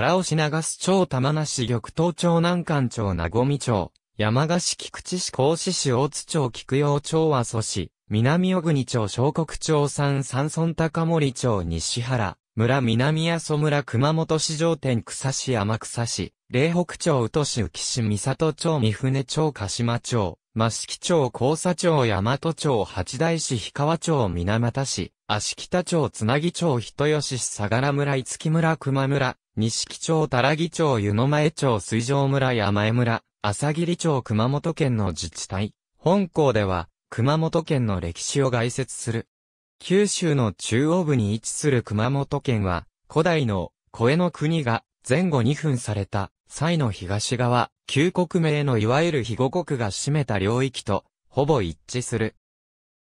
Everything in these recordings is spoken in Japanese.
荒尾市長町玉名市玉東町南関町名古町、山賀市菊池市甲子市大津町菊陽町和蘇市、南小国町小国町山山村高森町西原、村南阿蘇村熊本市上天草市天草市、嶺北町宇都市浮市三里町三船町鹿島町、益城町甲佐町大和町八大市氷川町水俣市、足北町つなぎ町人吉市相良村五木村熊村、西木町田良木町湯の前町水上村山江村、朝霧町熊本県の自治体。本校では、熊本県の歴史を概説する。九州の中央部に位置する熊本県は、古代の、江の国が、前後2分された、際の東側、旧国名のいわゆる肥後国が占めた領域と、ほぼ一致する。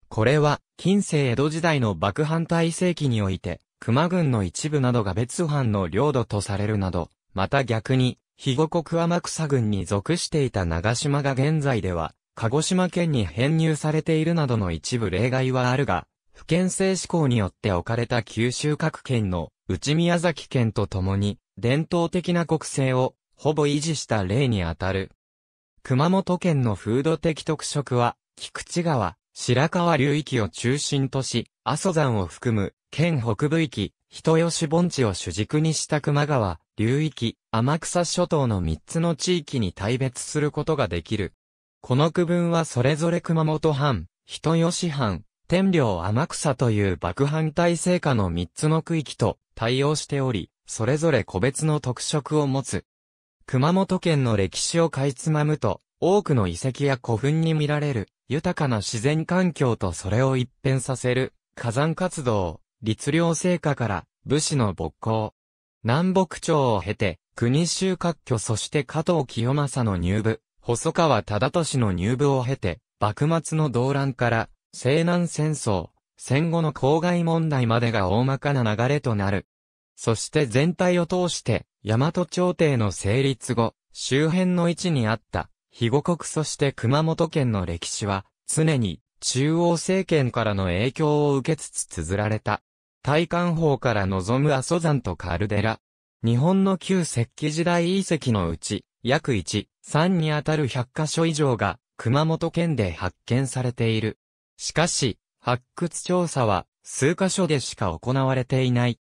これは、近世江戸時代の幕藩体制期において、熊軍の一部などが別藩の領土とされるなど、また逆に、肥後国天草軍に属していた長島が現在では、鹿児島県に編入されているなどの一部例外はあるが、不県政志向によって置かれた九州各県の内宮崎県とともに、伝統的な国政をほぼ維持した例にあたる。熊本県の風土的特色は、菊池川、白川流域を中心とし、阿蘇山を含む、県北部域、人吉盆地を主軸にした熊川、流域、天草諸島の3つの地域に大別することができる。この区分はそれぞれ熊本藩、人吉藩、天領天草という幕藩体制下の3つの区域と対応しており、それぞれ個別の特色を持つ。熊本県の歴史をかいつまむと、多くの遺跡や古墳に見られる豊かな自然環境とそれを一変させる、火山活動、律令成果から、武士の勃興。南北朝を経て、国衆割拠そして加藤清正の入部、細川忠俊の入部を経て、幕末の動乱から、西南戦争、戦後の公害問題までが大まかな流れとなる。そして全体を通して、大和朝廷の成立後、周辺の位置にあった、肥後国そして熊本県の歴史は、常に中央政権からの影響を受けつつ綴られた。大観峰から望む阿蘇山とカルデラ。日本の旧石器時代遺跡のうち、約1、3にあたる100カ所以上が、熊本県で発見されている。しかし、発掘調査は、数カ所でしか行われていない。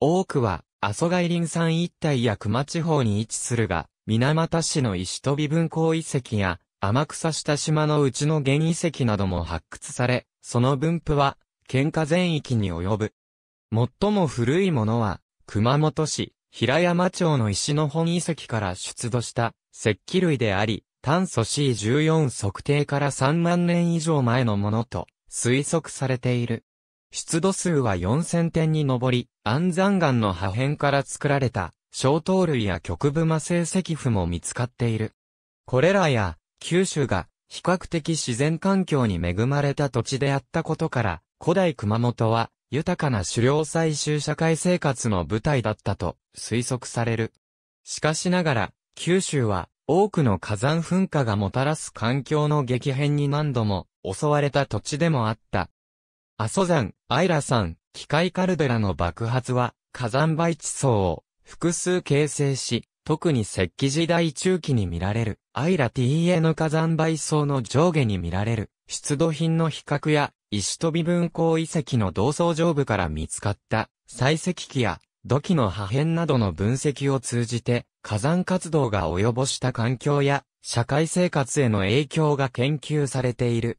多くは、阿蘇外林山一帯や熊地方に位置するが、水俣市の石飛文庫遺跡や、天草下島のうちの原遺跡なども発掘され、その分布は、県下全域に及ぶ。最も古いものは、熊本市、平山町の石の本遺跡から出土した石器類であり、炭素 C14 測定から3万年以上前のものと推測されている。出土数は4000点に上り、安山岩の破片から作られた小糖類や極部魔性石符も見つかっている。これらや、九州が比較的自然環境に恵まれた土地であったことから、古代熊本は豊かな狩猟採集社会生活の舞台だったと推測される。しかしながら、九州は多くの火山噴火がもたらす環境の激変に何度も襲われた土地でもあった。阿蘇山、アイラ山、機械カルデラの爆発は火山灰地層を複数形成し、特に石器時代中期に見られる、アイラ TN 火山灰層の上下に見られる、出土品の比較や、石飛び分光遺跡の同層上部から見つかった、採石器や、土器の破片などの分析を通じて、火山活動が及ぼした環境や、社会生活への影響が研究されている。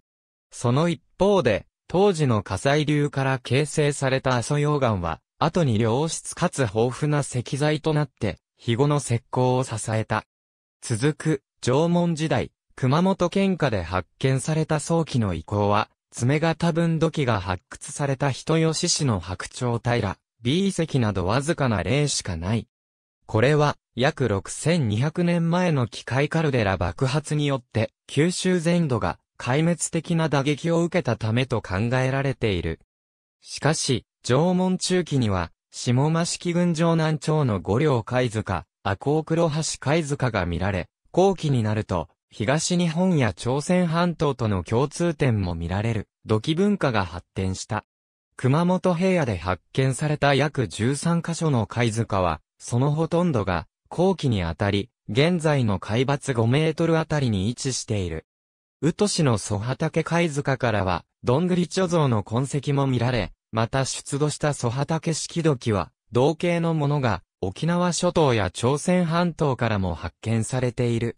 その一方で、当時の火砕流から形成された阿蘇溶岩は、後に良質かつ豊富な石材となって、肥後の石膏を支えた。続く、縄文時代、熊本県下で発見された早期の遺構は、爪型分土器が発掘された人吉市の白鳥平、B 遺跡などわずかな例しかない。これは、約6200年前の機械カルデラ爆発によって、九州全土が壊滅的な打撃を受けたためと考えられている。しかし、縄文中期には、下間式群城南町の五両貝塚、赤尾黒橋貝塚が見られ、後期になると、東日本や朝鮮半島との共通点も見られる、土器文化が発展した。熊本平野で発見された約13カ所の貝塚は、そのほとんどが、後期にあたり、現在の海抜5メートルあたりに位置している。宇都市の蘇畑貝塚からは、どんぐり貯蔵の痕跡も見られ、また出土した蘇畑式土器は、同型のものが、沖縄諸島や朝鮮半島からも発見されている。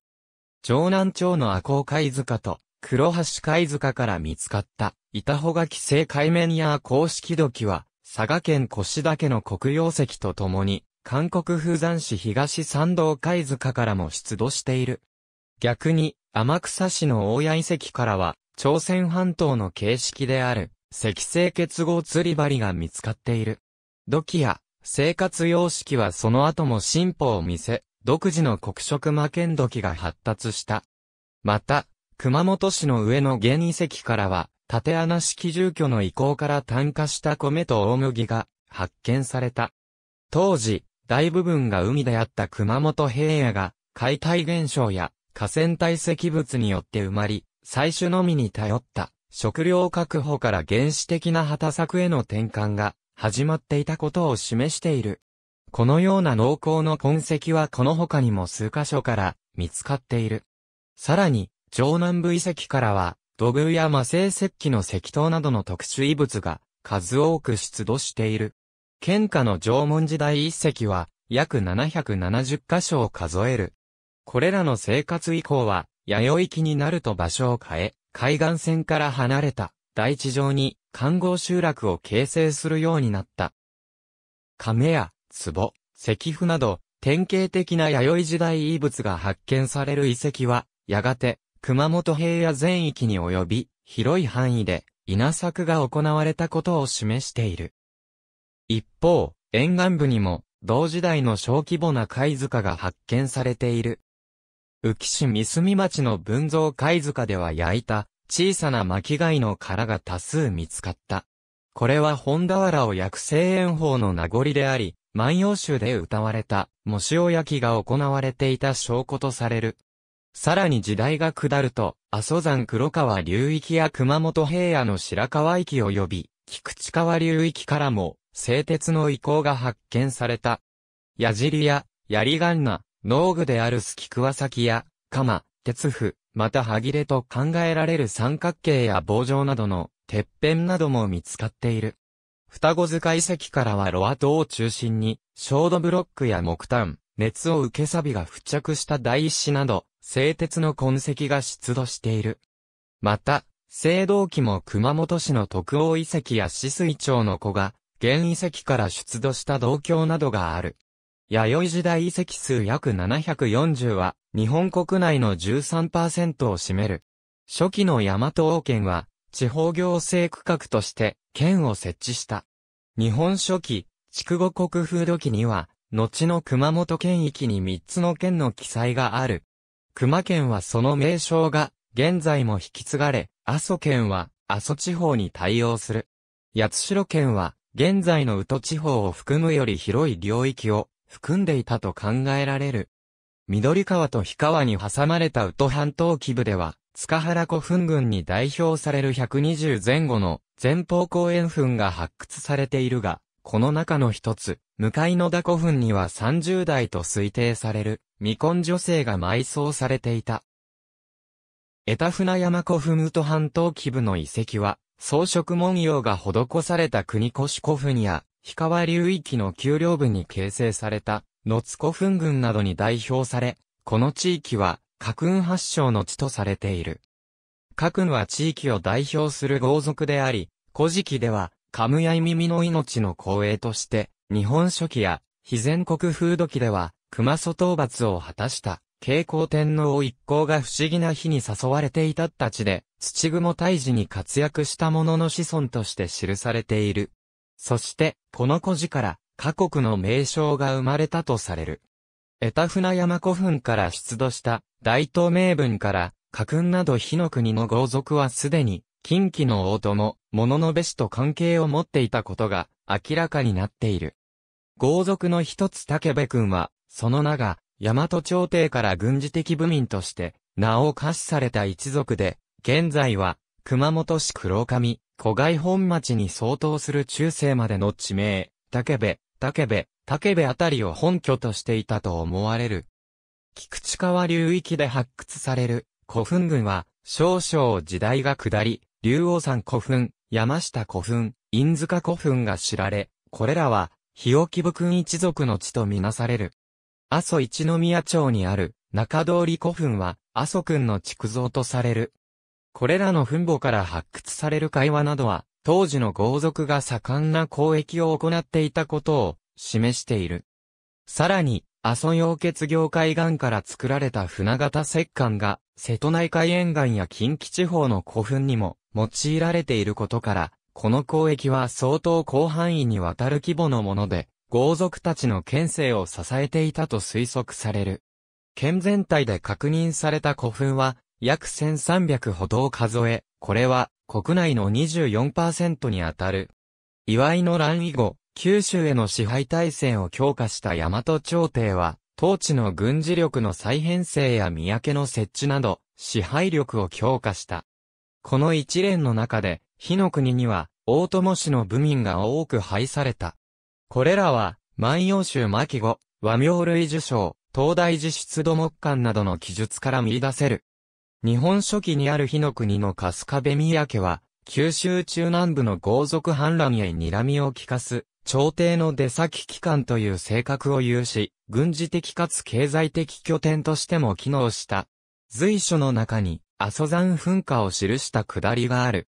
長南町の赤穂貝塚と、黒橋貝塚から見つかった、板穂垣製海面や公式土器は、佐賀県越岳の黒曜石とともに、韓国風山市東山道貝塚からも出土している。逆に、天草市の大谷遺跡からは、朝鮮半島の形式である、石製結合釣り針が見つかっている。土器や生活様式はその後も進歩を見せ、独自の黒色魔剣土器が発達した。また、熊本市の上の原遺跡からは、縦穴式住居の遺構から炭化した米と大麦が発見された。当時、大部分が海であった熊本平野が、解体現象や河川堆積物によって埋まり、採取のみに頼った。食料確保から原始的な畑作への転換が始まっていたことを示している。このような農耕の痕跡はこの他にも数箇所から見つかっている。さらに、城南部遺跡からは、土偶や魔性石器の石塔などの特殊遺物が数多く出土している。県下の縄文時代遺跡は約770箇所を数える。これらの生活以降は、弥生期になると場所を変え、海岸線から離れた大地上に観光集落を形成するようになった。亀や壺、石符など典型的な弥生時代遺物が発見される遺跡は、やがて熊本平野全域に及び広い範囲で稲作が行われたことを示している。一方、沿岸部にも同時代の小規模な貝塚が発見されている。浮市三角町の文蔵貝塚では焼いた小さな巻貝の殻が多数見つかった。これは本田原を焼く声援法の名残であり、万葉集で歌われた、もしお焼きが行われていた証拠とされる。さらに時代が下ると、阿蘇山黒川流域や熊本平野の白川域及び、菊池川流域からも、製鉄の遺構が発見された。矢尻や、槍がんな、農具であるすきくわ先や、鎌、鉄符、また歯切れと考えられる三角形や棒状などの、てっぺんなども見つかっている。双子塚遺跡からはロア島を中心に、小土ブロックや木炭、熱を受け錆が付着した大石など、製鉄の痕跡が出土している。また、青銅器も熊本市の徳王遺跡や四水町の子が、現遺跡から出土した銅鏡などがある。弥生時代遺跡数約740は、日本国内の13%を占める。初期の大和王権は、地方行政区画として、県を設置した。日本初期、筑後国風土記には、後の熊本県域に3つの県の記載がある。熊県はその名称が、現在も引き継がれ、阿蘇県は、阿蘇地方に対応する。八代県は、現在の宇都地方を含むより広い領域を、含んでいたと考えられる。緑川と氷川に挟まれた宇都半島基部では、塚原古墳群に代表される120前後の前方後円墳が発掘されているが、この中の一つ、向かい野田古墳には30代と推定される未婚女性が埋葬されていた。田船山古墳宇都半島基部の遺跡は、装飾文様が施された国越古墳や、氷川流域の丘陵部に形成された、野津古墳群などに代表され、この地域は、家訓発祥の地とされている。家訓は地域を代表する豪族であり、古事記では、カムヤイ耳の命の光栄として、日本書紀や、非全国風土記では、熊祖討伐を果たした、慶光天皇一行が不思議な日に誘われていたった地で、土雲退治に活躍した者の子孫として記されている。そして、この古事から、各国の名称が生まれたとされる。江田船山古墳から出土した大東名文から、家訓など火の国の豪族はすでに、近畿の王とも、物のべしと関係を持っていたことが明らかになっている。豪族の一つ武部君は、その名が、大和朝廷から軍事的部民として、名を貸しされた一族で、現在は、熊本市黒上、古外本町に相当する中世までの地名、竹部、竹部、竹部あたりを本拠としていたと思われる。菊池川流域で発掘される古墳群は、少々時代が下り、竜王山古墳、山下古墳、印塚古墳が知られ、これらは、日置部君一族の地とみなされる。阿蘇一宮町にある中通り古墳は、阿蘇君の築造とされるこれらの墳墓から発掘される会話などは、当時の豪族が盛んな交易を行っていたことを示している。さらに、阿蘇溶血業海岸から作られた船型石棺が、瀬戸内海沿岸や近畿地方の古墳にも用いられていることから、この交易は相当広範囲にわたる規模のもので、豪族たちの県政を支えていたと推測される。県全体で確認された古墳は、約1300ほどを数え、これは国内の24%にあたる。祝いの乱以後、九州への支配体制を強化した大和朝廷は、当地の軍事力の再編成や三宅の設置など、支配力を強化した。この一連の中で、火の国には、大友氏の部民が多く配された。これらは、万葉集巻後、和名類受賞、東大寺出土木館などの記述から見出せる。日本書紀にある火の国の春日部宮家は、九州中南部の豪族反乱へ睨みを利かす、朝廷の出先機関という性格を有し、軍事的かつ経済的拠点としても機能した。随所の中に、阿蘇山噴火を記した下りがある。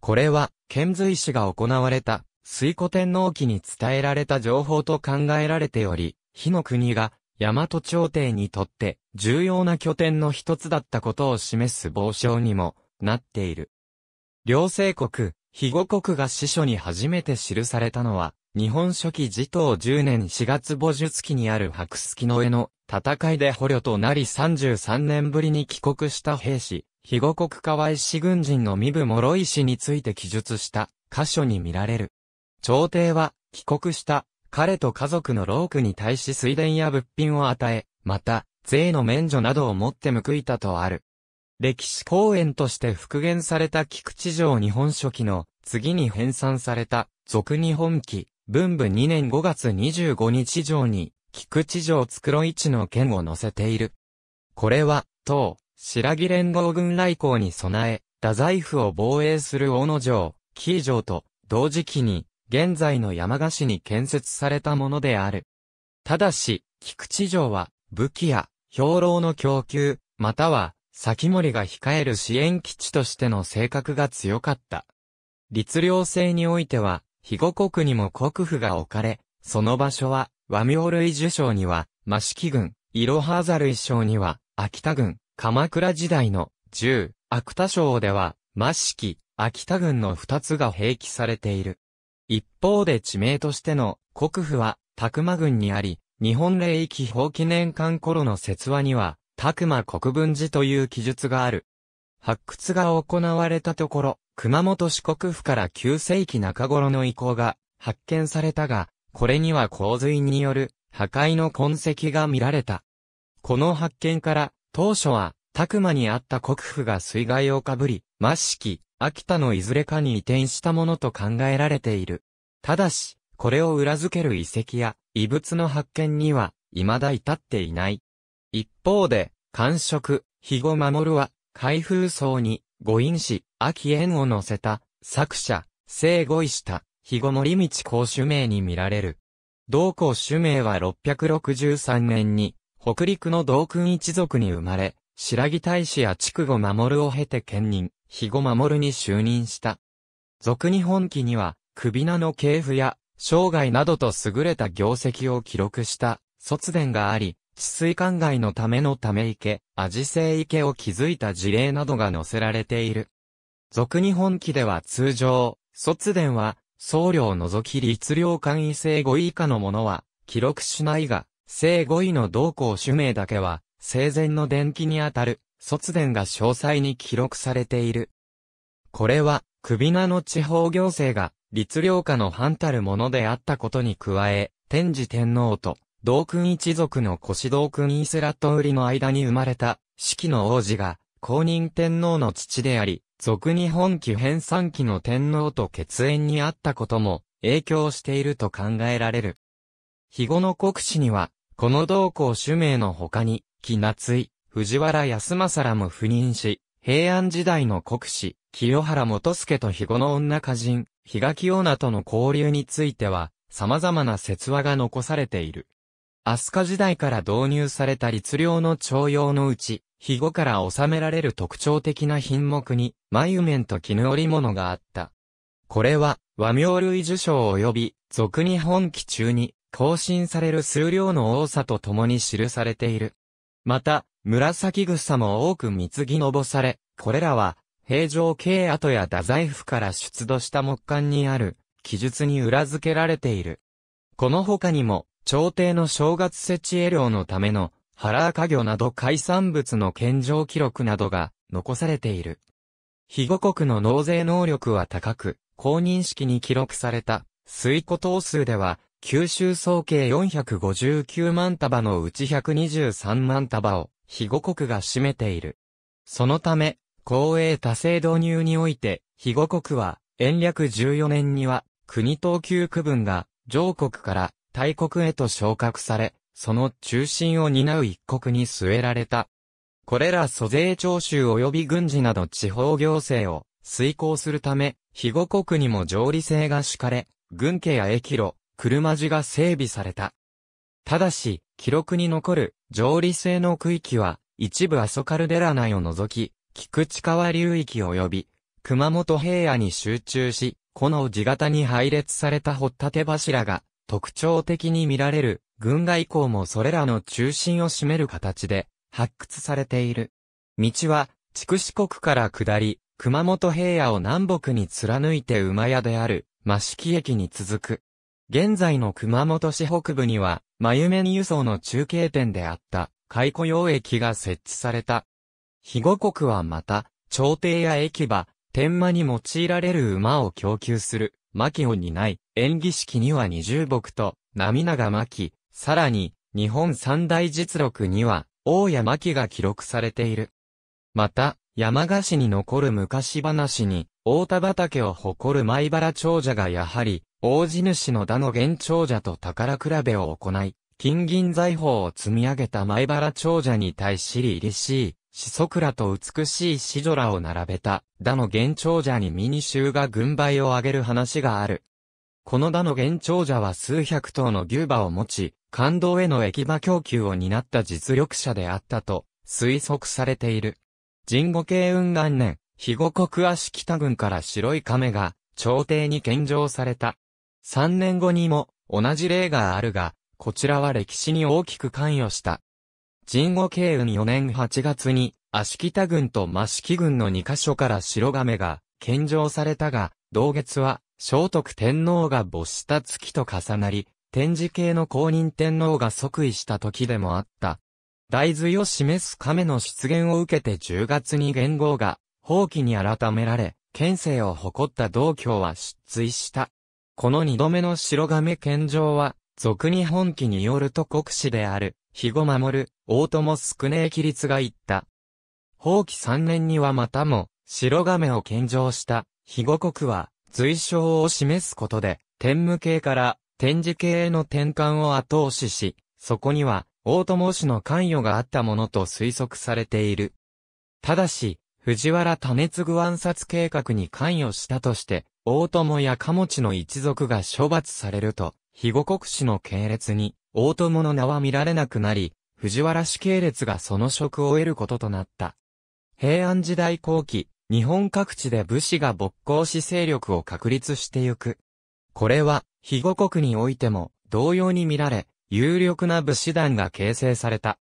これは、遣隋使が行われた、水古天皇期に伝えられた情報と考えられており、火の国が大和朝廷にとって重要な拠点の一つだったことを示す傍証にもなっている。両政国、肥後国が司書に初めて記されたのは、日本初期時東10年4月母術期にある白月の絵の戦いで捕虜となり33年ぶりに帰国した兵士、肥後国河合氏軍人の身分諸石について記述した箇所に見られる。朝廷は帰国した彼と家族の老苦に対し水田や物品を与え、また、税の免除などをもって報いたとある。歴史公園として復元された菊池城日本書紀の次に編纂された俗日本記文部2年5月25日城に菊池城ろ一の剣を載せている。これは、当、白木連合軍来航に備え、太宰府を防衛する大野城、紀伊城と同時期に現在の山鹿市に建設されたものである。ただし、菊池城は、武器や、兵糧の供給、または、先森が控える支援基地としての性格が強かった。律令制においては、肥後国にも国府が置かれ、その場所は、和名類受賞には、益城軍、いろはーザ類。賞には、秋田郡、鎌倉時代の、十、芥田賞では、益城、秋田郡の二つが併記されている。一方で地名としての国府は、宅間郡にあり、日本霊域法記念館頃の説話には、宅間国分寺という記述がある。発掘が行われたところ、熊本市国府から9世紀中頃の遺構が発見されたが、これには洪水による破壊の痕跡が見られた。この発見から、当初は、宅間にあった国府が水害をかぶり、しき。秋田のいずれかに移転したものと考えられている。ただし、これを裏付ける遺跡や遺物の発見には未だ至っていない。一方で、官職、肥後守は、開封層に、五院士、秋縁を乗せた、作者、聖五医下、肥後守道公主名に見られる。同公主名は663年に、北陸の道君一族に生まれ、白木大使や筑後守を経て兼任。肥後守に就任した。俗日本記には、首名の系譜や、生涯などと優れた業績を記録した、卒伝があり、治水灌漑のためのため池、味性池を築いた事例などが載せられている。俗日本記では通常、卒伝は、僧侶を除き律令官位性5位以下のものは、記録しないが、正5位の同行主名だけは、生前の伝記にあたる。卒伝が詳細に記録されている。これは、首名の地方行政が、律令下の反たるものであったことに加え、天智天皇と、道君一族の腰道君イスラット売りの間に生まれた、四季の王子が、公認天皇の父であり、俗に本紀編三期の天皇と血縁にあったことも、影響していると考えられる。日後の国史には、この同公主名の他に、木夏井、藤原康政らも赴任し、平安時代の国史、清原元助と肥後の女歌人、比嘉清名との交流については、様々な説話が残されている。飛鳥時代から導入された律令の徴用のうち、肥後から収められる特徴的な品目に、眉面と絹織物があった。これは、和名類受賞及び、俗に本期中に、更新される数量の多さと共に記されている。また、紫草も多く貢ぎのぼされ、これらは、平城京跡や太宰府から出土した木簡にある、記述に裏付けられている。この他にも、朝廷の正月設置営領のための、原家魚など海産物の献上記録などが残されている。肥後国の納税能力は高く、公認式に記録された、水庫等数では、九州総計459万束のうち123万束を、肥後国が占めている。そのため、公営多制導入において、肥後国は、延暦14年には、国等級区分が、上国から大国へと昇格され、その中心を担う一国に据えられた。これら租税徴収及び軍事など地方行政を遂行するため、肥後国にも条理性が敷かれ、軍家や駅路、車地が整備された。ただし、記録に残る上理性の区域は、一部阿蘇カルデラ内を除き、菊池川流域及び、熊本平野に集中し、この地型に配列された掘立柱が、特徴的に見られる、群外以降もそれらの中心を占める形で、発掘されている。道は、筑四国から下り、熊本平野を南北に貫いて馬屋である、益城駅に続く。現在の熊本市北部には、夢に輸送の中継点であった、解雇用駅が設置された。肥後国はまた、朝廷や駅場、天馬に用いられる馬を供給する、巻を担い、演技式には二重木と、波長巻、さらに、日本三大実録には、大谷巻が記録されている。また、山鹿市に残る昔話に、大田畑を誇る米原長者がやはり、大地主の田の現長者と宝比べを行い、金銀財宝を積み上げた前原長者に対しりりしい、四足らと美しい四女らを並べた、田の現長者にミニ衆が軍配を上げる話がある。この田の現長者は数百頭の牛馬を持ち、感動への駅馬供給を担った実力者であったと、推測されている。神後慶雲元年、肥後国足北軍から白い亀が、朝廷に献上された。3年後にも同じ例があるが、こちらは歴史に大きく関与した。神後慶運4年8月に、足北軍と益城軍の2カ所から白亀が献上されたが、同月は聖徳天皇が没した月と重なり、天示系の公認天皇が即位した時でもあった。大図を示す亀の出現を受けて10月に元号が、放棄に改められ、県政を誇った道教は失墜した。この二度目の白亀献上は、俗に本記によると国史である、肥後守、大友宿根規律が言った。法棄三年にはまたも、白亀を献上した、肥後国は、随章を示すことで、天武系から、天智系への転換を後押しし、そこには、大友氏の関与があったものと推測されている。ただし、藤原種継暗殺計画に関与したとして、大友や鴨持の一族が処罰されると、肥後国氏の系列に、大友の名は見られなくなり、藤原氏系列がその職を得ることとなった。平安時代後期、日本各地で武士が勃興し勢力を確立してゆく。これは、肥後国においても、同様に見られ、有力な武士団が形成された。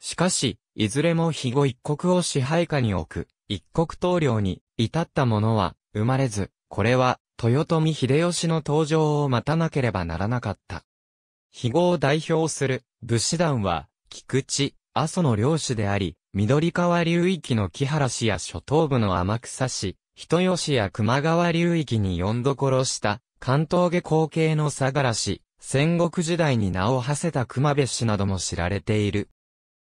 しかし、いずれも肥後一国を支配下に置く。一国統領に至った者は生まれず、これは豊臣秀吉の登場を待たなければならなかった。肥後を代表する武士団は、菊池、阿蘇の領主であり、緑川流域の木原氏や諸東部の天草市、人吉や熊川流域に四度殺した、関東下後継の相良氏、戦国時代に名を馳せた熊部氏なども知られている。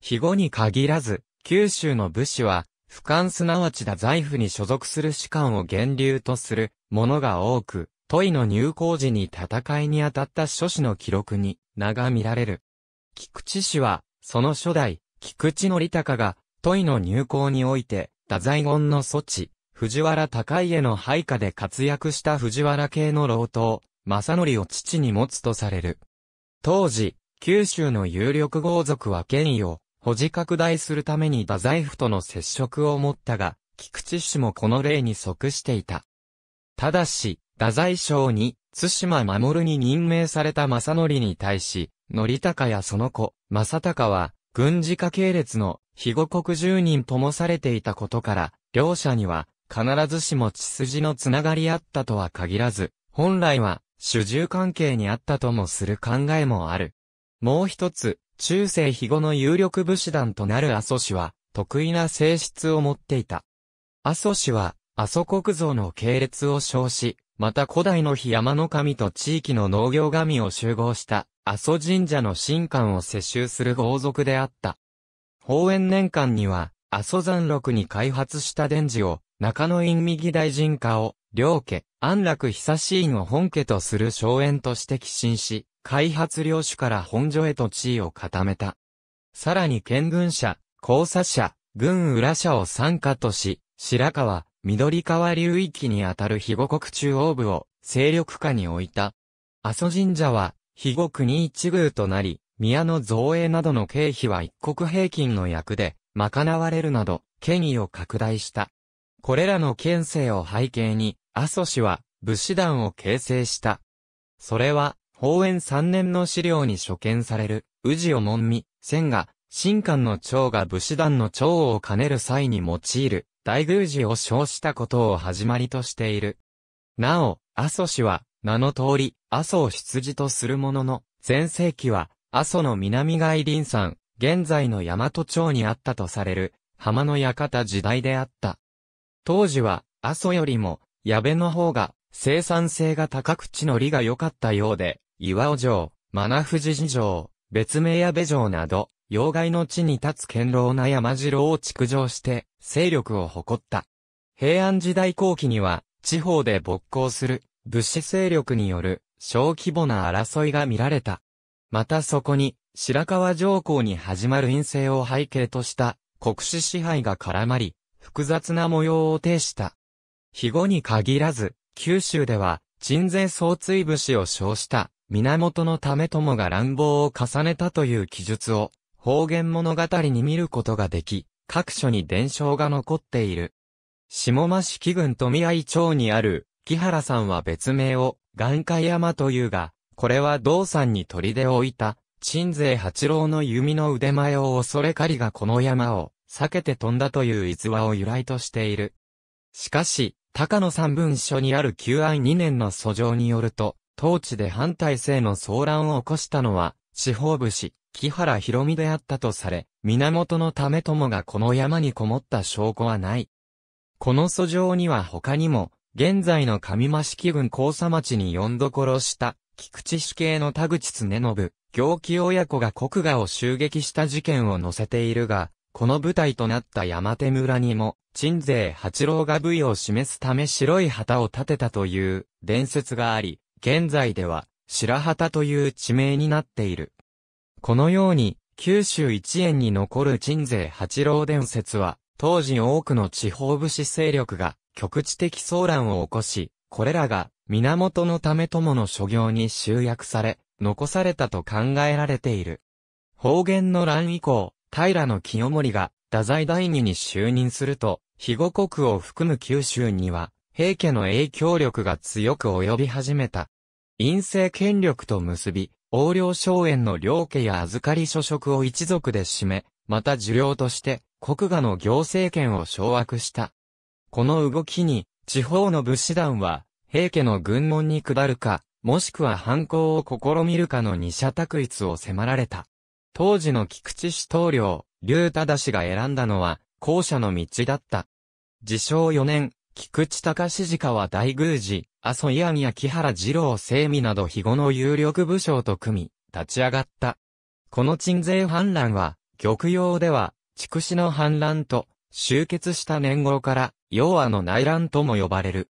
肥後に限らず、九州の武士は、俯瞰すなわち太宰府に所属する士官を源流とするものが多く、都井の入校時に戦いに当たった諸子の記録に名が見られる。菊池氏は、その初代、菊池則高が、都井の入校において、太宰言の措置、藤原高家の配下で活躍した藤原系の老頭、正則を父に持つとされる。当時、九州の有力豪族は権威を保持拡大するために太宰府との接触を持ったが、菊池氏もこの例に即していた。ただし、太宰省に、津島守に任命された正則に対し、則高やその子、正隆は、軍事家系列の、肥後国住人ともされていたことから、両者には、必ずしも血筋のつながりあったとは限らず、本来は、主従関係にあったともする考えもある。もう一つ、中世肥後の有力武士団となる阿蘇氏は、得意な性質を持っていた。阿蘇氏は、阿蘇国像の系列を称し、また古代の日山の神と地域の農業神を集合した、阿蘇神社の神官を接収する豪族であった。法園年間には、阿蘇山麓に開発した伝示を、中野院右大臣家を、両家、安楽久し院を本家とする荘園として寄進し、開発領主から本所へと地位を固めた。さらに県軍社、交差社、軍裏社を参加とし、白川、緑川流域にあたる肥後国中央部を勢力下に置いた。阿蘇神社は、肥後国一宮となり、宮の造営などの経費は一国平均の役で、賄われるなど、権威を拡大した。これらの県政を背景に、阿蘇氏は、武士団を形成した。それは、宝園三年の資料に所見される、宇治を門見、千が、新官の長が武士団の長を兼ねる際に用いる、大宮寺を称したことを始まりとしている。なお、阿蘇氏は、名の通り、阿蘇を羊とするものの、前世紀は、阿蘇の南外林山、現在の大和町にあったとされる、浜の館時代であった。当時は、阿蘇よりも、矢部の方が、生産性が高く地の利が良かったようで、岩尾城、真富寺城、別名矢部城など、妖怪の地に立つ堅牢な山城を築城して、勢力を誇った。平安時代後期には、地方で勃興する、物資勢力による、小規模な争いが見られた。またそこに、白川上皇に始まる陰性を背景とした、国史支配が絡まり、複雑な模様を呈した。肥後に限らず、九州では、鎮税総追士を称した、源のため友が乱暴を重ねたという記述を、方言物語に見ることができ、各所に伝承が残っている。下間式郡富合町にある、木原さんは別名を、眼界山というが、これは道山に取り出を置いた、鎮西八郎の弓の腕前を恐れ狩りがこの山を、避けて飛んだという逸話を由来としている。しかし、高野三文書にある旧愛二年の訴状によると、当地で反体制の騒乱を起こしたのは、地方武士、木原博美であったとされ、源のためともがこの山にこもった証拠はない。この訴状には他にも、現在の上増木郡高佐町に四度殺した、菊池死刑の田口恒信、行基親子が国賀を襲撃した事件を載せているが、この舞台となった山手村にも、鎮西八郎が部位を示すため白い旗を立てたという伝説があり、現在では、白旗という地名になっている。このように、九州一円に残る鎮西八郎伝説は、当時多くの地方武士勢力が局地的騒乱を起こし、これらが源のため友の諸行に集約され、残されたと考えられている。方言の乱以降、平清盛が太宰大義に就任すると、肥後国を含む九州には、平家の影響力が強く及び始めた。陰性権力と結び、横領荘園の領家や預かり所職を一族で占め、また受領として国家の行政権を掌握した。この動きに、地方の武士団は、平家の軍門に下るか、もしくは反抗を試みるかの二者択一を迫られた。当時の菊池市統領、竜忠氏が選んだのは、後者の道だった。自称4年、菊池隆史は大宮司、阿蘇伊宮、や木原二郎清美など肥後の有力武将と組み、立ち上がった。この鎮西反乱は、玉葉では、筑紫の反乱と、集結した年号から、洋和の内乱とも呼ばれる。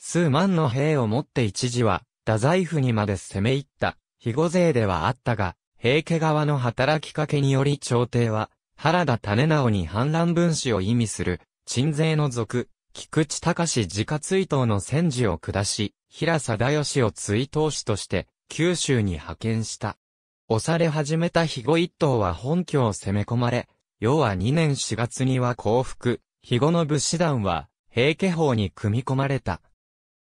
数万の兵をもって一時は、太宰府にまで攻め入った、肥後勢ではあったが、平家側の働きかけにより朝廷は、原田種直に反乱分子を意味する、鎮西の族、菊池隆自家追悼の戦時を下し、平貞義を追悼師として、九州に派遣した。押され始めた肥後一党は本拠を攻め込まれ、要は2年4月には降伏、肥後の武士団は、平家法に組み込まれた。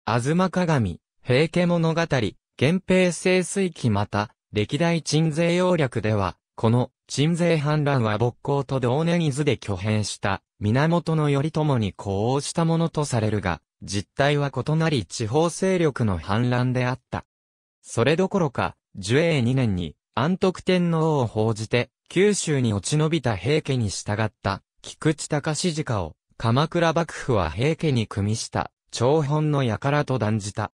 吾妻鏡、平家物語、源平盛衰期また、歴代鎮西要略では、この、鎮西反乱は勃興と同年伊豆で挙兵した、源頼朝に呼応したものとされるが、実態は異なり地方勢力の反乱であった。それどころか、寿永2年に安徳天皇を報じて、九州に落ち延びた平家に従った、菊池隆家を、鎌倉幕府は平家に組みした、長本の輩と断じた。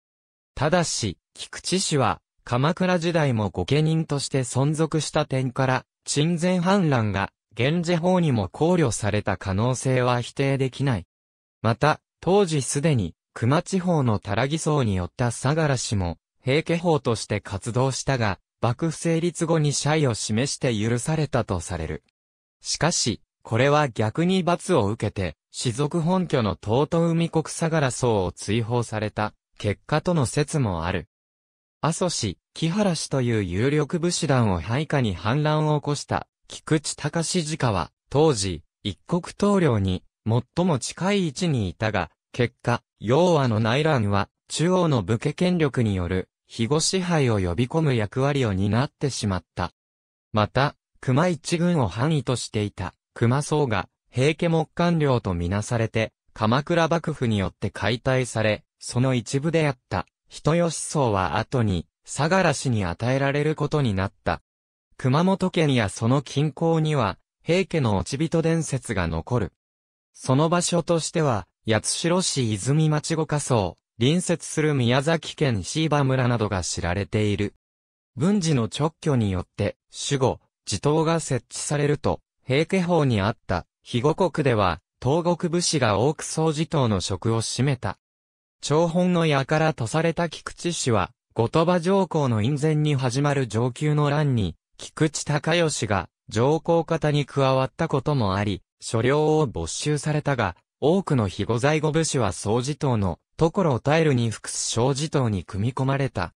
ただし、菊池氏は、鎌倉時代も御家人として存続した点から、鎮前反乱が現時法にも考慮された可能性は否定できない。また、当時すでに、熊地方のたらぎ層によった相良氏も、平家法として活動したが、幕府成立後に謝意を示して許されたとされる。しかし、これは逆に罰を受けて、士族本拠の東都海国相良層を追放された、結果との説もある。阿蘇氏、木原氏という有力武士団を配下に反乱を起こした、菊池隆次家は、当時、一国統領に、最も近い位置にいたが、結果、要和の内乱は、中央の武家権力による、肥後支配を呼び込む役割を担ってしまった。また、熊一軍を範囲としていた、熊僧が、平家木官領とみなされて、鎌倉幕府によって解体され、その一部であった、人吉僧は後に、相良氏に与えられることになった。熊本県やその近郊には、平家の落ち人伝説が残る。その場所としては、八代市泉町五仮荘、隣接する宮崎県椎葉村などが知られている。文治の直居によって、守護、地頭が設置されると、平家法にあった、肥後国では、東国武士が多く総地頭の職を占めた。長本の矢からとされた菊池氏は、後鳥羽上皇の院前に始まる上級の乱に、菊池隆義が上皇方に加わったこともあり、所領を没収されたが、多くの非後在庫武士は総持党のところを頼るに服す小持党に組み込まれた。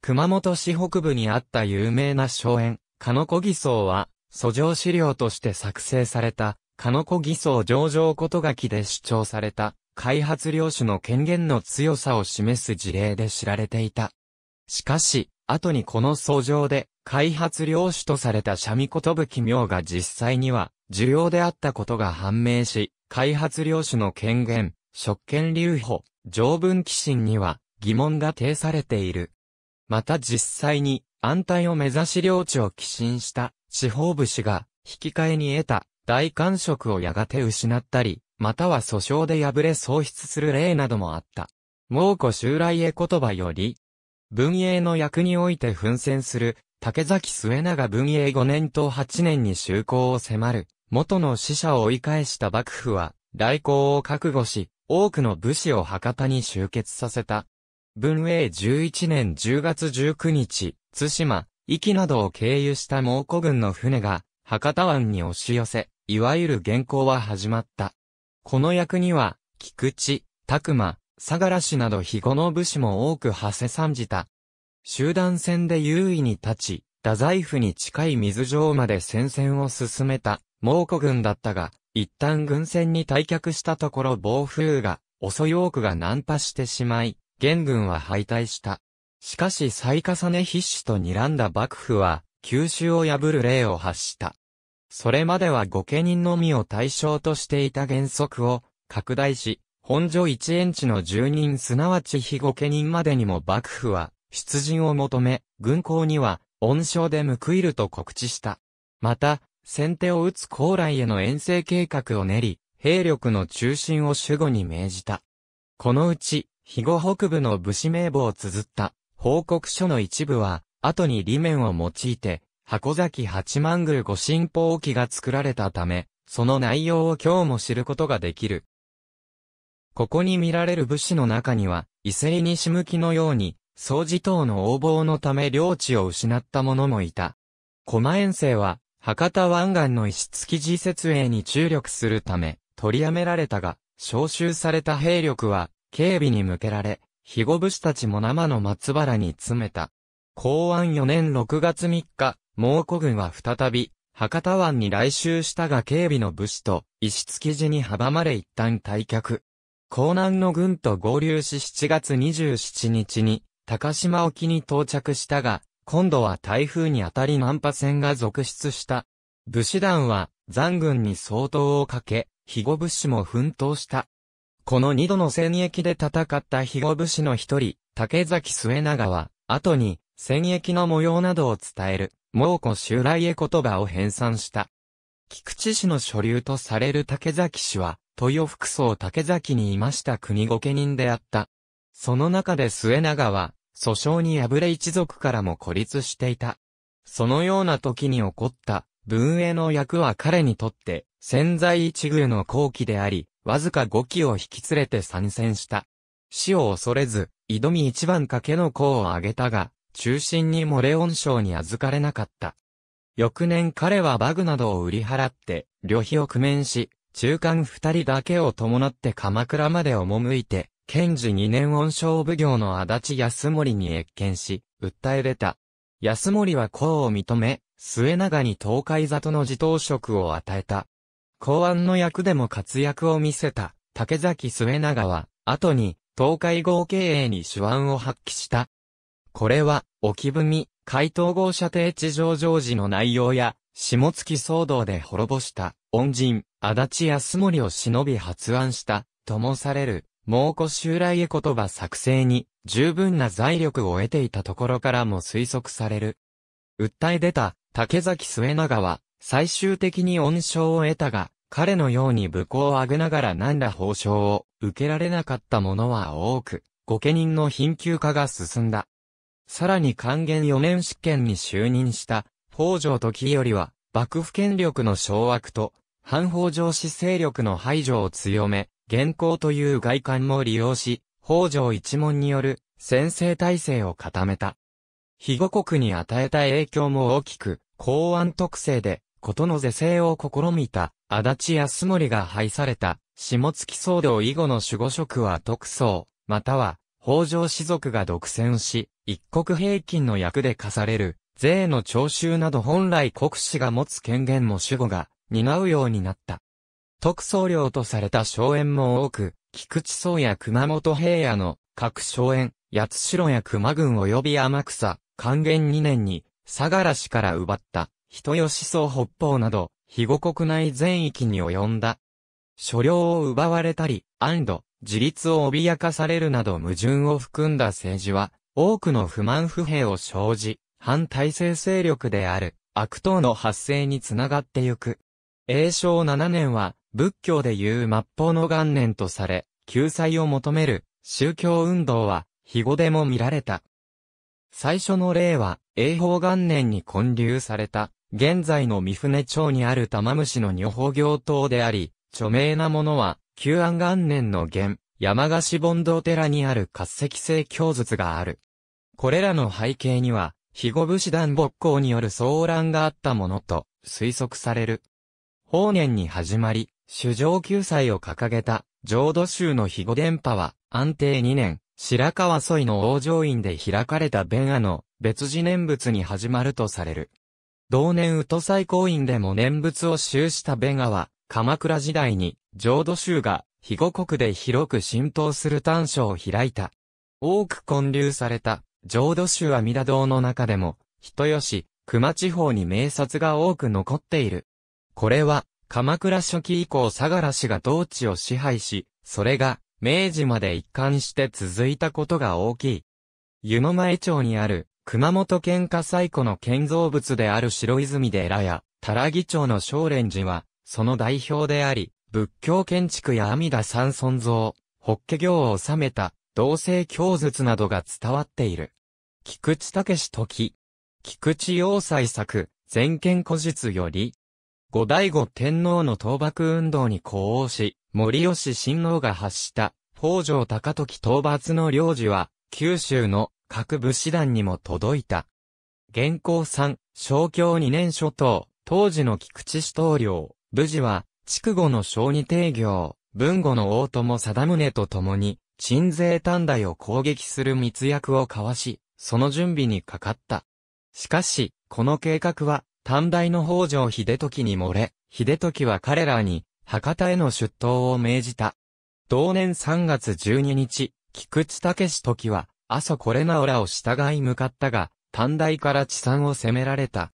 熊本市北部にあった有名な荘園、の子偽装は、訴状資料として作成された、の子偽装上場ことがきで主張された、開発領主の権限の強さを示す事例で知られていた。しかし、後にこの訴状で開発領主とされた三味寿明が実際には需要であったことが判明し、開発領主の権限、職権留保、条文寄進には疑問が呈されている。また実際に安泰を目指し領地を寄進した地方武士が引き換えに得た大官職をやがて失ったり、または訴訟で敗れ喪失する例などもあった。蒙古襲来へ言葉より、文英の役において奮戦する、竹崎末永文英5年と8年に就航を迫る、元の死者を追い返した幕府は、来航を覚悟し、多くの武士を博多に集結させた。文英11年10月19日、津島、壱岐などを経由した猛古軍の船が、博多湾に押し寄せ、いわゆる原稿は始まった。この役には、菊池、拓馬、相良氏など肥後の武士も多く馳せ参じた。集団戦で優位に立ち、太宰府に近い水城まで戦線を進めた蒙古軍だったが、一旦軍船に退却したところ暴風雨が、遅い多くが難破してしまい、元軍は敗退した。しかし再重ね必死と睨んだ幕府は、九州を破る例を発した。それまでは御家人のみを対象としていた原則を拡大し、本所一円地の住人すなわち被護家人までにも幕府は、出陣を求め、軍港には、恩賞で報いると告知した。また、先手を打つ高麗への遠征計画を練り、兵力の中心を守護に命じた。このうち、肥後北部の武士名簿を綴った報告書の一部は、後に理面を用いて、箱崎八幡宮御神宝記が作られたため、その内容を今日も知ることができる。ここに見られる武士の中には、伊勢西向きのように、掃除等の横暴のため領地を失った者もいた。駒遠征は、博多湾岸の石築寺設営に注力するため、取りやめられたが、召集された兵力は、警備に向けられ、肥後武士たちも生の松原に詰めた。公安4年6月3日、猛古軍は再び、博多湾に来襲したが警備の武士と、石築寺に阻まれ一旦退却。江南の軍と合流し7月27日に、高島沖に到着したが、今度は台風に当たり難波船が続出した。武士団は残軍に相当をかけ、肥後武士も奮闘した。この二度の戦役で戦った肥後武士の一人、竹崎末永は、後に戦役の模様などを伝える、猛虎襲来へ言葉を編纂した。菊池氏の所流とされる竹崎氏は、豊福装竹崎にいました国御家人であった。その中で末永は、訴訟に敗れ一族からも孤立していた。そのような時に起こった、文英の役は彼にとって、潜在一遇の後期であり、わずか5期を引き連れて参戦した。死を恐れず、挑み一番賭けの功を挙げたが、中心にモレオン賞に預かれなかった。翌年彼はバグなどを売り払って、旅費を工面し、中間二人だけを伴って鎌倉まで赴いて、賢治二年恩賞奉行の足立安森に越見し、訴え出た。安森は功を認め、末永に東海里の自頭職を与えた。公安の役でも活躍を見せた、竹崎末永は、後に、東海合経営に手腕を発揮した。これは、沖文、海東号射程地上上時の内容や、下月騒動で滅ぼした、恩人、足立康森を忍び発案した、ともされる、蒙古襲来絵言葉作成に、十分な財力を得ていたところからも推測される。訴え出た、竹崎末永は、最終的に恩賞を得たが、彼のように武功をあげながら何ら報奨を受けられなかった者は多く、御家人の貧窮化が進んだ。さらに還元4年試験に就任した、北条時よりは、幕府権力の掌握と反法上氏勢力の排除を強め、現行という外観も利用し、北条一門による先制体制を固めた。非護国に与えた影響も大きく、公安特性で、ことの是正を試みた、足立康盛が廃された、下月騒動以後の守護職は特捜、または、北条士族が独占し、一国平均の役で課される、税の徴収など本来国士が持つ権限も守護が、担うようになった。特総領とされた荘園も多く、菊池荘や熊本平野の各荘園、八代や熊郡及び天草、還元2年に、相良氏から奪った、人吉荘北方など、肥後国内全域に及んだ。所領を奪われたり、安堵、自立を脅かされるなど矛盾を含んだ政治は、多くの不満不平を生じ、反体制勢力である、悪党の発生につながってゆく。永正7年は、仏教でいう末法の元年とされ、救済を求める宗教運動は、日後でも見られた。最初の例は、永宝元年に建立された、現在の三船町にある玉虫の女法行塔であり、著名なものは、旧安元年の元、山菓子盆堂寺にある活石製教術がある。これらの背景には、肥後武士団勃興による騒乱があったものと推測される。法年に始まり、主上救済を掲げた、浄土宗の肥後伝波は、安定2年、白川沿いの王城院で開かれた弁阿の別次念仏に始まるとされる。同年宇都最高院でも念仏を修した弁阿は、鎌倉時代に浄土宗が肥後国で広く浸透する短所を開いた。多く混流された浄土宗阿弥陀堂の中でも、人吉、熊地方に名刹が多く残っている。これは、鎌倉初期以降相良氏が同地を支配し、それが、明治まで一貫して続いたことが大きい。湯の前町にある、熊本県下最古の建造物である白泉寺や、多良木町の少蓮寺は、その代表であり、仏教建築や阿弥陀三尊像、法華経を収めた、同性教術などが伝わっている。菊池武史時。菊池要塞作、全権古実より、後醍醐天皇の倒幕運動に呼応し、森吉親王が発した、北条高時討伐の領事は、九州の各武士団にも届いた。元行3、正教2年初頭、当時の菊池市統領、武事は、筑後の小二帝業、豊後の大友貞宗と共に、鎮西短大を攻撃する密約を交わし、その準備にかかった。しかし、この計画は、短大の北条秀時に漏れ、秀時は彼らに、博多への出頭を命じた。同年3月12日、菊池武時は、阿蘇これなおらを従い向かったが、短大から地産を攻められた。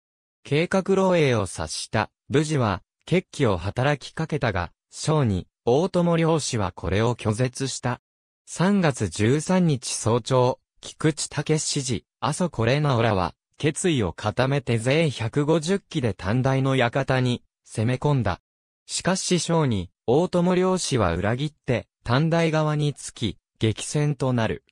計画漏洩を察した、武士は、決起を働きかけたが、小に、大友漁氏はこれを拒絶した。3月13日早朝、菊池武氏時、阿蘇これなおらは、決意を固めて全150機で短大の館に攻め込んだ。しかし師匠に、大友領氏は裏切って、短大側につき、激戦となる。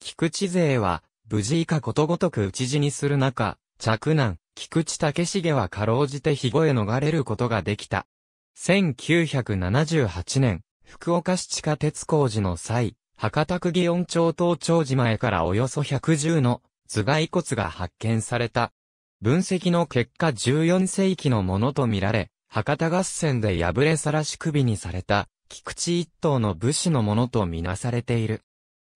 菊池勢は、無事以下ことごとく討ち死にする中、着難、菊池武重はかろうじて肥後へ逃れることができた。1978年、福岡市地下鉄工事の際、博多区祇園町東町寺前からおよそ110の頭蓋骨が発見された。分析の結果14世紀のものとみられ、博多合戦で破れさらし首にされた、菊池一党の武士のものとみなされている。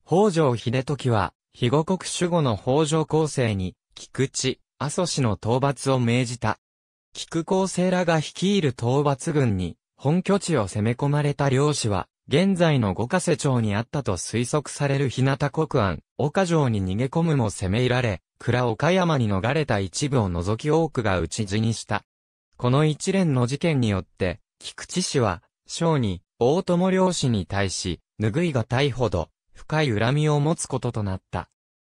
北条秀時は、肥後国守護の北条厚生に、菊池、阿蘇氏の討伐を命じた。菊構生らが率いる討伐軍に、本拠地を攻め込まれた漁師は、現在の五ヶ瀬町にあったと推測される日向国安、岡城に逃げ込むも攻め入られ、倉岡山に逃れた一部を除き多くが討ち死にした。この一連の事件によって、菊池氏は、商に、大友領氏に対し、拭いがたいほど、深い恨みを持つこととなった。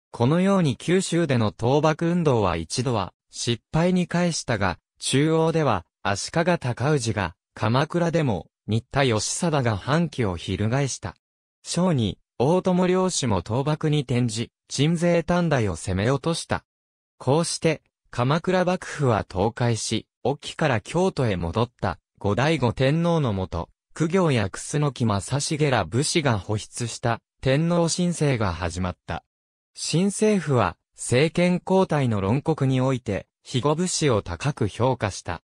このように九州での倒幕運動は一度は、失敗に返したが、中央では、足利尊氏が、鎌倉でも、新田義貞が反旗を翻した。小に、大友領主も倒幕に転じ、鎮西短大を攻め落とした。こうして、鎌倉幕府は倒壊し、沖から京都へ戻った、後醍醐天皇のもと、苦行や楠木正成ら武士が保出した、天皇新政が始まった。新政府は、政権交代の論告において、肥後武士を高く評価した。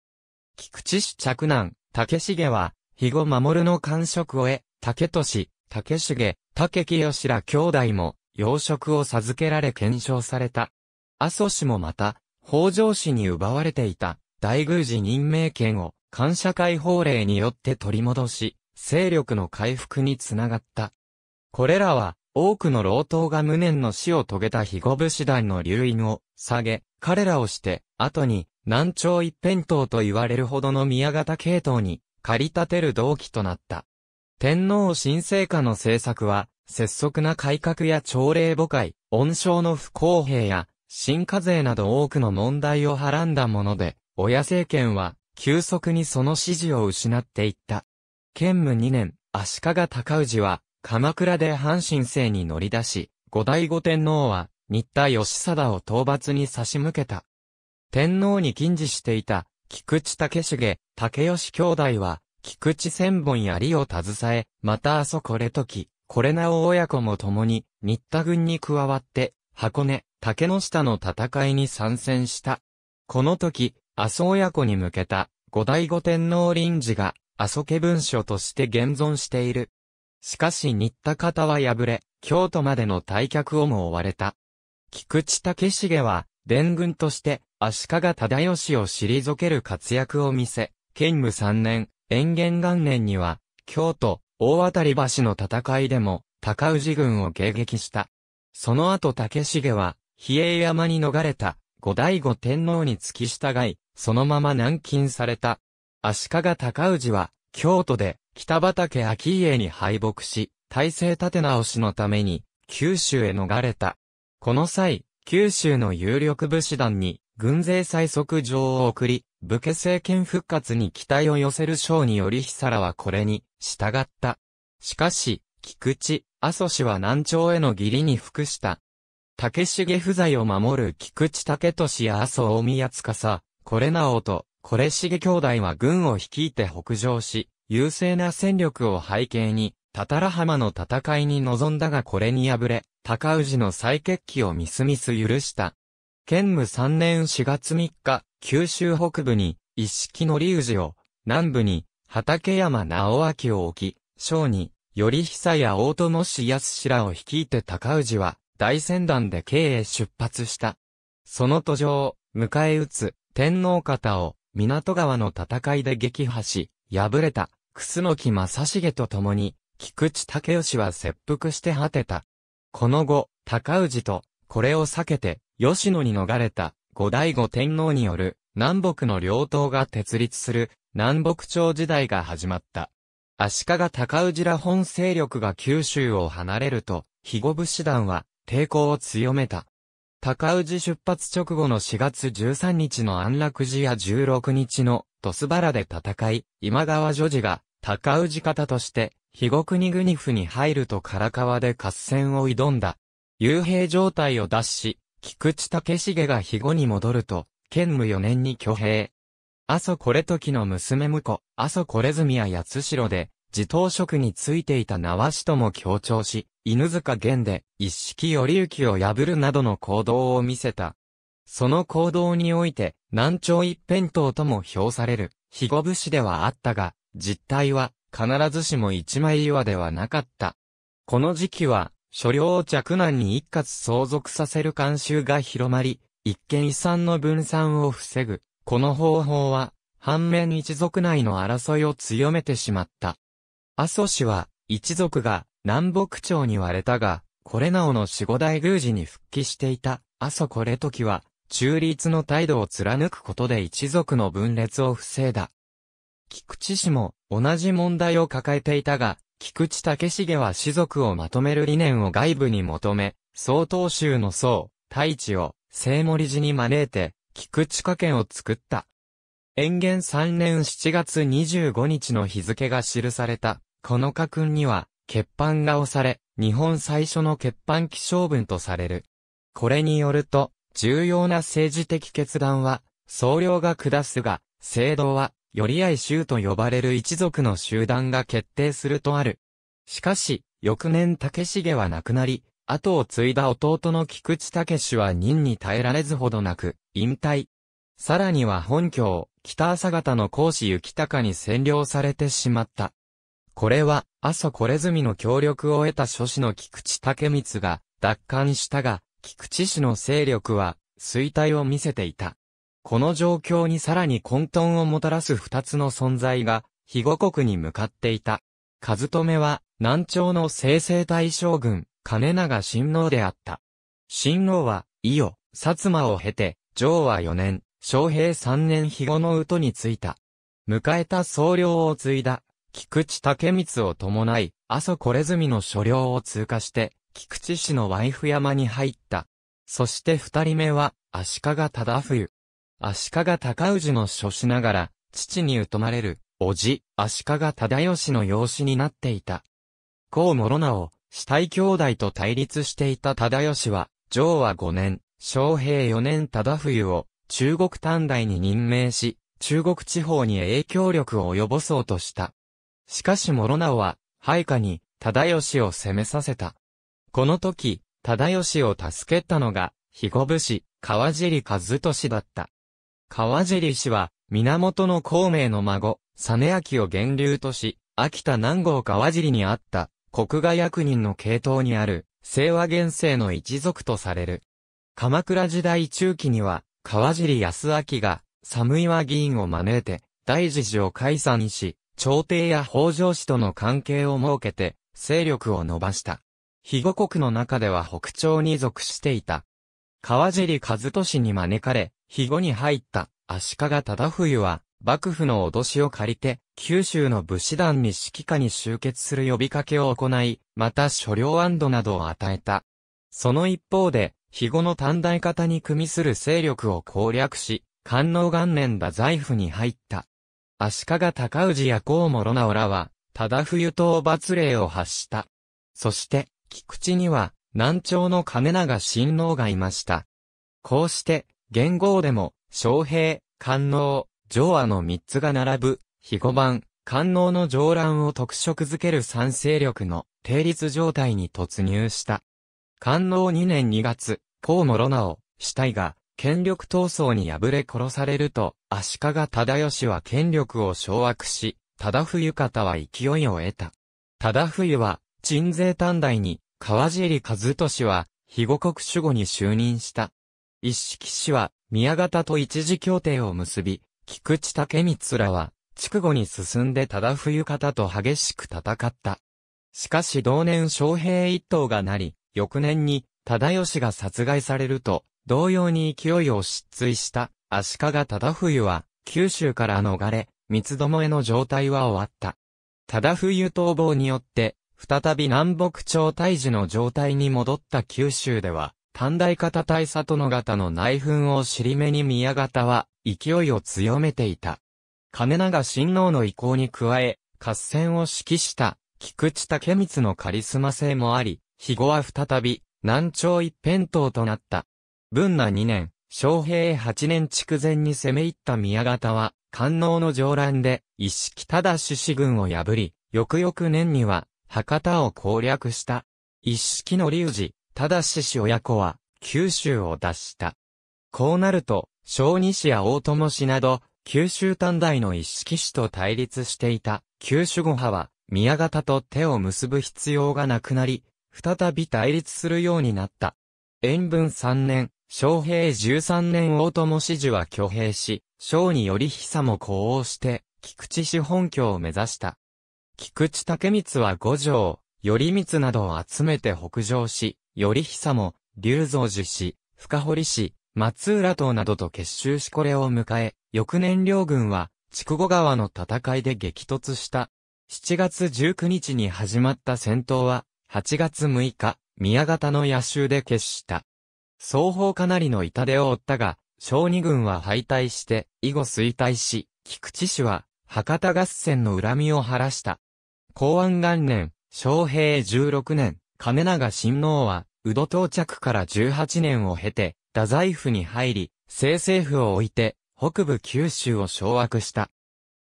菊池市嫡男、竹重は、肥後守の官職を得、竹俊、竹重、竹清ら兄弟も、養殖を授けられ検証された。阿蘇氏もまた、北条氏に奪われていた、大宮寺任命権を、感謝会法令によって取り戻し、勢力の回復につながった。これらは、多くの老頭が無念の死を遂げた肥後武士団の流因を下げ、彼らをして、後に、南朝一辺倒と言われるほどの宮形系統に駆り立てる動機となった。天皇新政下の政策は、拙速な改革や朝礼誤解、恩賞の不公平や、新課税など多くの問題をはらんだもので、親政権は、急速にその支持を失っていった。建武2年、足利尊氏は、鎌倉で阪神政に乗り出し、後醍醐天皇は、新田義貞を討伐に差し向けた。天皇に禁止していた、菊池武重、武吉兄弟は、菊池千本槍を携え、またあそこれとき、これなお親子も共に、新田軍に加わって、箱根、竹の下の戦いに参戦した。この時、阿蘇親子に向けた、五代五天皇臨時が、阿蘇家文書として現存している。しかし新田方は敗れ、京都までの退却をも追われた。菊池武重は、伝軍として、足利忠義を退ける活躍を見せ、建武3年、延元元年には、京都、大渡橋の戦いでも、高氏軍を迎撃した。その後竹重は、比叡山に逃れた、後醍醐天皇に付き従い、そのまま軟禁された。足利高氏は、京都で、北畠秋家に敗北し、体制立て直しのために、九州へ逃れた。この際、九州の有力武士団に、軍勢最速上を送り、武家政権復活に期待を寄せる将によりサラはこれに従った。しかし、菊池、阿蘇氏は南朝への義理に服した。竹重不在を守る菊池竹俊や阿蘇大宮司、これなおと、これ重兄弟は軍を率いて北上し、優勢な戦力を背景に、たたら浜の戦いに臨んだがこれに敗れ、高氏の再決起をみすみす許した。兼務3年4月3日、九州北部に、一式の龍寺を、南部に、畠山直明を置き、小に、り久や大友氏康らを率いて高氏は、大船団で経営出発した。その途上、迎え撃つ、天皇方を、港川の戦いで撃破し、敗れた、楠木正成と共に、菊池武義は切腹して果てた。この後、高氏と、これを避けて、吉野に逃れた、後醍醐天皇による、南北の両党が設立する、南北朝時代が始まった。足利高氏ら本勢力が九州を離れると、肥後武士団は抵抗を強めた。高氏出発直後の4月13日の安楽寺や16日の鳥栖原で戦い、今川女児が高氏方として肥後国国府に入ると唐川で合戦を挑んだ。幽閉状態を脱し、菊池武重が肥後に戻ると、建武4年に挙兵。阿蘇これ時の娘婿、阿蘇これ住や八代で、自頭職についていた縄師とも強調し、犬塚玄で、一式頼行を破るなどの行動を見せた。その行動において、南朝一辺倒とも評される、肥後武士ではあったが、実態は、必ずしも一枚岩ではなかった。この時期は、所領を着難に一括相続させる慣習が広まり、一見遺産の分散を防ぐ。この方法は、反面一族内の争いを強めてしまった。阿蘇氏は、一族が南北朝に割れたが、これなおの守護大宮司に復帰していた阿蘇これ時は、中立の態度を貫くことで一族の分裂を防いだ。菊池氏も同じ問題を抱えていたが、菊池武重は士族をまとめる理念を外部に求め、総統州の僧、大地を、聖森寺に招いて、菊池家圏を作った。延元3年7月25日の日付が記された、この家訓には、欠板が押され、日本最初の欠板起承文とされる。これによると、重要な政治的決断は、総領が下すが、制度は、寄り合い衆と呼ばれる一族の集団が決定するとある。しかし、翌年竹重は亡くなり、後を継いだ弟の菊池武は任に耐えられずほどなく、引退。さらには本郷、北朝方の講師行高に占領されてしまった。これは、阿蘇これずみの協力を得た諸子の菊池武光が奪還したが、菊池氏の勢力は衰退を見せていた。この状況にさらに混沌をもたらす二つの存在が、肥後国に向かっていた。和留は、南朝の正々大将軍、金長親王であった。親王は、伊予、薩摩を経て、上和四年、昌平三年肥後の宇都に着いた。迎えた総領を継いだ、菊池武光を伴い、阿蘇これずみの所領を通過して、菊池市のワイフ山に入った。そして二人目は、足利忠冬。足利尊氏の書しながら、父に疎まれる、叔父、足利忠義の養子になっていた。孔諸直、死体兄弟と対立していた忠義は、上和5年、昭平4年忠冬を、中国短大に任命し、中国地方に影響力を及ぼそうとした。しかし諸直は、配下に、忠義を攻めさせた。この時、忠義を助けたのが、肥後武士、川尻和俊だった。川尻氏は、源の孔明の孫、実明を源流とし、秋田南郷川尻にあった、国外役人の系統にある、清和元世の一族とされる。鎌倉時代中期には、川尻康明が、寒岩議員を招いて、大寺寺を解散し、朝廷や北条氏との関係を設けて、勢力を伸ばした。肥後国の中では北朝に属していた。川尻和俊に招かれ、肥後に入った足利忠冬は、幕府の脅しを借りて、九州の武士団に指揮下に集結する呼びかけを行い、また所領安堵などを与えた。その一方で、肥後の短大方に組みする勢力を攻略し、官能元年だ財布に入った。足利高氏や河諸直らは、忠冬討伐令を発した。そして、菊池には、南朝の金長親王がいました。こうして、元号でも、昌平、官能、上和の三つが並ぶ、非後版、官能の上乱を特色づける賛成力の定律状態に突入した。官能2年2月、高諸直、死体が、権力闘争に敗れ殺されると、足利忠義は権力を掌握し、忠冬方は勢いを得た。忠冬は、鎮西短大に、川尻和俊は、肥後国守護に就任した。一色氏は、宮方と一時協定を結び、菊池武光らは、筑後に進んで忠冬方と激しく戦った。しかし同年将兵一党がなり、翌年に、忠義が殺害されると、同様に勢いを失墜した足利忠冬は、九州から逃れ、三つどもえの状態は終わった。忠冬逃亡によって、再び南北朝大事の状態に戻った九州では、短大方大佐殿方の内紛を尻目に宮方は、勢いを強めていた。金長親王の意向に加え、合戦を指揮した、菊池武光のカリスマ性もあり、肥後は再び、南朝一辺倒となった。文那二年、昌平八年筑前に攻め入った宮方は、官能の上乱で、一式ただ志子軍を破り、翌々年には、博多を攻略した。一式の龍二、ただし氏親子は、九州を脱した。こうなると、小二氏や大友氏など、九州短大の一式氏と対立していた、九州語派は、宮方と手を結ぶ必要がなくなり、再び対立するようになった。延文三年、昌平十三年大友氏樹は挙兵し、小により久も呼応して、菊池氏本拠を目指した。菊池武光は五条、頼光などを集めて北上し、頼久も、龍造寺氏、深堀氏、松浦島などと結集しこれを迎え、翌年両軍は、筑後川の戦いで激突した。7月19日に始まった戦闘は、8月6日、宮方の野州で決した。双方かなりの痛手を負ったが、小二軍は敗退して、以後衰退し、菊池氏は、博多合戦の恨みを晴らした。公安元年、昭平16年、金長親王は、宇土到着から18年を経て、太宰府に入り、政政府を置いて、北部九州を掌握した。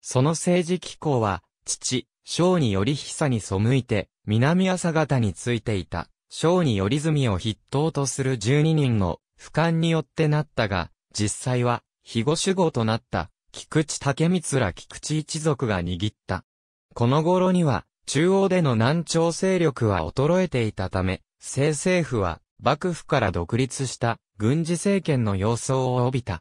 その政治機構は、父、章により久に背いて、南朝方についていた、章により住みを筆頭とする12人の、俯瞰によってなったが、実際は、肥後守護となった、菊池竹光ら菊池一族が握った。この頃には、中央での南朝勢力は衰えていたため、清政府は幕府から独立した軍事政権の様相を帯びた。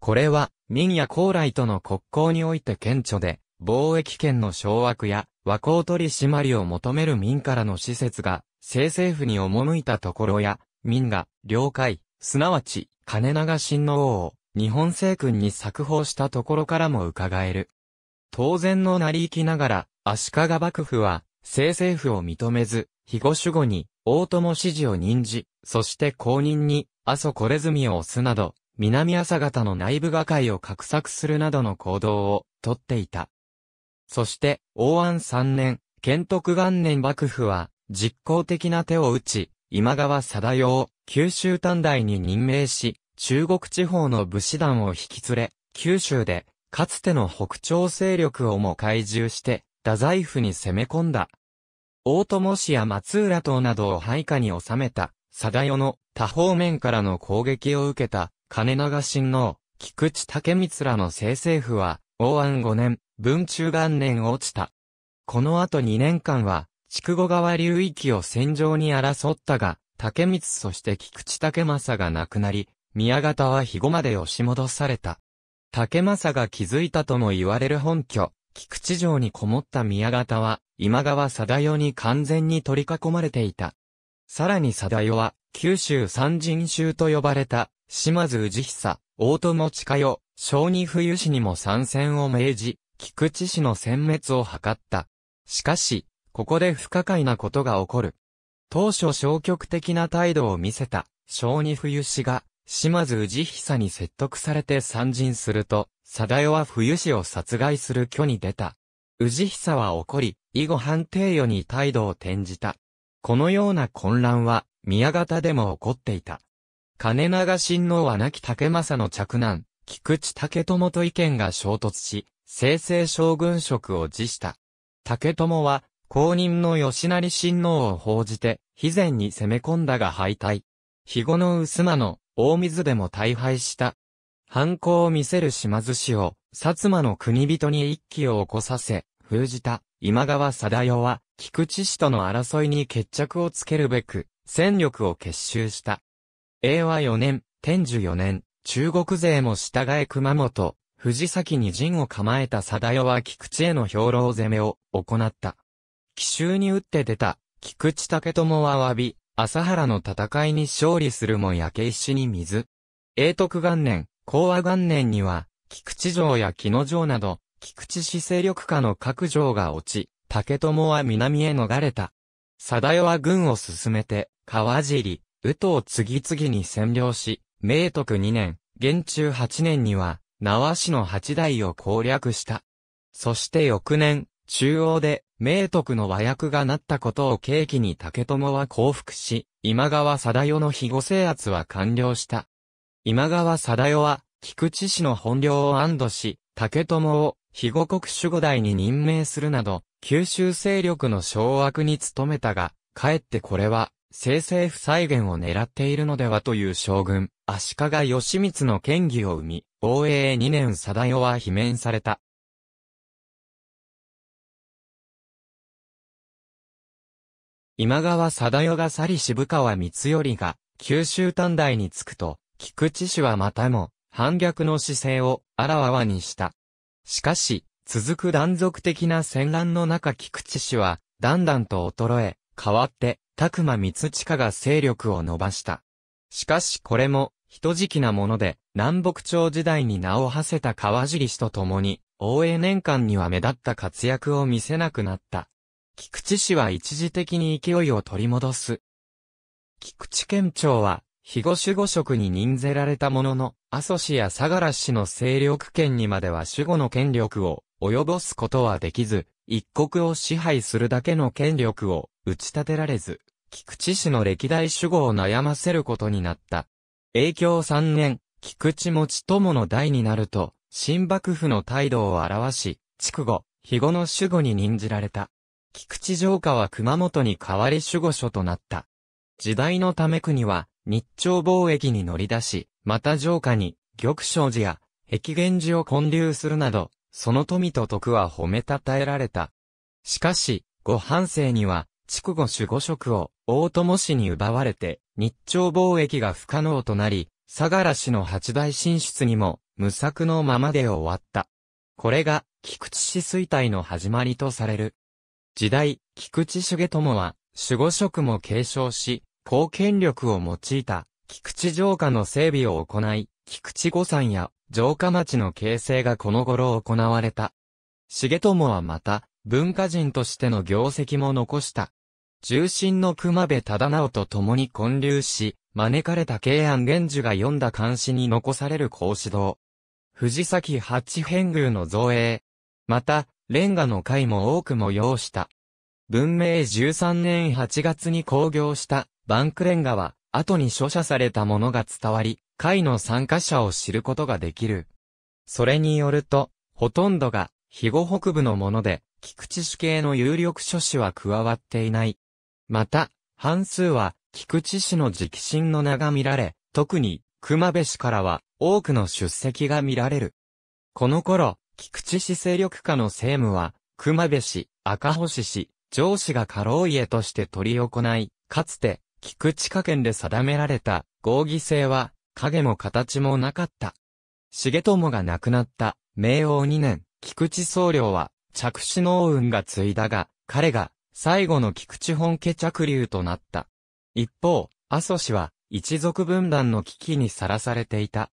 これは明や高麗との国交において顕著で、貿易権の掌握や和光取締りを求める民からの施設が清政府に赴いたところや、民が領海、すなわち金長親王を日本政君に作法したところからも伺える。当然の成り行きながら、足利幕府は、政政府を認めず、肥後守護に、大友支持を任じ、そして公認に、阿蘇小れずみを押すなど、南朝方の内部瓦解を画策するなどの行動を、とっていた。そして、王安3年、建徳元年幕府は、実効的な手を打ち、今川貞代を九州短大に任命し、中国地方の武士団を引き連れ、九州で、かつての北朝勢力をも懐柔して、太宰府に攻め込んだ。大友氏や松浦党などを配下に収めた、貞代の多方面からの攻撃を受けた、金長親王、菊池武光らの政政府は、王安5年、文中元年落ちた。この後2年間は、筑後川流域を戦場に争ったが、竹光そして菊池竹政が亡くなり、宮方は肥後まで押し戻された。竹政が築いたとも言われる本拠、菊池城にこもった宮方は、今川貞代に完全に取り囲まれていた。さらに貞代は、九州三人衆と呼ばれた、島津氏久、大友近代、小児冬氏にも参戦を命じ、菊池氏の殲滅を図った。しかし、ここで不可解なことが起こる。当初消極的な態度を見せた、小児冬氏が、島津氏久に説得されて参陣すると、貞代は冬氏を殺害する虚に出た。氏久は怒り、以後判定与に態度を転じた。このような混乱は、宮方でも起こっていた。金長親王は亡き竹政の嫡男、菊池竹友と意見が衝突し、正々将軍職を辞した。竹友は、公認の吉成親王を報じて、肥前に攻め込んだが敗退。肥後の薄間の、大水でも大敗した、反抗を見せる島津氏を、薩摩の国人に一揆を起こさせ、封じた、今川貞代は、菊池氏との争いに決着をつけるべく、戦力を結集した。英和4年、天寿4年、中国勢も従え熊本、藤崎に陣を構えた貞代は菊池への兵糧攻めを行った。奇襲に打って出た、菊池武友は詫び、朝原の戦いに勝利するも焼け石に水。永徳元年、高和元年には、菊池城や木野城など、菊池市勢力下の各城が落ち、竹友は南へ逃れた。貞代は軍を進めて、川尻、宇都を次々に占領し、明徳2年、元中8年には、縄市の八代を攻略した。そして翌年、中央で、明徳の和訳がなったことを契機に竹友は降伏し、今川貞代の庇護制圧は完了した。今川貞代は、菊池氏の本領を安堵し、竹友を、肥後国守護代に任命するなど、九州勢力の掌握に努めたが、かえってこれは、生政府再現を狙っているのではという将軍、足利義満の権議を生み、防衛2年貞代は罷免された。今川貞代が去り渋川光頼が、九州短大に着くと、菊池氏はまたも、反逆の姿勢をあらわにした。しかし、続く断続的な戦乱の中菊池氏は、だんだんと衰え、代わって、拓馬光親が勢力を伸ばした。しかしこれも、人きなもので、南北朝時代に名を馳せた川尻氏と共に、応永年間には目立った活躍を見せなくなった。菊池氏は一時的に勢いを取り戻す。菊池県庁は、肥後守護職に任ぜられたものの、阿蘇氏や相良氏の勢力圏にまでは守護の権力を及ぼすことはできず、一国を支配するだけの権力を打ち立てられず、菊池氏の歴代守護を悩ませることになった。影響3年、菊池持友の代になると、新幕府の態度を表し、筑後、肥後の守護に任じられた。菊池城下は熊本に代わり守護所となった。時代のため国は、日朝貿易に乗り出し、また城下に、玉昌寺や、壁源寺を建立するなど、その富と徳は褒めたたえられた。しかし、後半生には、筑後守護職を大友氏に奪われて、日朝貿易が不可能となり、相良氏の八大進出にも、無策のままで終わった。これが、菊池氏衰退の始まりとされる。時代、菊池重友は、守護職も継承し、公権力を用いた、菊池城下の整備を行い、菊池御山や城下町の形成がこの頃行われた。重友はまた、文化人としての業績も残した。重臣の熊部忠直と共に建立し、招かれた慶安玄樹が読んだ漢詩に残される孔子堂。藤崎八変宮の造営。また、レンガの会も多く催した。文明13年8月に興行したバンクレンガは、後に書写されたものが伝わり、会の参加者を知ることができる。それによると、ほとんどが、肥後北部のもので、菊池市系の有力書士は加わっていない。また、半数は、菊池市の直進の名が見られ、特に、熊部市からは、多くの出席が見られる。この頃、菊池市勢力下の政務は、熊部市、赤星市、上司が過労家として取り行い、かつて、菊池家県で定められた合議制は影も形もなかった。重友が亡くなった明王2年、菊池総領は着手の運が継いだが、彼が最後の菊池本家着流となった。一方、阿蘇氏は一族分断の危機にさらされていた。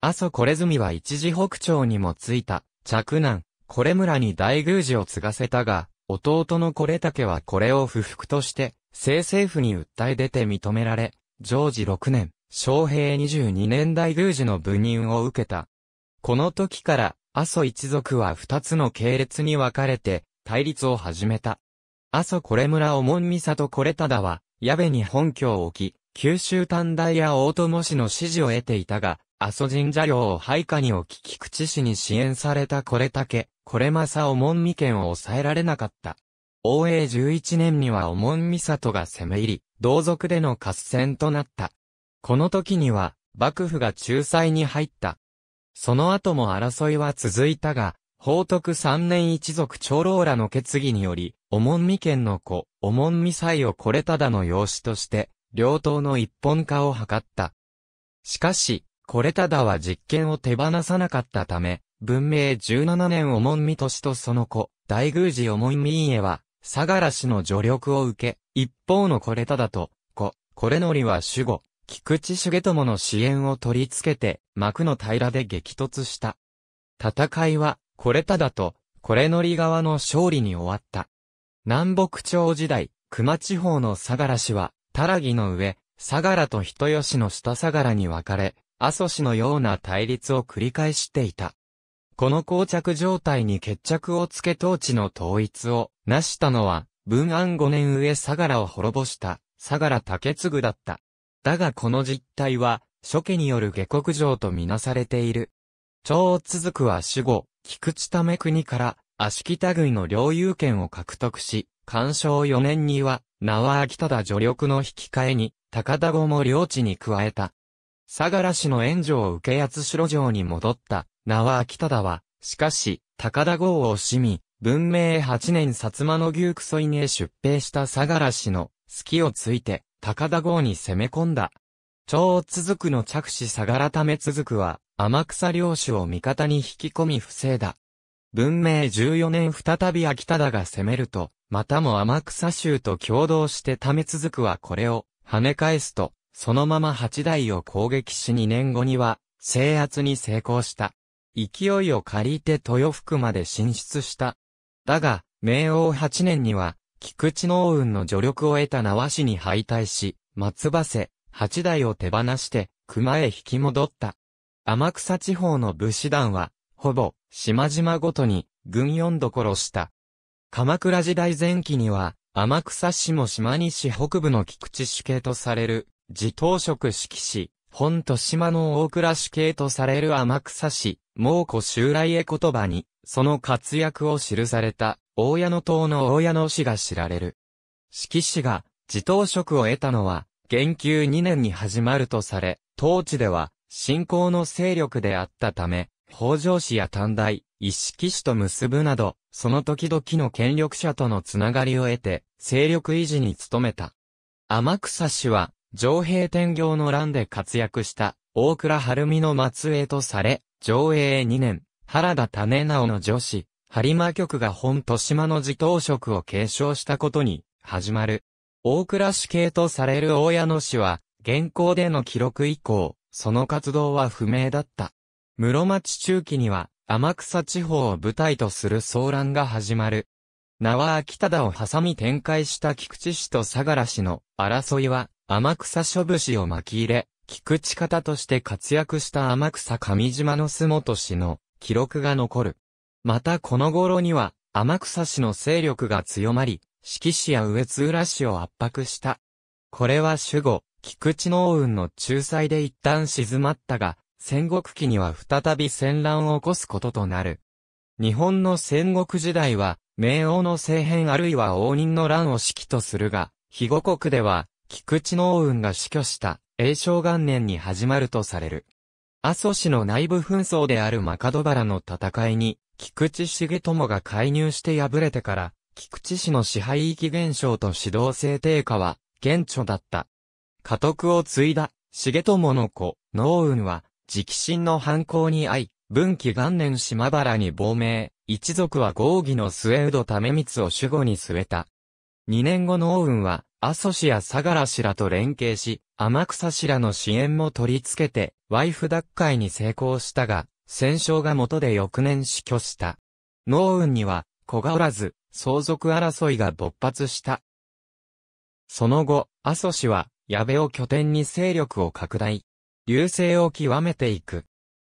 阿蘇これ住は一時北朝にもついた、着難、これ村に大宮司を継がせたが、弟のこれ竹はこれを不服として、政政府に訴え出て認められ、常時6年、昌平22年代宮司の部任を受けた。この時から、阿蘇一族は二つの系列に分かれて、対立を始めた。阿蘇これ村おもんみさとこれただは、矢部に本拠を置き、九州短大や大友氏の支持を得ていたが、阿蘇神社領を配下に置き菊池氏に支援されたこれたけ、これまさおもんみ県を抑えられなかった。応永11年には御門里が攻め入り、同族での合戦となった。この時には、幕府が仲裁に入った。その後も争いは続いたが、宝徳三年一族長老らの決議により、おもんみ県の子、おもんみ祭をこれただの養子として、両党の一本化を図った。しかし、これただは実権を手放さなかったため、文明十七年おもんみ年とその子、大宮寺おもんみ家は、相良氏の助力を受け、一方のこれただと、こ、これのりは守護、菊池重友の支援を取り付けて、幕の平で激突した。戦いは、これただと、これのり側の勝利に終わった。南北朝時代、熊地方の相良氏は、たらぎの上、相良と人吉の下相良に分かれ、阿蘇氏のような対立を繰り返していた。この膠着状態に決着をつけ統治の統一を成したのは、文安五年上相良を滅ぼした、相良竹継だった。だがこの実態は、諸家による下国上とみなされている。長続くは死後、菊池為国から、足北軍の領有権を獲得し、干渉四年には、縄秋忠助力の引き換えに、高田後も領地に加えた。相良氏の援助を受け八代城に戻った、縄秋忠は、しかし、高田郷を惜しみ、文明8年薩摩の牛クソイネへ出兵した相良氏の隙をついて高田郷に攻め込んだ。長続くの着手相良ため続くは天草領主を味方に引き込み不正だ。文明14年再び秋田だが攻めると、またも天草州と共同してため続くはこれを跳ね返すと、そのまま八代を攻撃し2年後には制圧に成功した。勢いを借りて豊福まで進出した。だが、明王8年には、菊池農運の助力を得た縄氏に敗退し、松葉瀬、八代を手放して、熊へ引き戻った。天草地方の武士団は、ほぼ、島々ごとに、軍四どころした。鎌倉時代前期には、天草市も島西北部の菊池主家とされる、自頭職式士、本と島の大倉市系とされる天草市、蒙古襲来へ言葉に、その活躍を記された、大屋野島の大屋野氏が知られる。季氏が、自頭職を得たのは、元久2年に始まるとされ、当地では、信仰の勢力であったため、北条氏や短大、一式氏と結ぶなど、その時々の権力者とのつながりを得て、勢力維持に努めた。天草氏は、上兵天行の乱で活躍した大倉晴美の末裔とされ、上映2年、原田種直の女子、播磨局が本豊島の自頭職を継承したことに、始まる。大倉氏系とされる大屋野氏は、現行での記録以降、その活動は不明だった。室町中期には、天草地方を舞台とする騒乱が始まる。名は秋忠を挟み展開した菊池氏と相良氏の争いは、天草諸武士を巻き入れ、菊池方として活躍した天草上島の洲本氏の記録が残る。またこの頃には、天草氏の勢力が強まり、四季氏や上津浦市を圧迫した。これは守護、菊池農運の仲裁で一旦静まったが、戦国期には再び戦乱を起こすこととなる。日本の戦国時代は、明王の政変あるいは応仁の乱を指揮とするが、肥後国では、菊池農運が死去した永正元年に始まるとされる。阿蘇市の内部紛争であるマカドバラの戦いに、菊池重友が介入して敗れてから、菊池市の支配域減少と指導性低下は、顕著だった。家督を継いだ、重友の子、農運は、直進の犯行に遭い、文紀元年島原に亡命、一族は合議の末うど為光を守護に据えた。二年後農運は、阿蘇市や相良氏らと連携し、天草氏らの支援も取り付けて、ワイフ奪回に成功したが、戦勝が元で翌年死去した。農運には、子がおらず、相続争いが勃発した。その後、阿蘇氏は、矢部を拠点に勢力を拡大。流星を極めていく。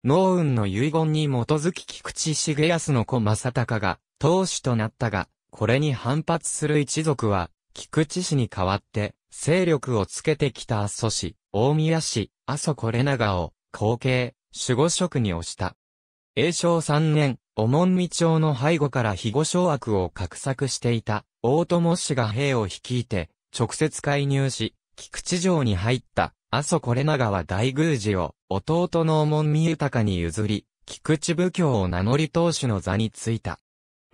農運の遺言に基づき菊池重康の子正隆が、当主となったが、これに反発する一族は、菊池市に代わって、勢力をつけてきた阿蘇市、大宮市、阿蘇これ長を、後継、守護職に推した。永正3年、おもんみ町の背後から肥後掌悪を画策していた、大友氏が兵を率いて、直接介入し、菊池城に入った、阿蘇これ長は大宮寺を、弟のおもんみ豊に譲り、菊池部教を名乗り当主の座についた。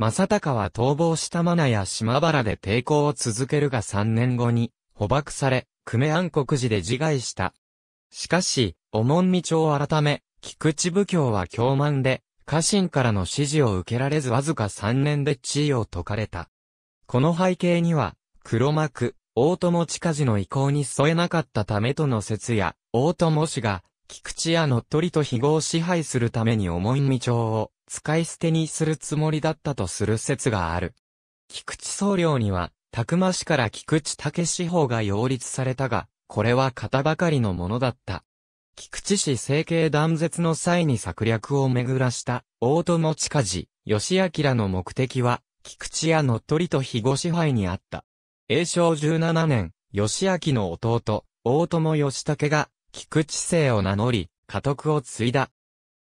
正隆は逃亡したマナや島原で抵抗を続けるが3年後に捕獲され、久米安国寺で自害した。しかし、おもんみ町改め、菊池武教は凶慢で、家臣からの指示を受けられずわずか3年で地位を解かれた。この背景には、黒幕、大友近治の意向に添えなかったためとの説や、大友氏が、菊池屋の鳥と非合支配するために重い未帳を使い捨てにするつもりだったとする説がある。菊池総領には、たくま市から菊池武司法が擁立されたが、これは型ばかりのものだった。菊池市政経断絶の際に策略を巡らした大友近治、吉明の目的は、菊池屋の鳥と肥後支配にあった。永正17年、吉明の弟、大友義武が菊池生を名乗り、家督を継いだ。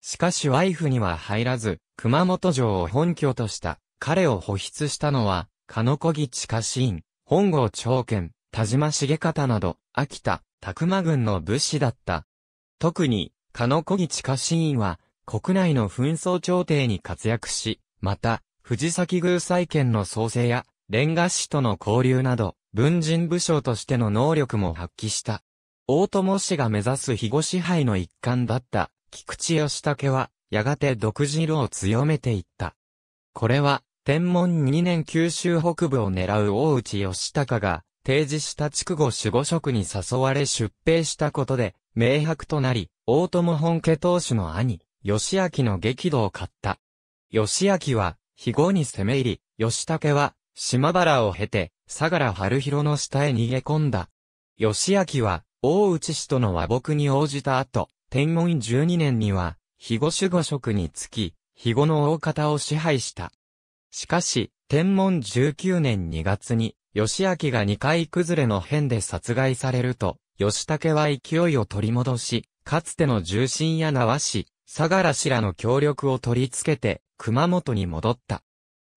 しかしワイフには入らず、熊本城を本拠とした、彼を保筆したのは、鹿小木地下士院、本郷長剣、田島重方など、秋田、宅間軍の武士だった。特に、鹿小木地下士院は、国内の紛争調停に活躍し、また、藤崎宮祭権の創生や、連合使との交流など、文人武将としての能力も発揮した。大友氏が目指す肥後支配の一環だった菊池義武は、やがて独自路を強めていった。これは、天文2年九州北部を狙う大内義隆が、提示した筑後守護職に誘われ出兵したことで、明白となり、大友本家当主の兄、義明の激怒を買った。義明は、肥後に攻め入り、義武は、島原を経て、相良春広の下へ逃げ込んだ。義明は、大内氏との和睦に応じた後、天文12年には、肥後守護職につき、肥後の大方を支配した。しかし、天文19年2月に、義明が二回崩れの変で殺害されると、義武は勢いを取り戻し、かつての重臣や縄師、相良氏らの協力を取り付けて、熊本に戻った。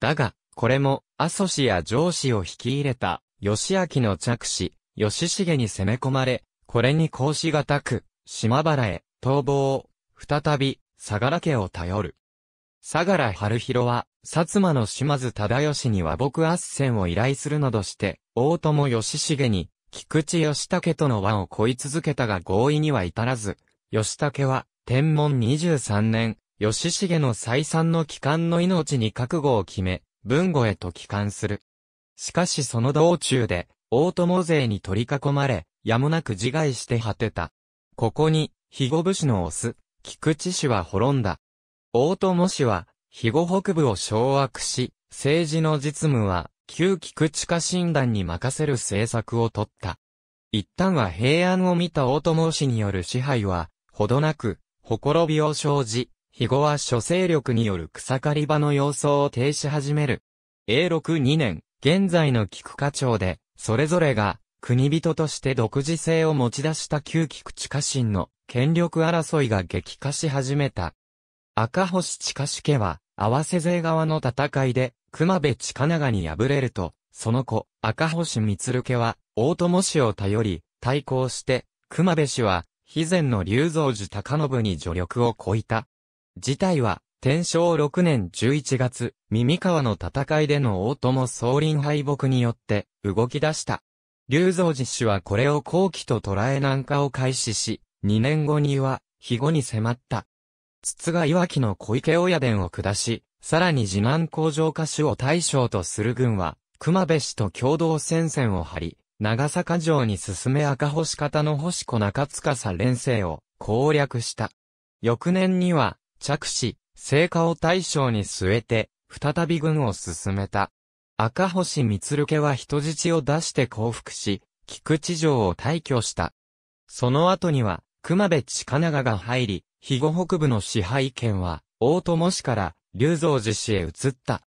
だが、これも、阿蘇氏や上氏を引き入れた、義明の着氏、義重に攻め込まれ、これに格子がたく、島原へ、逃亡、再び、相良家を頼る。相良春広は、薩摩の島津忠義に和睦圧戦を依頼するなどして、大友義重に、菊池義武との和を恋続けたが合意には至らず、義武は、天文23年、義重の再三の帰還の命に覚悟を決め、文後へと帰還する。しかしその道中で、大友勢に取り囲まれ、やむなく自害して果てた。ここに、肥後武士のオス、菊池氏は滅んだ。大友氏は、肥後北部を掌握し、政治の実務は、旧菊池家診断に任せる政策を取った。一旦は平安を見た大友氏による支配は、ほどなく、ほころびを生じ、肥後は諸勢力による草刈り場の様相を停止始める。永禄2年、現在の菊花町で、それぞれが、国人として独自性を持ち出した旧菊地下神の権力争いが激化し始めた。赤星地下主家は、合わせ勢側の戦いで、熊部地下長に敗れると、その子、赤星光家は、大友氏を頼り、対抗して、熊部氏は、肥前の龍蔵寺高信に助力をこいた。事態は、天正6年11月、耳川の戦いでの大友総輪敗北によって、動き出した。龍造寺氏はこれを後期と捉え南下を開始し、2年後には、肥後に迫った。筒が岩木の小池親伝を下し、さらに次男工場歌手を大将とする軍は、熊部氏と共同戦線を張り、長坂城に進め赤星方の星子中塚さ連政を攻略した。翌年には、着死、聖火を大将に据えて、再び軍を進めた。赤星光家は人質を出して降伏し、菊池城を退去した。その後には、熊部近長が入り、肥後北部の支配権は、大友氏から、龍造寺氏へ移った。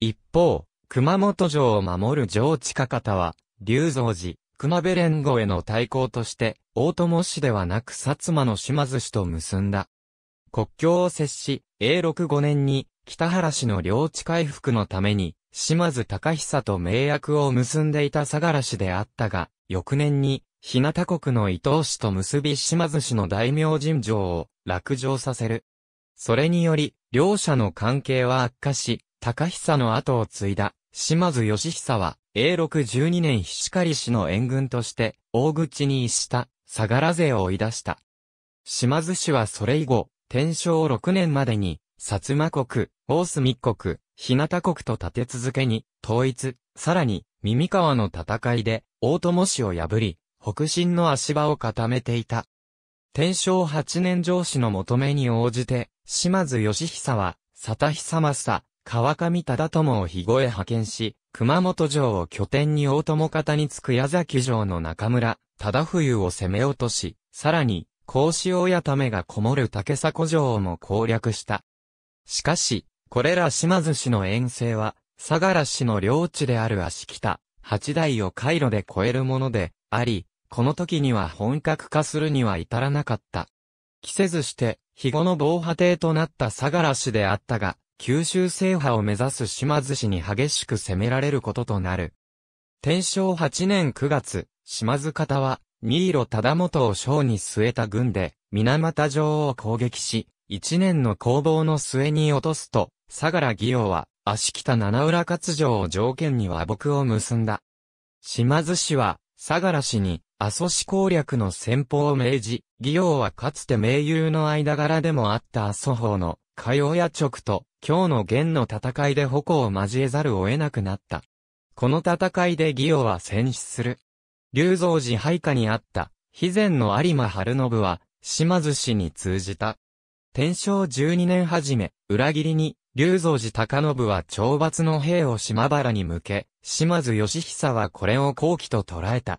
一方、熊本城を守る城地下方は、龍造寺、熊部連合への対抗として、大友氏ではなく薩摩の島津氏と結んだ。国境を接し、永禄5年に、北原氏の領地回復のために、島津隆久と名約を結んでいた相良氏であったが、翌年に、日向国の伊藤氏と結び島津氏の大名尋常を落城させる。それにより、両者の関係は悪化し、高久の後を継いだ、島津義久は、永禄12年菱狩氏の援軍として、大口に逸した、相良勢を追い出した。島津氏はそれ以後、天正6年までに、薩摩国、大隅国、日向国と立て続けに、統一、さらに、耳川の戦いで、大友氏を破り、北進の足場を固めていた。天正八年上司の求めに応じて、島津義久は、佐田久政、川上忠友を肥後へ派遣し、熊本城を拠点に大友方につく矢崎城の中村、忠冬を攻め落とし、さらに、孔子親ためがこもる竹迫城をも攻略した。しかし、これら島津氏の遠征は、相良氏の領地である足北、八代を回路で超えるもので、あり、この時には本格化するには至らなかった。期せずして、肥後の防波堤となった相良氏であったが、九州制覇を目指す島津氏に激しく攻められることとなる。天正八年九月、島津方は、新色忠元を将に据えた軍で、水俣城を攻撃し、一年の攻防の末に落とすと、相良義雄は、足北七浦割城を条件に和睦を結んだ。島津氏は、相良氏に、阿蘇市攻略の先方を命じ、義雄はかつて盟友の間柄でもあった阿蘇法の、火曜夜直と、今日の元の戦いで矛を交えざるを得なくなった。この戦いで義雄は戦死する。龍造寺配下にあった、肥前の有馬晴信は、島津氏に通じた。天正十二年はじめ、裏切りに、龍造寺高信は懲罰の兵を島原に向け、島津義久はこれを後期と捉えた。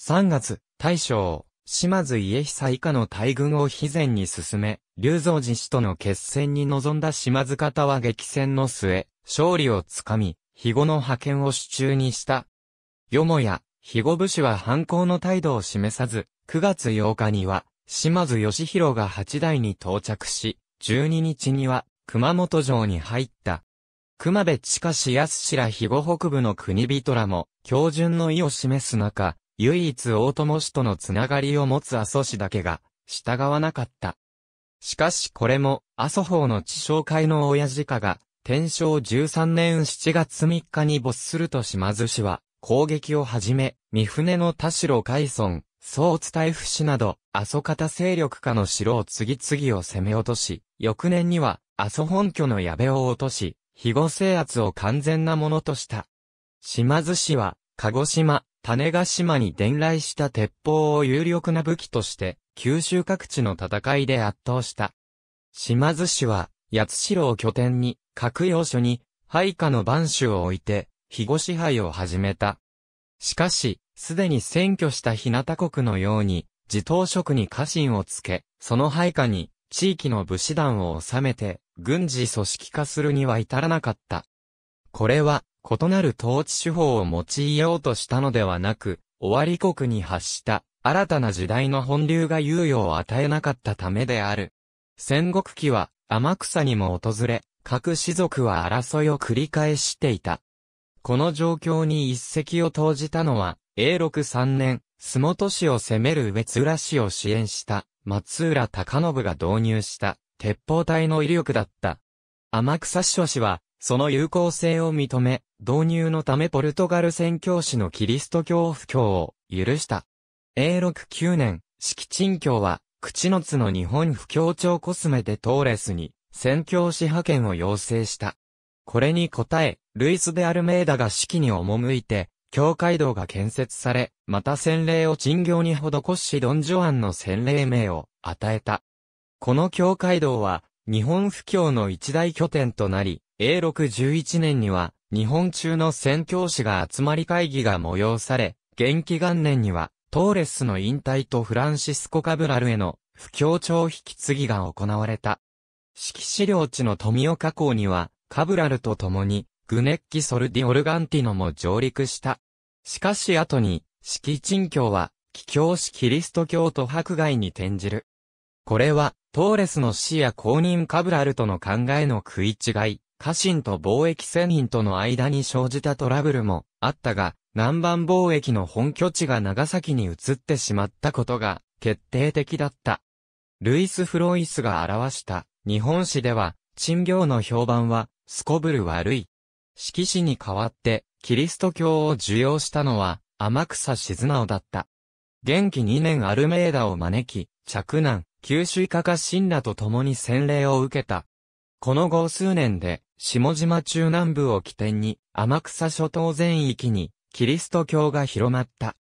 3月、大将、島津家久以下の大軍を肥前に進め、龍造寺氏との決戦に臨んだ島津方は激戦の末、勝利をつかみ、肥後の派遣を手中にした。よもや、肥後武士は反抗の態度を示さず、9月8日には、島津義弘が八代に到着し、12日には、熊本城に入った。熊部地下市安白肥後北部の国人らも、標準の意を示す中、唯一大友氏とのつながりを持つ阿蘇氏だけが、従わなかった。しかしこれも、阿蘇法の地商会の親父家が、天正13年7月3日に没すると島津氏は、攻撃をはじめ、三船の田代海村、総伝え不死など、阿蘇方勢力下の城を次々を攻め落とし、翌年には、阿蘇本拠の矢部を落とし、肥後制圧を完全なものとした。島津氏は、鹿児島、種ヶ島に伝来した鉄砲を有力な武器として、九州各地の戦いで圧倒した。島津氏は、八代を拠点に、各要所に、配下の番衆を置いて、肥後支配を始めた。しかし、すでに占拠した日向国のように、自頭職に家臣をつけ、その配下に、地域の武士団を収めて、軍事組織化するには至らなかった。これは、異なる統治手法を用いようとしたのではなく、終わり国に発した新たな時代の本流が猶予を与えなかったためである。戦国期は天草にも訪れ、各士族は争いを繰り返していた。この状況に一石を投じたのは、永禄三年、洲本市を攻める上津浦氏を支援した松浦隆信が導入した鉄砲隊の威力だった。天草師匠氏は、その有効性を認め、導入のためポルトガル宣教師のキリスト教布教を許した。永禄9年、式鎮教は、口の津の日本布教庁コスメでトーレスに、宣教師派遣を要請した。これに応え、ルイス・デ・アルメーダが式に赴いて、教会堂が建設され、また洗礼を鎮行に施しドン・ジョアンの洗礼名を与えた。この教会堂は、日本布教の一大拠点となり、A611 年には、日本中の宣教師が集まり会議が催され、元気元年には、トーレスの引退とフランシスコ・カブラルへの布教長引き継ぎが行われた。式資料地の富岡港には、カブラルと共に、グネッキ・ソルディ・オルガンティノも上陸した。しかし後に、式鎮教は、帰教師キリスト教徒迫害に転じる。これは、トーレスの死や公認カブラルとの考えの食い違い、家臣と貿易船員との間に生じたトラブルもあったが、南蛮貿易の本拠地が長崎に移ってしまったことが決定的だった。ルイス・フロイスが表した日本史では、鎮行の評判はすこぶる悪い色紙に代わって、キリスト教を受容したのは、天草静直だった。元気2年アルメーダを招き、着難、九州以下家神らと共に洗礼を受けた。この後数年で、下島中南部を起点に、天草諸島全域に、キリスト教が広まった。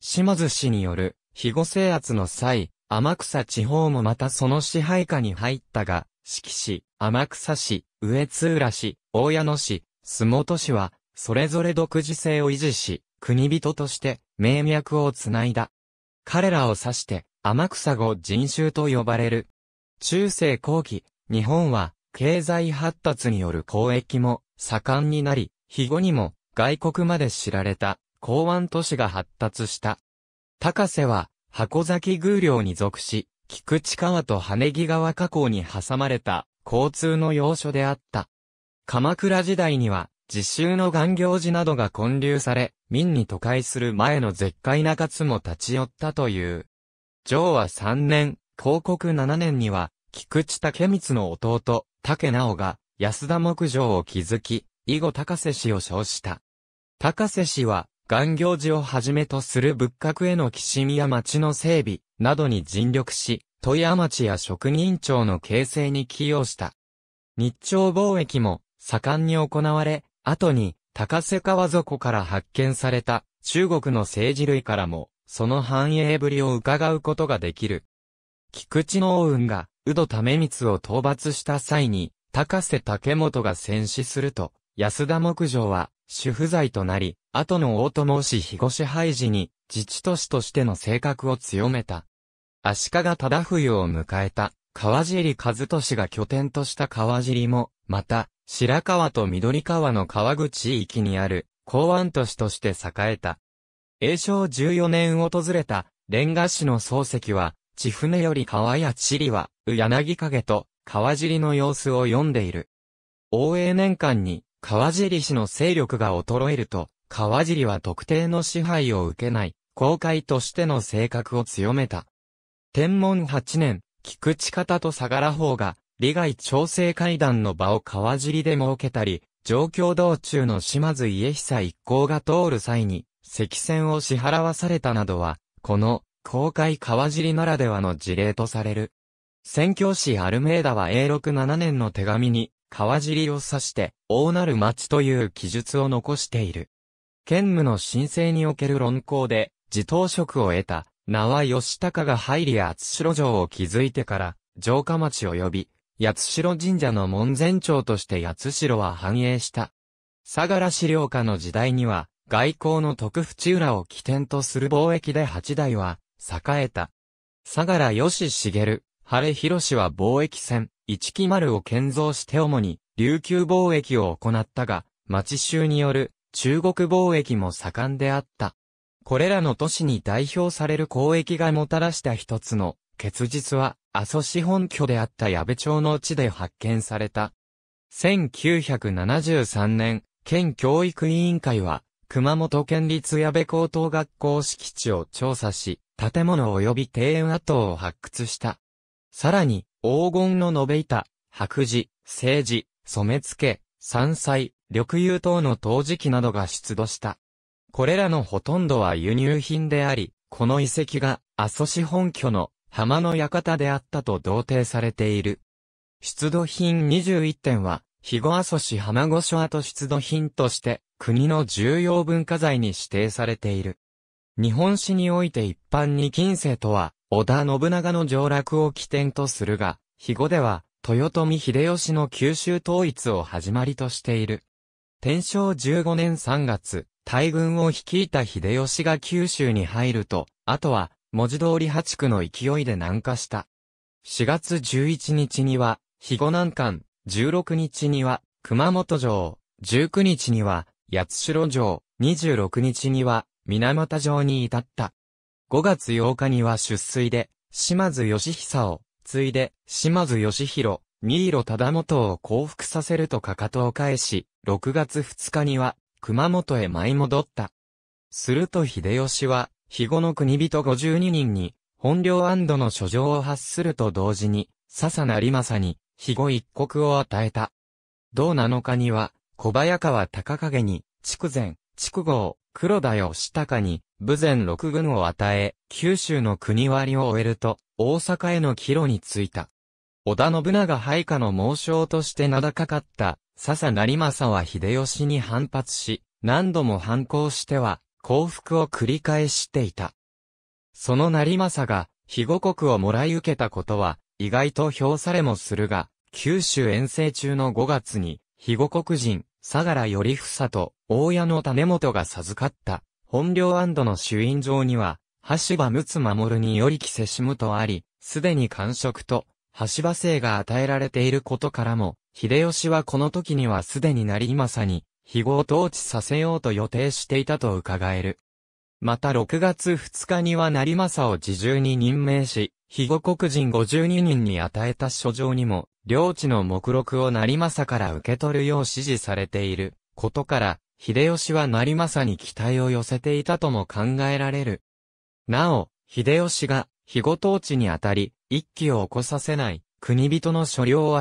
島津氏による、肥後制圧の際、天草地方もまたその支配下に入ったが、四季市、天草市、上津浦市、大谷野市、洲本市は、それぞれ独自性を維持し、国人として、名脈をつないだ。彼らを指して、天草後人衆と呼ばれる。中世後期、日本は、経済発達による交易も、盛んになり、肥後にも、外国まで知られた、港湾都市が発達した。高瀬は、箱崎宮領に属し、菊池川と羽木川河口に挟まれた、交通の要所であった。鎌倉時代には、自習の願行寺などが建立され、民に都会する前の絶海中津も立ち寄ったという。上和3年、広告7年には、菊池武光の弟、竹直が、安田牧場を築き、以後高瀬氏を称した。高瀬氏は、願行寺をはじめとする仏閣への寄進や町の整備、などに尽力し、富山町や職人町の形成に寄与した。日朝貿易も、盛んに行われ、後に高瀬川底から発見された中国の政治類からも、その繁栄ぶりを伺うことができる。菊池の雲が、宇戸為光を討伐した際に、高瀬竹本が戦死すると、安田牧場は、主婦在となり、後の大友氏日越廃寺に、自治都市としての性格を強めた。足利忠冬を迎えた、川尻和俊が拠点とした川尻も、また、白川と緑川の川口域にある港湾都市として栄えた。永正14年訪れたレンガ市の漱石は、千船より川や地理は、柳影と川尻の様子を読んでいる。応永年間に川尻氏の勢力が衰えると、川尻は特定の支配を受けない、公開としての性格を強めた。天文8年、菊池方と相良方が、利害調整会談の場を川尻で設けたり、上京道中の島津家久一行が通る際に、赤線を支払わされたなどは、この、公開川尻ならではの事例とされる。宣教師アルメーダは永6 7年の手紙に、川尻を指して、大なる町という記述を残している。兼務の申請における論考で、自当職を得た、名は吉高が入りや厚城城を築いてから、城下町及び、八代神社の門前町として八代は繁栄した。相良資料家の時代には、外交の徳淵浦を起点とする貿易で八代は、栄えた。相良義茂、晴れ広は貿易船、一木丸を建造して主に、琉球貿易を行ったが、町衆による、中国貿易も盛んであった。これらの都市に代表される交易がもたらした一つの結実は、阿蘇市本拠であった矢部町の地で発見された。1973年、県教育委員会は、熊本県立矢部高等学校敷地を調査し、建物及び庭園跡を発掘した。さらに、黄金の延べ板、白磁、青磁、染付、山菜、緑油等の陶磁器などが出土した。これらのほとんどは輸入品であり、この遺跡が阿蘇市本拠の浜の館であったと同定されている。出土品21点は、肥後阿蘇市浜御所跡出土品として、国の重要文化財に指定されている。日本史において一般に近世とは、織田信長の上落を起点とするが、肥後では、豊臣秀吉の九州統一を始まりとしている。天正15年3月、大軍を率いた秀吉が九州に入ると、あとは、文字通り八区の勢いで南下した。4月11日には、肥後南関、16日には、熊本城、19日には、八代城、26日には、水俣城に至った。5月8日には出水で、島津義久を、ついで、島津義弘、新色忠元を降伏させるとかかとを返し、6月2日には、熊本へ舞い戻った。すると秀吉は、肥後の国人52人に、本領安の書状を発すると同時に、笹成政に、肥後一国を与えた。同七日には、小早川高影に、筑前、筑後、黒田義高に、武前六軍を与え、九州の国割を終えると、大阪への帰路に着いた。織田信長配下の猛将として名高かった、笹成政は秀吉に反発し、何度も反抗しては、降伏を繰り返していた。その成政が、肥後国をもらい受けたことは、意外と評されもするが、九州遠征中の5月に、肥後国人、相良頼房と、大屋の種元が授かった、本領安堵の主因場には、橋場睦守により着せしむとあり、すでに官職と、橋場姓が与えられていることからも、秀吉はこの時にはすでに成政に、肥後を統治させようと予定していたと伺える。また6月2日には成政を自重に任命し、肥後国人52人に与えた書状にも、領地の目録を成政から受け取るよう指示されていることから、秀吉は成政に期待を寄せていたとも考えられる。なお、秀吉が、肥後統治にあたり、一揆を起こさせない、国人の所領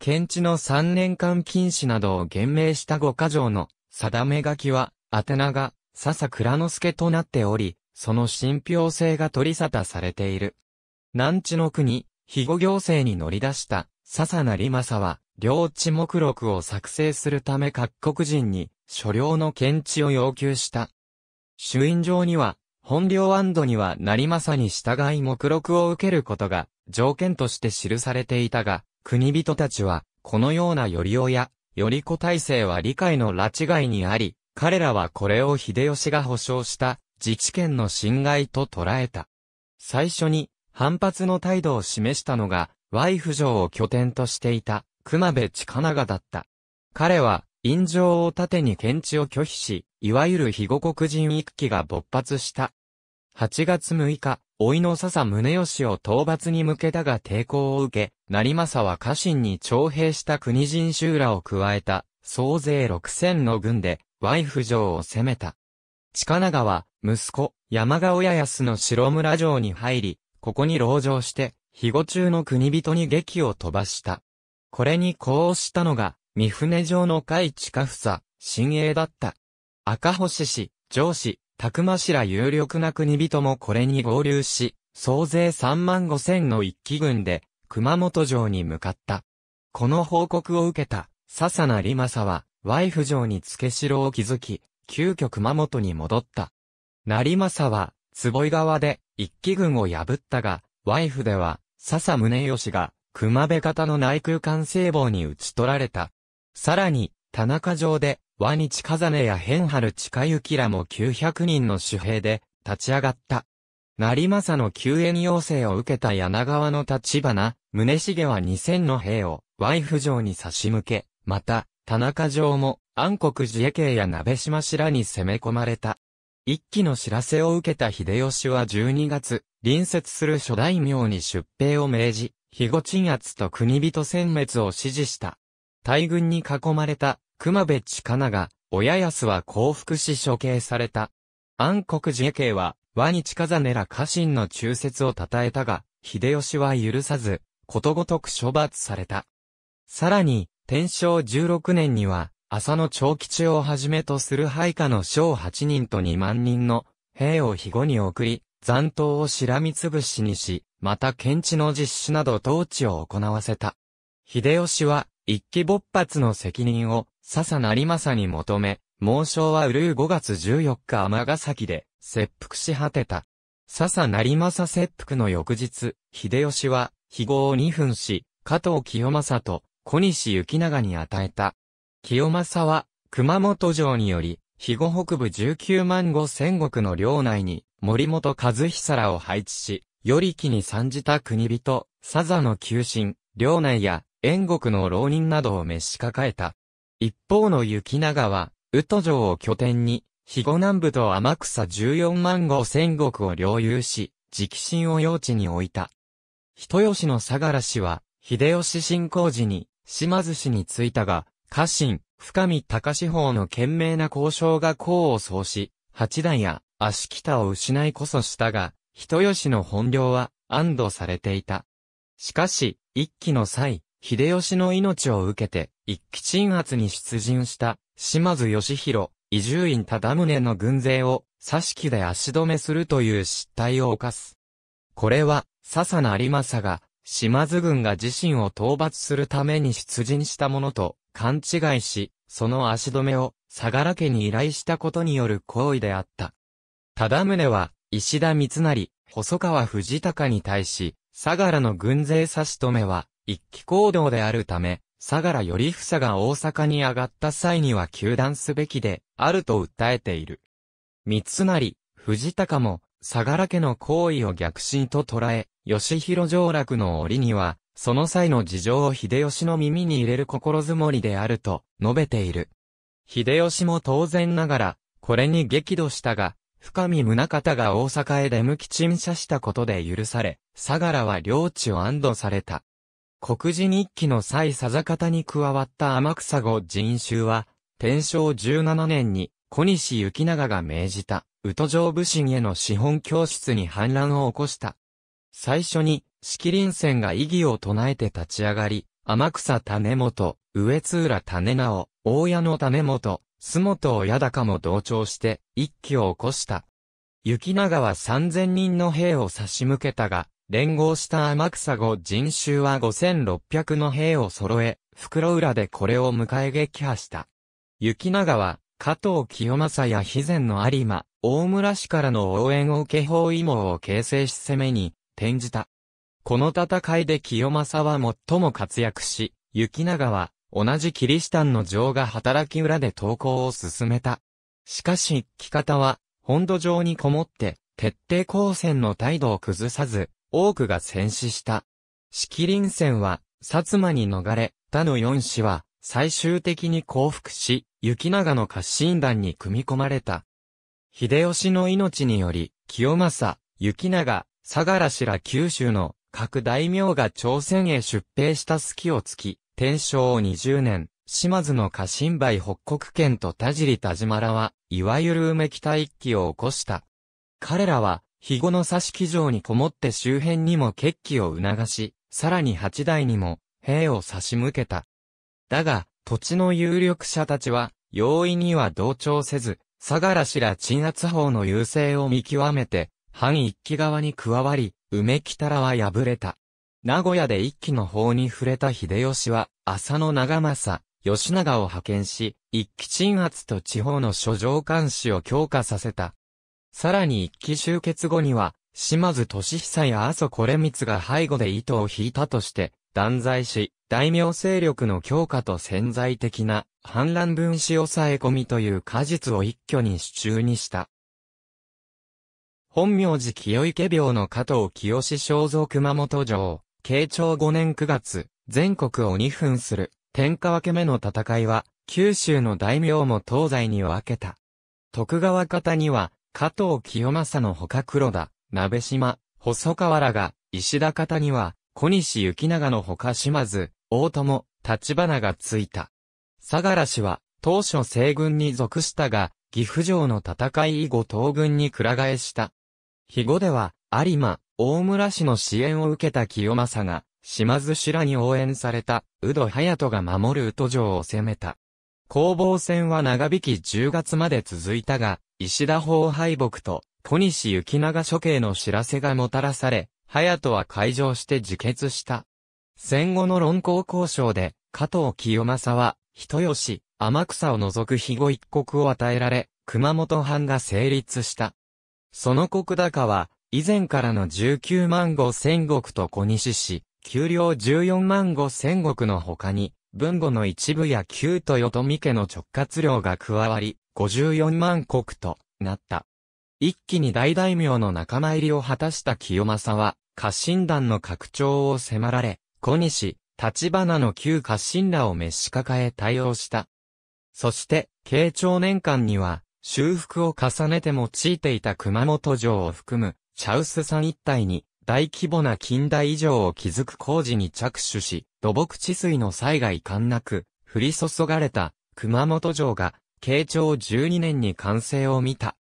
検知の3年間禁止などを厳命した五箇条の定め書きは、宛名が笹倉之助となっており、その信憑性が取り沙汰されている。南地の国、肥後行政に乗り出した笹成正は、領地目録を作成するため各国人に、所領の検知を要求した。主因上には、本領安堵には成正に従い目録を受けることが条件として記されていたが、国人たちは、このようなより親、より子体制は理解の拉致外にあり、彼らはこれを秀吉が保障した自治権の侵害と捉えた。最初に反発の態度を示したのが、ワイフ城を拠点としていた熊部近長だった。彼は、陰城を盾に検知を拒否し、いわゆる非護国人一揆が勃発した。8月6日、老いの笹宗義を討伐に向けたが抵抗を受け、成政は家臣に徴兵した国人衆らを加えた、総勢六千の軍で、ワイフ城を攻めた。近長は、息子、山賀親康の城村城に入り、ここに籠城して、肥後中の国人に劇を飛ばした。これに呼応したのが、三船城の海地下房、新鋭だった。赤星氏、上司、たくましら有力な国人もこれに合流し、総勢3万5千の一騎軍で、熊本城に向かった。この報告を受けた、笹名里正は、ワイフ城に付け城を築き、急遽熊本に戻った。成政は、坪井川で、一騎軍を破ったが、ワイフでは、笹宗義が、熊部方の内空間聖望に打ち取られた。さらに、田中城で、和日風根や変春近行らも900人の守兵で立ち上がった。成政の救援要請を受けた柳川の立花、宗重は2000の兵を、ワイフ城に差し向け、また、田中城も、暗黒寺家系や鍋島氏らに攻め込まれた。一気の知らせを受けた秀吉は12月、隣接する諸大名に出兵を命じ、肥後鎮圧と国人殲滅を指示した。大軍に囲まれた熊部千かなが、親安は降伏し処刑された。暗黒寺家は、和に近ざねら家臣の忠説を称えたが、秀吉は許さず、ことごとく処罰された。さらに、天正16年には、浅野長吉をはじめとする配下の将8人と2万人の兵を肥後に送り、残党をしらみつぶしにし、また検知の実施など統治を行わせた。秀吉は、一気勃発の責任を、笹成政に求め、猛将はうるう5月14日尼崎で、切腹し果てた。笹成政切腹の翌日、秀吉は、非合を2分し、加藤清正と小西行長に与えた。清正は、熊本城により、肥後北部19万5千石の領内に、森本和久らを配置し、より木に参じた国人、笹の急進、領内や援国の浪人などを召し抱えた。一方の雪長は、宇都城を拠点に、肥後南部と天草14万五戦国を領有し、直進を用地に置いた。人吉の相良氏は、秀吉信仰時に、島津氏に着いたが、家臣、深見高志法の懸命な交渉が功を奏し、八段や足北を失いこそしたが、人吉の本領は安堵されていた。しかし、一期の際、秀吉の命を受けて、一騎鎮圧に出陣した、島津義弘、伊集院忠宗の軍勢を、佐敷で足止めするという失態を犯す。これは、笹成政が、島津軍が自身を討伐するために出陣したものと、勘違いし、その足止めを、相良家に依頼したことによる行為であった。忠宗は、石田三成、細川藤高に対し、相良の軍勢差し止めは、一気行動であるため、相良頼房が大阪に上がった際には休断すべきで、あると訴えている。三成、藤高も、相良家の行為を逆進と捉え、吉弘上洛の折には、その際の事情を秀吉の耳に入れる心づもりであると述べている。秀吉も当然ながら、これに激怒したが、深見宗方が大阪へ出向き陳謝したことで許され、相良は領地を安堵された。国事日記の際佐方に加わった天草語人衆は、天正17年に小西行長が命じた、宇都城武神への資本教室に反乱を起こした。最初に、式林戦が異議を唱えて立ち上がり、天草種元、上津浦種直、大屋の種元、洲本親高も同調して、一揆を起こした。雪長は3000人の兵を差し向けたが、連合した天草後人衆は5600の兵を揃え、袋浦でこれを迎え撃破した。雪長は、加藤清正や肥前の有馬、大村氏からの応援を受け包囲網を形成し攻めに転じた。この戦いで清正は最も活躍し、雪長は同じキリシタンの城が働き裏で投降を進めた。しかし、木方は本土上にこもって徹底抗戦の態度を崩さず、多くが戦死した。四季林戦は、薩摩に逃れ、他の四氏は、最終的に降伏し、雪長の家心団に組み込まれた。秀吉の命により、清正、雪長、相良氏ら九州の各大名が朝鮮へ出兵した隙をつき、天正20年、島津の家臣梅北国県と田尻田島らは、いわゆる梅北一揆を起こした。彼らは、肥後の差し式城にこもって周辺にも決起を促し、さらに八代にも兵を差し向けた。だが、土地の有力者たちは、容易には同調せず、相良氏ら鎮圧法の優勢を見極めて、反一騎側に加わり、梅北らは敗れた。名古屋で一騎の法に触れた秀吉は、浅野長政、吉永を派遣し、一騎鎮圧と地方の諸城監視を強化させた。さらに一期終結後には、島津俊久や阿蘇惟光が背後で糸を引いたとして、断罪し、大名勢力の強化と潜在的な反乱分子抑え込みという果実を一挙に手中にした。本名寺清池病の加藤清志肖像熊本城、慶長5年9月、全国を2分する天下分け目の戦いは、九州の大名も東西に分けた。徳川方には、加藤清正の他黒田、鍋島、細川らが、石田方には、小西行長の他島津、大友、立花がついた。相良氏は、当初西軍に属したが、岐阜城の戦い以後東軍に倉替えした。肥後では、有馬、大村氏の支援を受けた清正が、島津氏らに応援された、宇戸隼人が守る宇都城を攻めた。攻防戦は長引き10月まで続いたが、石田法敗北と小西行長処刑の知らせがもたらされ、隼人は会場して自決した。戦後の論考交渉で、加藤清正は、人吉、天草を除く肥後一国を与えられ、熊本藩が成立した。その国高は、以前からの19万5千石と小西市、給料14万5千石の他に、文語の一部や旧豊臣家の直轄領が加わり、54万国となった。一気に大大名の仲間入りを果たした清正は、家臣団の拡張を迫られ、小西、立花の旧家臣らを召し抱え対応した。そして、慶長年間には、修復を重ねて用いていた熊本城を含む、茶臼山一帯に、大規模な近代以上を築く工事に着手し、土木治水の災害なく、降り注がれた熊本城が、慶長12年に完成を見た。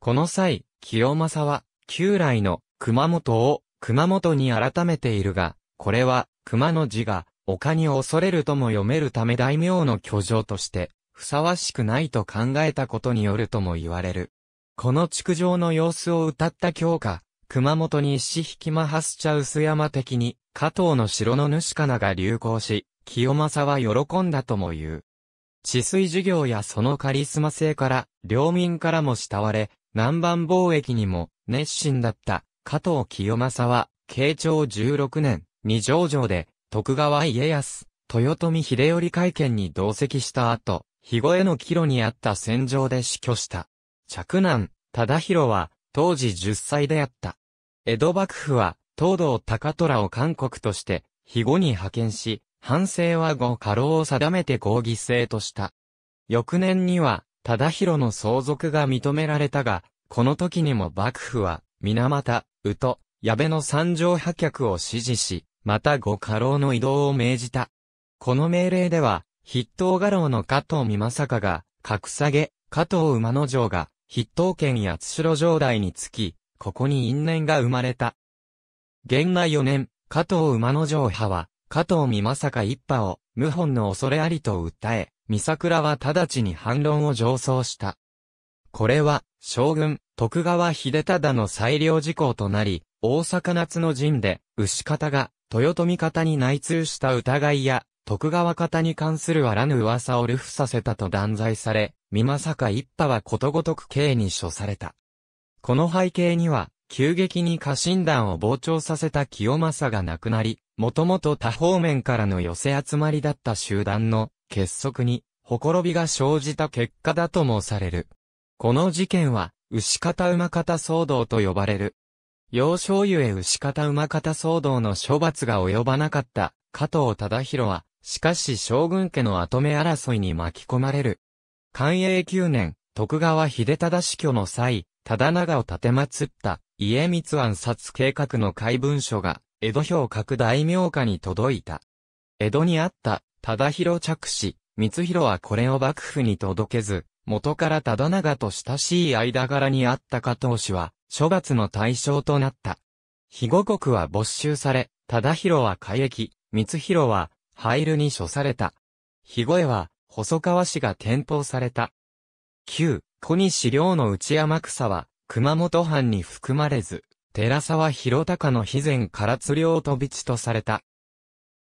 この際、清正は、旧来の熊本を熊本に改めているが、これは熊の字が丘に恐れるとも読めるため大名の居城としてふさわしくないと考えたことによるとも言われる。この築城の様子を歌った教科、熊本に石引間ハスチャ薄山的に、加藤の城の主かなが流行し、清正は喜んだとも言う。治水事業やそのカリスマ性から、領民からも慕われ、南蛮貿易にも熱心だった加藤清正は、慶長16年、二条城で、徳川家康、豊臣秀頼会見に同席した後、肥後への帰路にあった戦場で死去した。着難、忠弘は、当時10歳であった。江戸幕府は、東道高虎を韓国として、肥後に派遣し、反省は後過労を定めて抗議制とした。翌年には、忠広の相続が認められたが、この時にも幕府は、水俣、宇都、矢部の三条破却を支持し、また後過労の移動を命じた。この命令では、筆頭画廊の加藤美正が、格下げ、加藤馬之丞が、筆頭県八代城代につき、ここに因縁が生まれた。元内四年、加藤馬之城派は、加藤美か一派を、謀反の恐れありと訴え、三桜は直ちに反論を上奏した。これは、将軍、徳川秀忠の裁量事項となり、大阪夏の陣で、牛方が、豊臣方に内通した疑いや、徳川方に関するあらぬ噂を流布させたと断罪され、美政一派はことごとく刑に処された。この背景には、急激に家臣団を膨張させた清正が亡くなり、もともと多方面からの寄せ集まりだった集団の結束に、ほころびが生じた結果だと申される。この事件は、牛方馬方騒動と呼ばれる。幼少ゆえ牛方馬方騒動の処罰が及ばなかった加藤忠宏は、しかし将軍家の後目争いに巻き込まれる。寛永九年、徳川秀忠死去の際、忠長を建てまった家光暗殺計画の怪文書が、江戸表各大名家に届いた。江戸にあった、忠広着氏、光広はこれを幕府に届けず、元から忠長と親しい間柄にあった加藤氏は、処罰の対象となった。肥後国は没収され、忠広は改役、光広は、廃炉に処された。肥後へは、細川氏が転倒された。旧、小西陵の内山草は、熊本藩に含まれず、寺沢広隆の肥前唐津領飛び地とされた。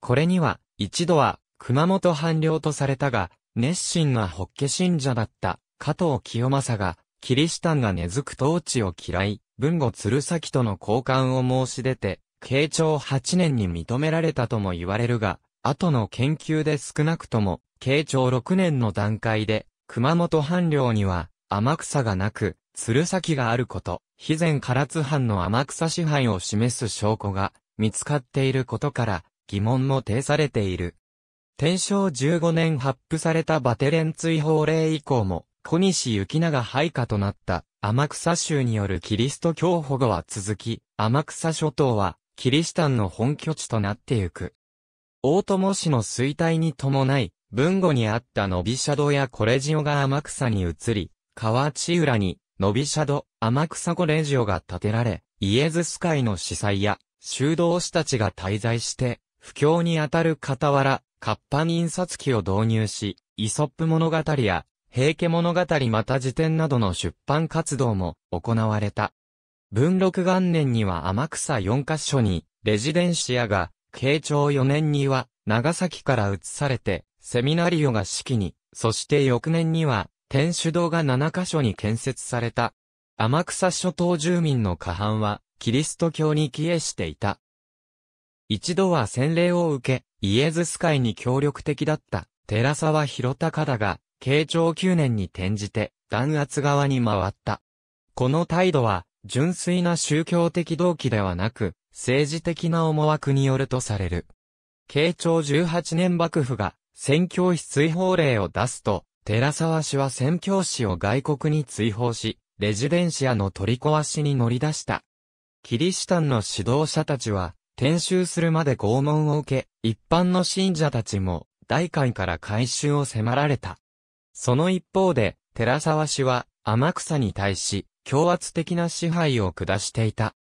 これには、一度は、熊本藩領とされたが、熱心な法華信者だった、加藤清正が、キリシタンが根付く統治を嫌い、豊後鶴崎との交換を申し出て、慶長8年に認められたとも言われるが、後の研究で少なくとも、慶長6年の段階で、熊本藩領には、天草がなく、鶴崎があること、肥前唐津藩の天草支配を示す証拠が見つかっていることから、疑問も呈されている。天正15年発布されたバテレン追放令以降も、小西行長配下となった天草州によるキリスト教保護は続き、天草諸島はキリシタンの本拠地となってゆく。大友氏の衰退に伴い、文後にあったノビシャドやコレジオが天草に移り、河内浦に、ノビシャド、天草コレジオが建てられ、イエズス会の司祭や、修道士たちが滞在して、不況にあたる傍ら、活版印刷機を導入し、イソップ物語や、平家物語また辞典などの出版活動も行われた。文禄元年には天草4カ所に、レジデンシアが、慶長4年には、長崎から移されて、セミナリオが式に、そして翌年には、天主堂が7カ所に建設された。天草諸島住民の過半は、キリスト教に帰依していた。一度は洗礼を受け、イエズス会に協力的だった、寺沢広隆だが、慶長9年に転じて、弾圧側に回った。この態度は、純粋な宗教的動機ではなく、政治的な思惑によるとされる。慶長18年幕府が、宣教師追放令を出すと、寺沢氏は宣教師を外国に追放し、レジデンシアの取り壊しに乗り出した。キリシタンの指導者たちは、転収するまで拷問を受け、一般の信者たちも、大会から回収を迫られた。その一方で、寺沢氏は、天草に対し、強圧的な支配を下していた。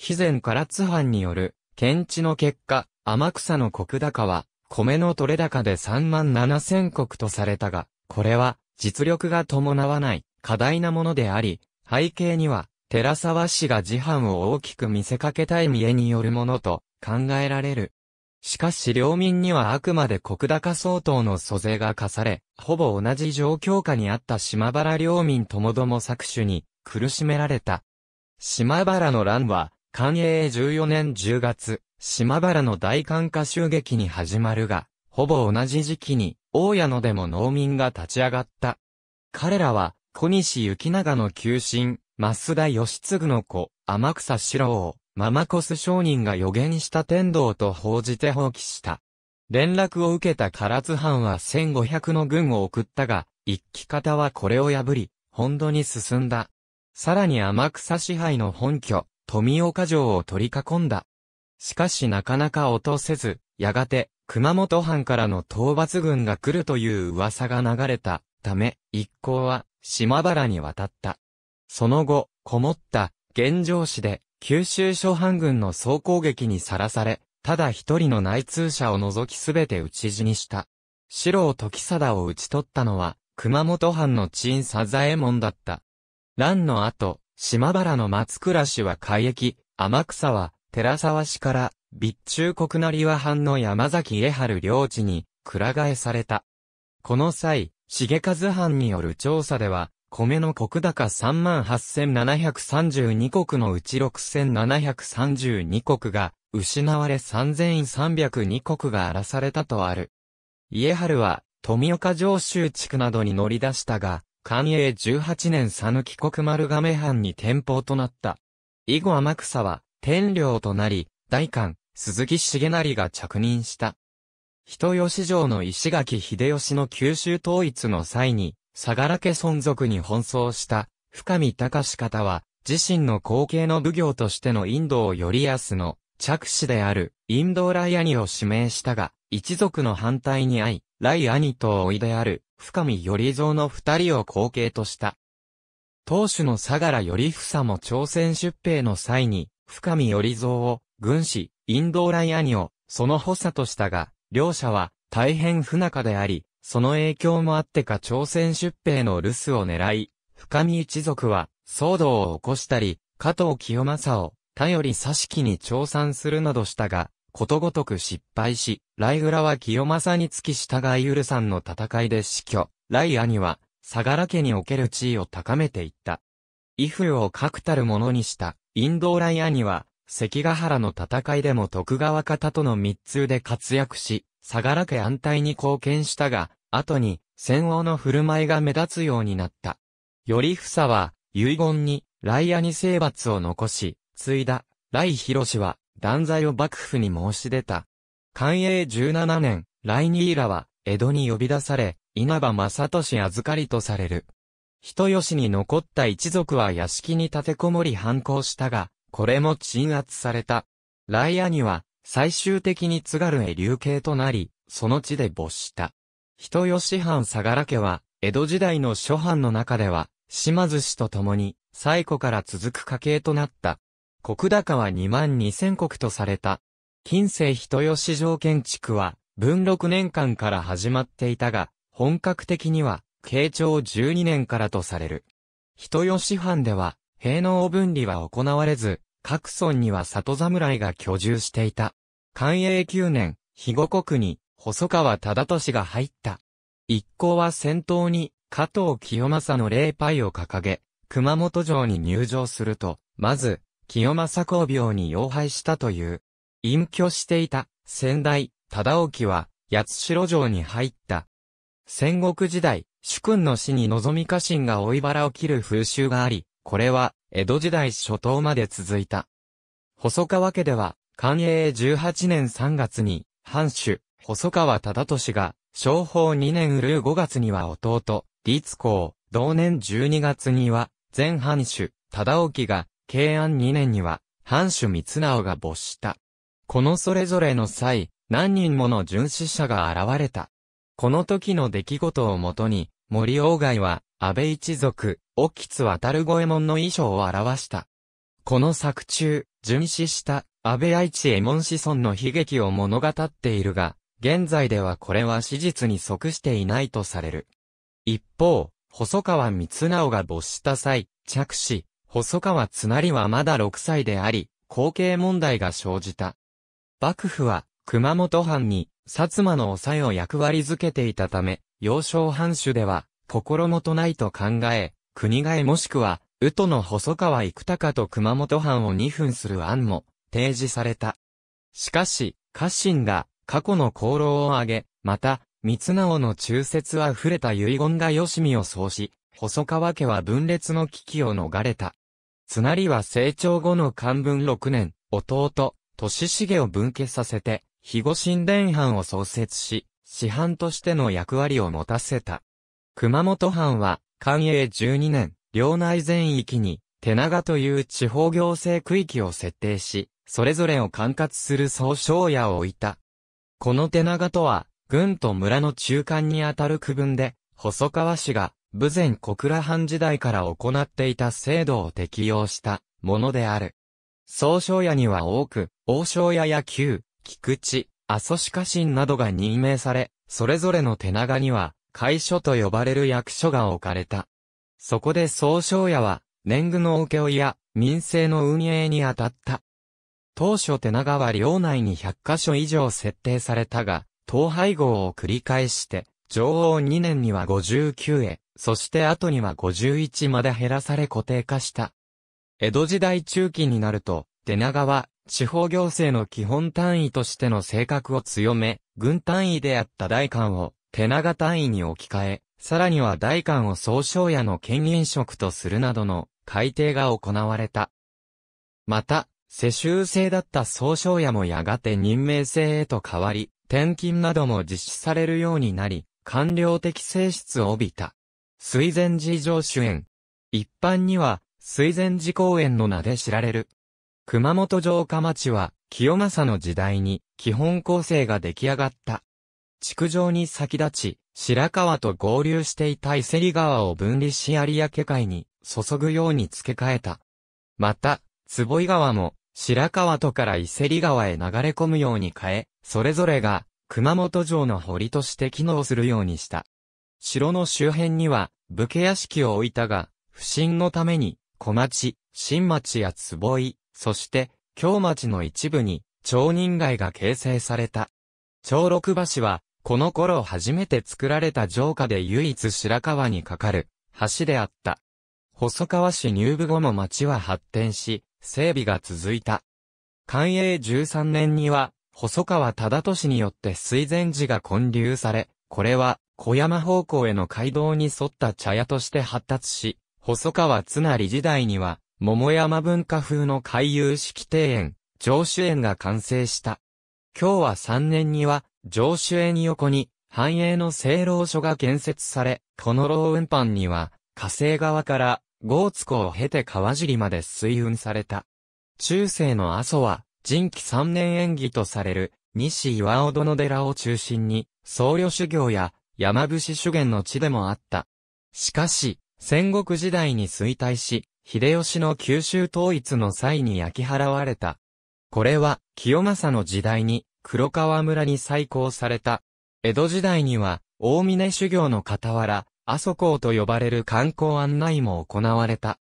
肥前唐津藩による、検知の結果、天草の国高は、米の取れ高で3万7千国とされたが、これは実力が伴わない過大なものであり、背景には寺沢氏が自販を大きく見せかけたい見栄によるものと考えられる。しかし領民にはあくまで国高相当の租税が課され、ほぼ同じ状況下にあった島原領民ともども搾取に苦しめられた。島原の乱は、寛永14年10月、島原の大寒化襲撃に始まるが、ほぼ同じ時期に、大屋野でも農民が立ち上がった。彼らは、小西行長の旧親、増田義継の子、天草四郎を、ママコス商人が予言した天道と報じて放棄した。連絡を受けた唐津藩は1500の軍を送ったが、一気方はこれを破り、本土に進んだ。さらに天草支配の本拠、富岡城を取り囲んだ。しかしなかなか落とせず、やがて、熊本藩からの討伐軍が来るという噂が流れたため、一行は島原に渡った。その後、こもった現状市で九州諸藩軍の総攻撃にさらされ、ただ一人の内通者を除きすべて討ち死にした。白を時貞を討ち取ったのは、熊本藩の陳佐左衛門だった。乱の後、島原の松倉氏は海域、天草は寺沢市から、備中国成和藩の山崎家春領地に、くら替えされた。この際、重和藩による調査では、米の国高38,732国のうち6,732国が、失われ3,302国が荒らされたとある。家春は、富岡城州地区などに乗り出したが、寛永18年佐抜国丸亀藩に転向となった。以後天草は、天領となり、大官、鈴木重成が着任した。人吉城の石垣秀吉の九州統一の際に、相良家存続に奔走した、深見隆方は、自身の後継の奉行としてのインドを頼安の着手であるインドライアニを指名したが、一族の反対に遭い、ライアニと甥である深見頼蔵の二人を後継とした。当主の相良頼房も朝鮮出兵の際に、深見頼蔵を、軍師、インドーライ兄を、その補佐としたが、両者は、大変不仲であり、その影響もあってか朝鮮出兵の留守を狙い、深見一族は、騒動を起こしたり、加藤清正を、頼り佐式に調賛するなどしたが、ことごとく失敗し、グラは清正につき従いるさんの戦いで死去。ア兄は、相良家における地位を高めていった。威風を確たるものにした。インドーライニは、関ヶ原の戦いでも徳川方との密通で活躍し、相良家安泰に貢献したが、後に、戦王の振る舞いが目立つようになった。頼房は、遺言に、アニ征伐を残し、継いだ、ロ広は、断罪を幕府に申し出た。寛永17年、イ二ーラは、江戸に呼び出され、稲葉正俊預かりとされる。人吉に残った一族は屋敷に立てこもり反抗したが、これも鎮圧された。来夜には、最終的に津軽へ流刑となり、その地で没した。人吉藩相良家は、江戸時代の諸藩の中では、島津氏と共に、最古から続く家系となった。国高は2万2000国とされた。近世人吉城建築は、文六年間から始まっていたが、本格的には、慶長12年からとされる。人吉藩では、平能分離は行われず、各村には里侍が居住していた。寛永9年、肥後国に、細川忠俊が入った。一行は先頭に、加藤清正の霊拝を掲げ、熊本城に入城すると、まず、清正公廟に要拝したという。隠居していた、先代、忠興は、八代城に入った。戦国時代、主君の死に望み家臣が追い腹を切る風習があり、これは、江戸時代初頭まで続いた。細川家では、寛永18年3月に、藩主、細川忠俊が、商法2年うるう5月には弟、立公、同年12月には、前藩主、忠興が、慶安2年には、藩主三直が没した。このそれぞれの際、何人もの巡視者が現れた。この時の出来事をもとに、森鴎外は、安倍一族、沖津渡る五右衛門の衣装を表した。この作中、殉死した安倍愛知右衛門子孫の悲劇を物語っているが、現在ではこれは史実に即していないとされる。一方、細川光直が没した際、着死、細川津成はまだ6歳であり、後継問題が生じた。幕府は、熊本藩に、薩摩の抑えを役割づけていたため、幼少藩主では、心もとないと考え、国替えもしくは、宇都の細川幾高と熊本藩を二分する案も、提示された。しかし、家臣が、過去の功労を挙げ、また、三直の忠説あふれた遺言が吉見を創し、細川家は分裂の危機を逃れた。つなりは成長後の漢文六年、弟、利重を分家させて、肥後神殿藩を創設し、市販としての役割を持たせた。熊本藩は、寛永12年、領内全域に、手長という地方行政区域を設定し、それぞれを管轄する総称屋を置いた。この手長とは、軍と村の中間にあたる区分で、細川氏が、武前小倉藩時代から行っていた制度を適用したものである。総称屋には多く、王将屋や旧、菊池、阿蘇市家臣などが任命され、それぞれの手長には、会所と呼ばれる役所が置かれた。そこで総称屋は、年貢の請負や民政の運営に当たった。当初手長は領内に100カ所以上設定されたが、統廃合を繰り返して、上王2年には59へ、そして後には51まで減らされ固定化した。江戸時代中期になると、手長は地方行政の基本単位としての性格を強め、軍単位であった大官を手長単位に置き換え、さらには大官を総称屋の権限職とするなどの改定が行われた。また、世襲制だった総称屋もやがて任命制へと変わり、転勤なども実施されるようになり、官僚的性質を帯びた。水前寺城主演。一般には、水前寺公園の名で知られる、熊本城下町は、清正の時代に基本構成が出来上がった。築城に先立ち、白川と合流していた伊勢里川を分離し有明海に注ぐように付け替えた。また、坪井川も白川とから伊勢里川へ流れ込むように変え、それぞれが熊本城の堀として機能するようにした。城の周辺には武家屋敷を置いたが、不審のために小町、新町や坪井、そして、京町の一部に、町人街が形成された。町六橋は、この頃初めて作られた城下で唯一白川に架かる、橋であった。細川市入部後も町は発展し、整備が続いた。寛永13年には、細川忠俊によって水前寺が建立され、これは、小山方向への街道に沿った茶屋として発達し、細川津成時代には、桃山文化風の回遊式庭園、上主園が完成した。今日は3年には、上主園横に、繁栄の聖楼所が建設され、この楼運搬には、火星側から、豪津湖を経て川尻まで水運された。中世の阿蘇は、人気3年演技とされる、西岩尾殿寺を中心に、僧侶修行や山伏修験の地でもあった。しかし、戦国時代に衰退し、秀吉の九州統一の際に焼き払われた。これは、清正の時代に、黒川村に再興された。江戸時代には、大峰修行の傍ら、阿蘇港と呼ばれる観光案内も行われた。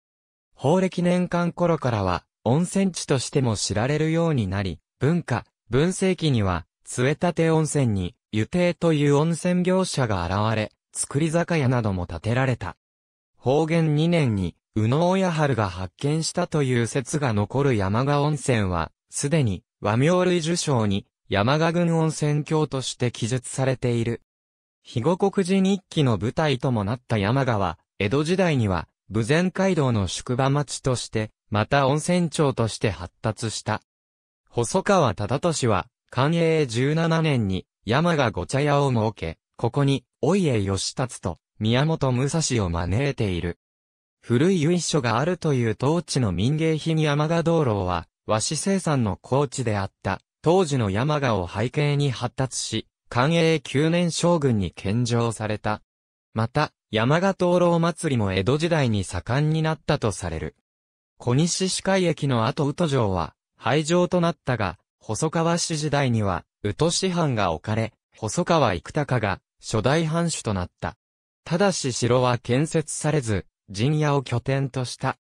法暦年間頃からは、温泉地としても知られるようになり、文化、文世紀には、杖立温泉に、湯亭という温泉業者が現れ、造り酒屋なども建てられた。方言2年に、宇野親春が発見したという説が残る山賀温泉は、すでに和名類受賞に山賀郡温泉郷として記述されている。肥後国寺日記の舞台ともなった山賀は、江戸時代には、武前街道の宿場町として、また温泉町として発達した。細川忠俊は、寛永17年に山賀御茶屋を設け、ここに、お家義達と宮本武蔵を招いている。古い由緒があるという当地の民芸品山賀道路は、和紙生産の高地であった、当時の山賀を背景に発達し、寛永9年将軍に献上された。また、山賀灯籠祭りも江戸時代に盛んになったとされる。小西市会駅の後宇都城は、廃城となったが、細川氏時代には、宇都市藩が置かれ、細川生高が、初代藩主となった。ただし城は建設されず、陣屋を拠点とした。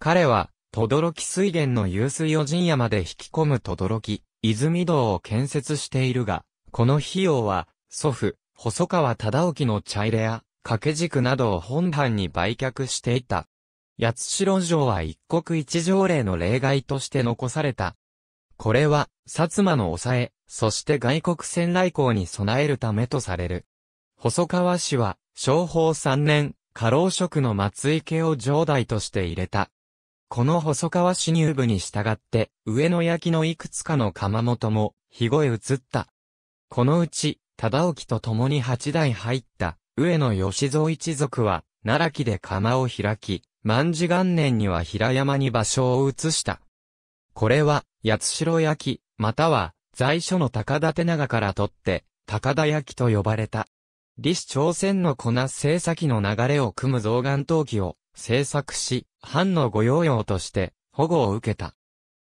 彼は、轟水源の湧水を陣屋まで引き込む轟、泉道を建設しているが、この費用は、祖父、細川忠興の茶入れや、掛け軸などを本藩に売却していた。八代城は一国一条例の例外として残された。これは、薩摩の抑え、そして外国船来航に備えるためとされる。細川氏は、昭法三年、過労職の松池を上代として入れた。この細川支入部に従って、上野焼のいくつかの窯元も、日越へ移った。このうち、忠興と共に八代入った、上野義蔵一族は、奈良木で窯を開き、万事元年には平山に場所を移した。これは、八代焼、または、在所の高田長から取って、高田焼と呼ばれた。李氏朝鮮の粉製作機の流れを組む増岩陶器を製作し、藩の御用用として保護を受けた。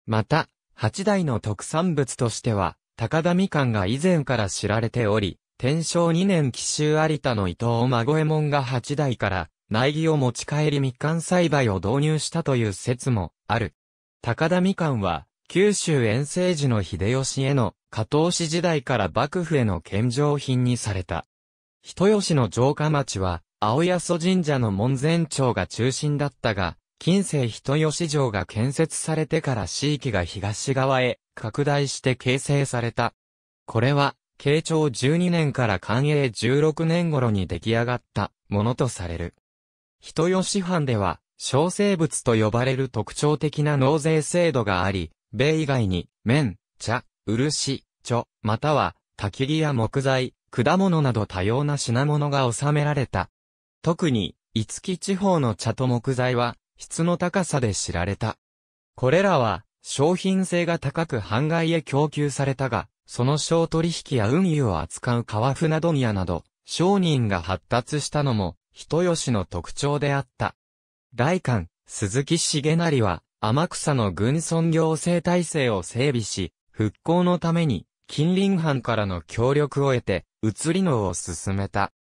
また、八代の特産物としては、高田みかんが以前から知られており、天正二年紀州有田の伊藤孫右衛門が八代から苗木を持ち帰りみかん栽培を導入したという説もある。高田みかんは、九州遠征時の秀吉への加藤氏時代から幕府への献上品にされた。人吉の城下町は、青八祖神社の門前町が中心だったが、近世人吉城が建設されてから地域が東側へ拡大して形成された。これは、慶長12年から寛永16年頃に出来上がったものとされる。人吉藩では、小生物と呼ばれる特徴的な納税制度があり、米以外に、綿、茶、漆、茶、または、焚き木や木材、果物など多様な品物が収められた。特に、五木地方の茶と木材は、質の高さで知られた。これらは、商品性が高く販外へ供給されたが、その商取引や運輸を扱う川船問屋など、商人が発達したのも、人吉の特徴であった。大官、鈴木重成は、天草の軍村行政体制を整備し、復興のために、近隣藩からの協力を得て、移り能を進めた。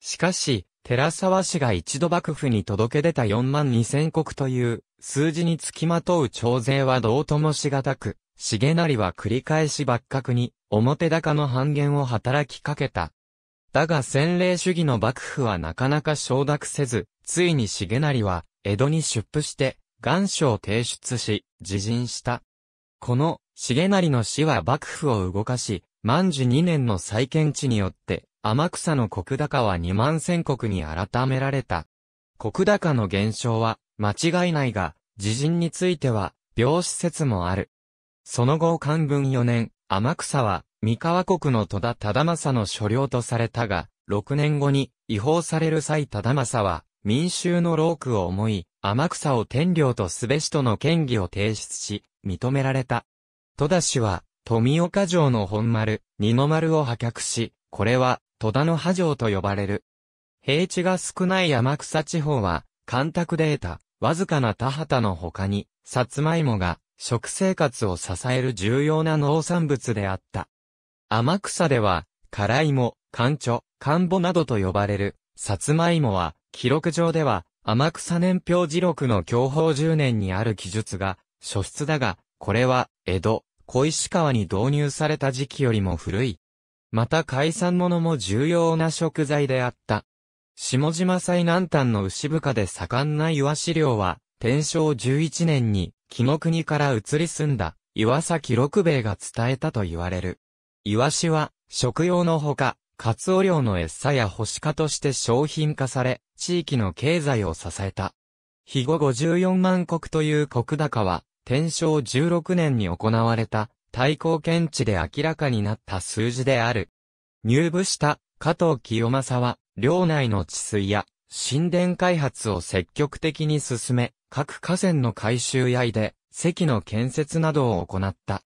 しかし、寺沢氏が一度幕府に届け出た4万2千国という数字につきまとう徴税はどうともしがたく、重成は繰り返し幕閣に表高の半減を働きかけた。だが先例主義の幕府はなかなか承諾せず、ついに重成は江戸に出府して、願書を提出し、自陣した。この重成の死は幕府を動かし、万寿二年の再建地によって、天草の国高は二万千国に改められた。国高の減少は、間違いないが、自陣については、病死説もある。その後漢文四年、天草は、三河国の戸田忠政の所領とされたが、六年後に、違法される際忠政は、民衆の労苦を思い、天草を天領とすべしとの権威を提出し、認められた。戸田氏は、富岡城の本丸、二の丸を破却し、これは、戸田の波城と呼ばれる。平地が少ない天草地方は、干拓で得た、わずかな田畑の他に、さつまいもが、食生活を支える重要な農産物であった。天草では、辛いも、甘貯、甘ぼなどと呼ばれる、さつまいもは、記録上では、天草年表示録の享保10年にある記述が、書出だが、これは、江戸、小石川に導入された時期よりも古い。また海産物も重要な食材であった。下島最南端の牛深で盛んな岩資料は、天正11年に、木の国から移り住んだ、岩崎六兵衛が伝えたと言われる。岩紙は、食用のほか、カツオ漁の餌や干し化として商品化され、地域の経済を支えた。肥後54万国という国高は、天正16年に行われた、対抗検知で明らかになった数字である。入部した加藤清正は、領内の治水や神殿開発を積極的に進め、各河川の改修やいで、石の建設などを行った。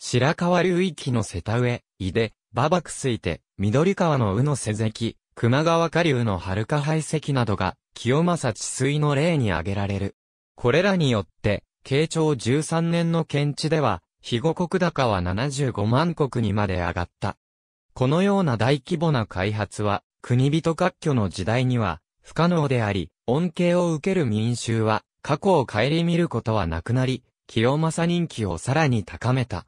白川流域の瀬田上、井出、馬爆水手、緑川の宇野瀬関、熊川下流の春か排石などが、清正治水の例に挙げられる。これらによって、慶長13年の検地では、肥後国高は75万国にまで上がった。このような大規模な開発は、国人割拠の時代には、不可能であり、恩恵を受ける民衆は、過去を顧みることはなくなり、清正人気をさらに高めた。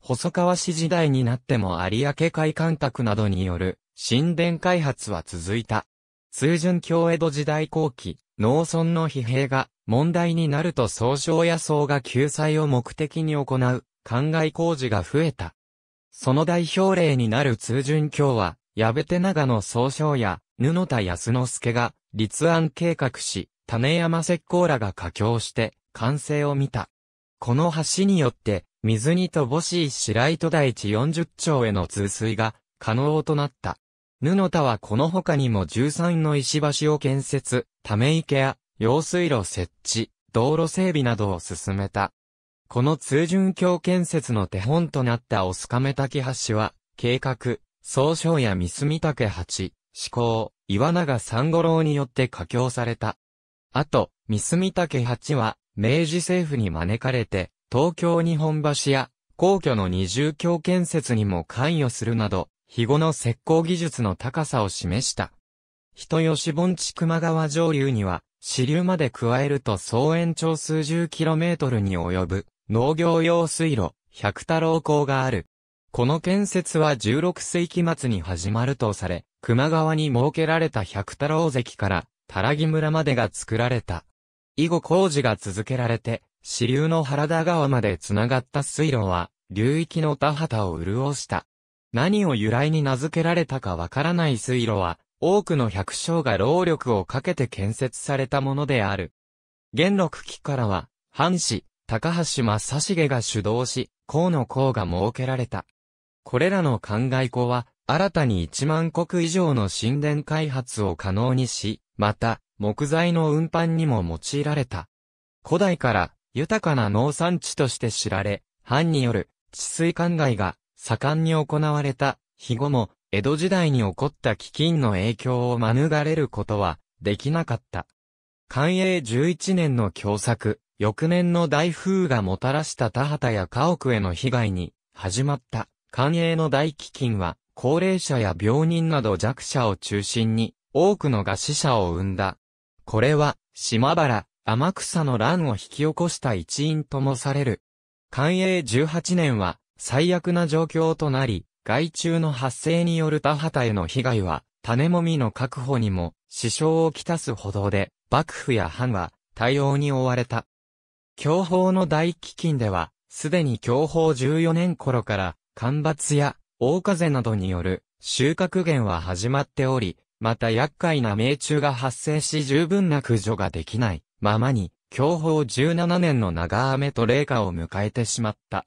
細川氏時代になっても有明海干拓などによる神殿開発は続いた。通順京江戸時代後期、農村の疲弊が問題になると総称や総が救済を目的に行う、灌漑工事が増えた。その代表例になる通順教は、矢部手長の総称や、布田康之助が立案計画し、種山石膏らが佳境して完成を見た。この橋によって、水に乏しい白糸台地40町への通水が可能となった。布田はこの他にも13の石橋を建設、ため池や、用水路設置、道路整備などを進めた。この通順橋建設の手本となったオスカメタキ橋は、計画、総称や三住竹八、志向、岩永三五郎によって架橋された。あと、三住竹八は、明治政府に招かれて、東京日本橋や、皇居の二重橋建設にも関与するなど、肥後の石膏技術の高さを示した。人吉盆地熊川上流には、支流まで加えると総延長数十キロメートルに及ぶ農業用水路、百太郎港がある。この建設は16世紀末に始まるとされ、熊川に設けられた百太郎関からたらぎ村までが作られた。以後工事が続けられて、支流の原田川まで繋がった水路は、流域の田畑を潤した。何を由来に名付けられたかわからない水路は、多くの百姓が労力をかけて建設されたものである。元禄期からは、藩士、高橋正重が主導し、河野公が設けられた。これらの灌漑庫は、新たに1万石以上の神殿開発を可能にし、また、木材の運搬にも用いられた。古代から、豊かな農産地として知られ、藩による、治水灌漑が、盛んに行われた、日後も、江戸時代に起こった飢饉の影響を免れることは、できなかった。寛永11年の凶作、翌年の大風がもたらした田畑や家屋への被害に、始まった、寛永の大飢饉は、高齢者や病人など弱者を中心に、多くの餓死者を生んだ。これは、島原、天草の乱を引き起こした一因ともされる。寛永18年は、最悪な状況となり、害虫の発生による田畑への被害は、種もみの確保にも支障をきたすほどで、幕府や藩は対応に追われた。享保の大飢饉では、すでに享保14年頃から、干ばつや大風などによる収穫源は始まっており、また厄介な命中が発生し十分な駆除ができないままに、享保17年の長雨と冷夏を迎えてしまった。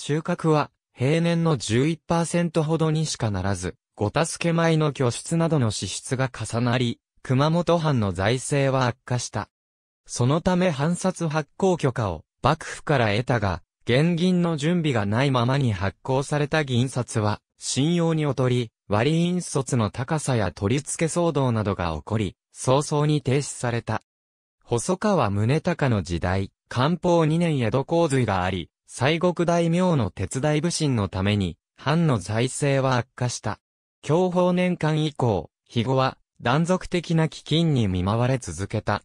収穫は平年の11%ほどにしかならず、ご助け米の拠出などの支出が重なり、熊本藩の財政は悪化した。そのため藩札発行許可を幕府から得たが、現銀の準備がないままに発行された銀札は、信用に劣り、割引率の高さや取り付け騒動などが起こり、早々に停止された。細川宗隆の時代、官報2年江戸洪水があり、西国大名の鉄い武神のために、藩の財政は悪化した。享保年間以降、肥後は断続的な飢饉に見舞われ続けた。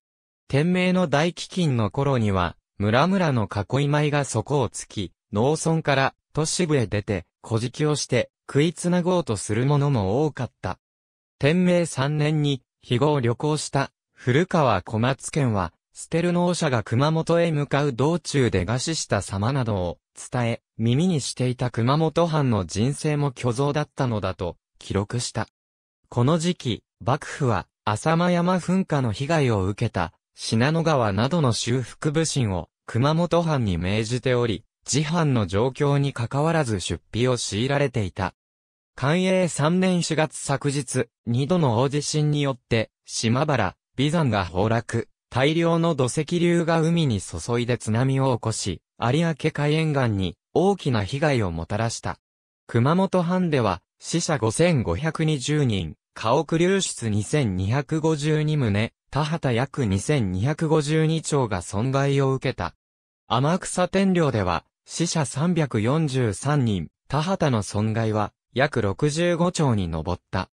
天明の大飢饉の頃には、村々の囲い米が底をつき、農村から都市部へ出て、小敷をして食いつなごうとする者も多かった。天明3年に、肥後を旅行した古川小松県は、ステル納車が熊本へ向かう道中で餓死した様などを伝え、耳にしていた熊本藩の人生も虚像だったのだと記録した。この時期、幕府は浅間山噴火の被害を受けた信濃川などの修復部臣を熊本藩に命じており、自藩の状況に関わらず出費を強いられていた。寛永3年4月昨日、二度の大地震によって、島原、美山が崩落。大量の土石流が海に注いで津波を起こし、有明海沿岸に大きな被害をもたらした。熊本藩では死者5520人、家屋流出2252棟、田畑約2252丁が損害を受けた。天草天領では死者343人、田畑の損害は約65丁に上った。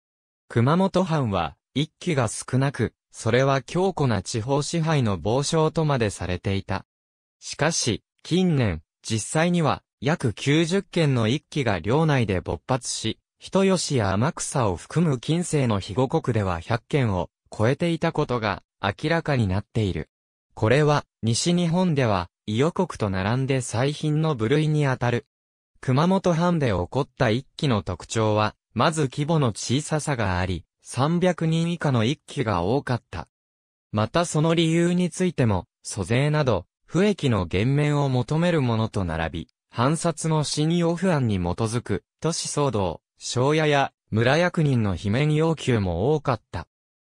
熊本藩は一気が少なく、それは強固な地方支配の傍証とまでされていた。しかし、近年、実際には、約90件の一揆が領内で勃発し、人吉や天草を含む近世の肥後国では100件を超えていたことが明らかになっている。これは西日本では伊予国と並んで最貧の部類にあたる。熊本藩で起こった一揆の特徴は、まず規模の小ささがあり、300人以下の一揆が多かった。またその理由についても、租税など、不益の減免を求めるものと並び、反殺の信用不安に基づく、都市騒動、商屋や村役人の罷免要求も多かった。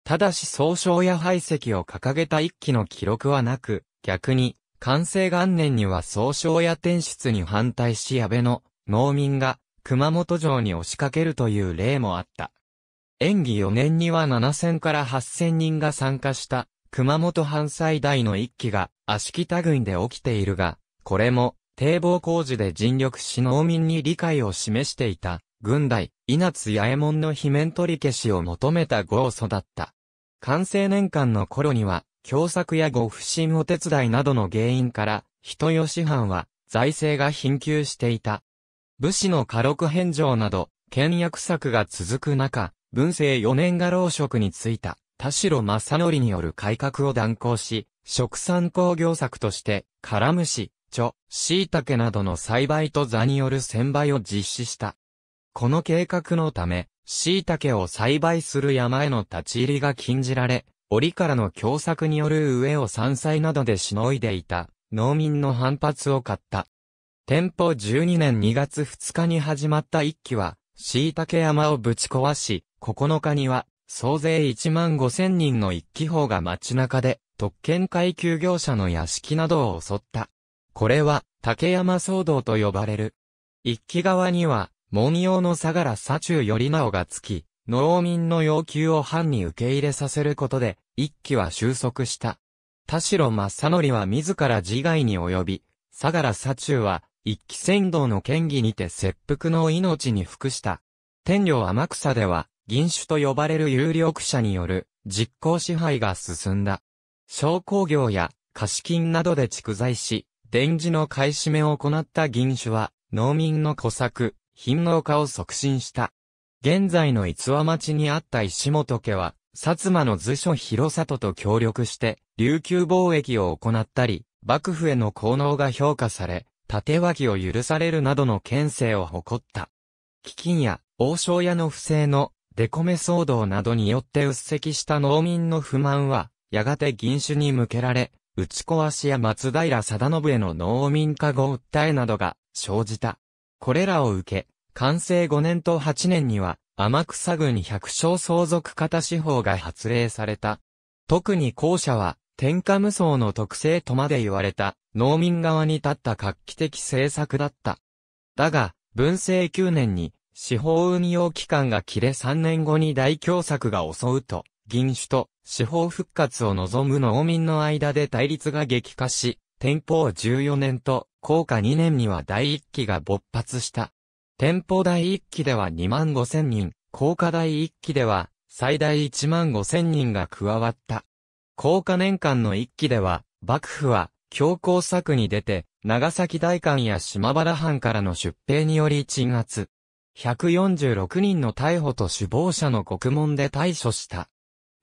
ただし総称屋排斥を掲げた一揆の記録はなく、逆に、完成元年には総称屋転出に反対し安倍の農民が熊本城に押しかけるという例もあった。演技4年には7000から8000人が参加した熊本藩最大の一揆が足北郡で起きているが、これも堤防工事で尽力し農民に理解を示していた軍隊稲津八右衛門の罷免取り消しを求めた豪訴だった。完成年間の頃には、共作やご不審お手伝いなどの原因から、人吉藩は財政が貧窮していた。武士の過禄返上など、倹約策が続く中、文政4年が老職に就いた、田代正則による改革を断行し、食産工業策として、カラムシ、チョ、椎茸などの栽培と座による専売を実施した。この計画のため、椎茸を栽培する山への立ち入りが禁じられ、折からの凶作による上を山菜などでしのいでいた、農民の反発を買った。天保12年2月2日に始まった一期は、椎茸山をぶち壊し、9日には、総勢1万5千人の一気砲が街中で、特権階級業者の屋敷などを襲った。これは、竹山騒動と呼ばれる。一気側には、文様の相良左中頼直がつき、農民の要求を藩に受け入れさせることで、一気は収束した。田代正則は自ら自害に及び、相良左中は、一気先導の権威にて切腹の命に服した。天領天草では、銀種と呼ばれる有力者による実効支配が進んだ。商工業や貸金などで蓄財し、電磁の買い占めを行った銀種は、農民の小作、貧農化を促進した。現在の逸話町にあった石本家は、薩摩の図書広里と協力して、琉球貿易を行ったり、幕府への功能が評価され、縦脇を許されるなどの県政を誇った。飢饉や、王将屋の不正のデコメ騒動などによって鬱積した農民の不満は、やがて銀種に向けられ、打ち壊しや松平定信への農民化後訴えなどが生じた。これらを受け、完成5年と8年には、天草郡百姓相続型司法が発令された。特に後者は、天下無双の特性とまで言われた、農民側に立った画期的政策だった。だが、文政9年に、司法運用期間が切れ3年後に大凶作が襲うと、銀主と司法復活を望む農民の間で対立が激化し、天保14年と高下2年には第1期が勃発した。天保第1期では2万5千人、高下第1期では最大1万5千人が加わった。高下年間の1期では、幕府は強行策に出て、長崎大官や島原藩からの出兵により鎮圧。146人の逮捕と首謀者の獄門で対処した。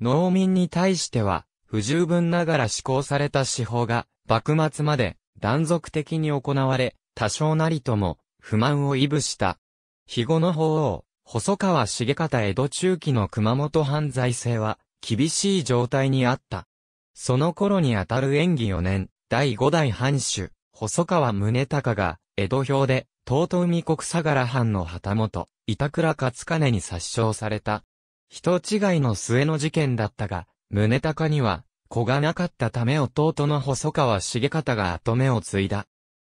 農民に対しては、不十分ながら施行された司法が、幕末まで断続的に行われ、多少なりとも、不満をいぶした。肥後の法王、細川茂方江戸中期の熊本犯罪政は、厳しい状態にあった。その頃にあたる演技4年、第5代藩主、細川宗隆が、江戸表で、遠海国相良藩の旗本、板倉勝金に殺傷された。人違いの末の事件だったが、宗高には、子がなかったため弟の細川茂方が後目を継いだ。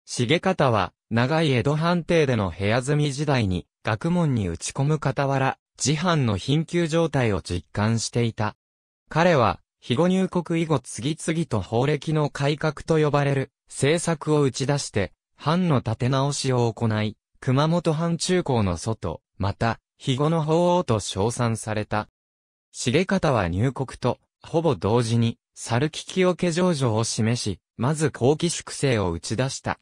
茂方は、長い江戸藩邸での部屋住み時代に、学問に打ち込む傍ら、自藩の貧窮状態を実感していた。彼は、肥後入国以後次々と法歴の改革と呼ばれる、政策を打ち出して、藩の立て直しを行い、熊本藩中高の外、また、肥後の法王と称賛された。重方は入国と、ほぼ同時に、猿利清家上場を示し、まず後期粛清を打ち出した。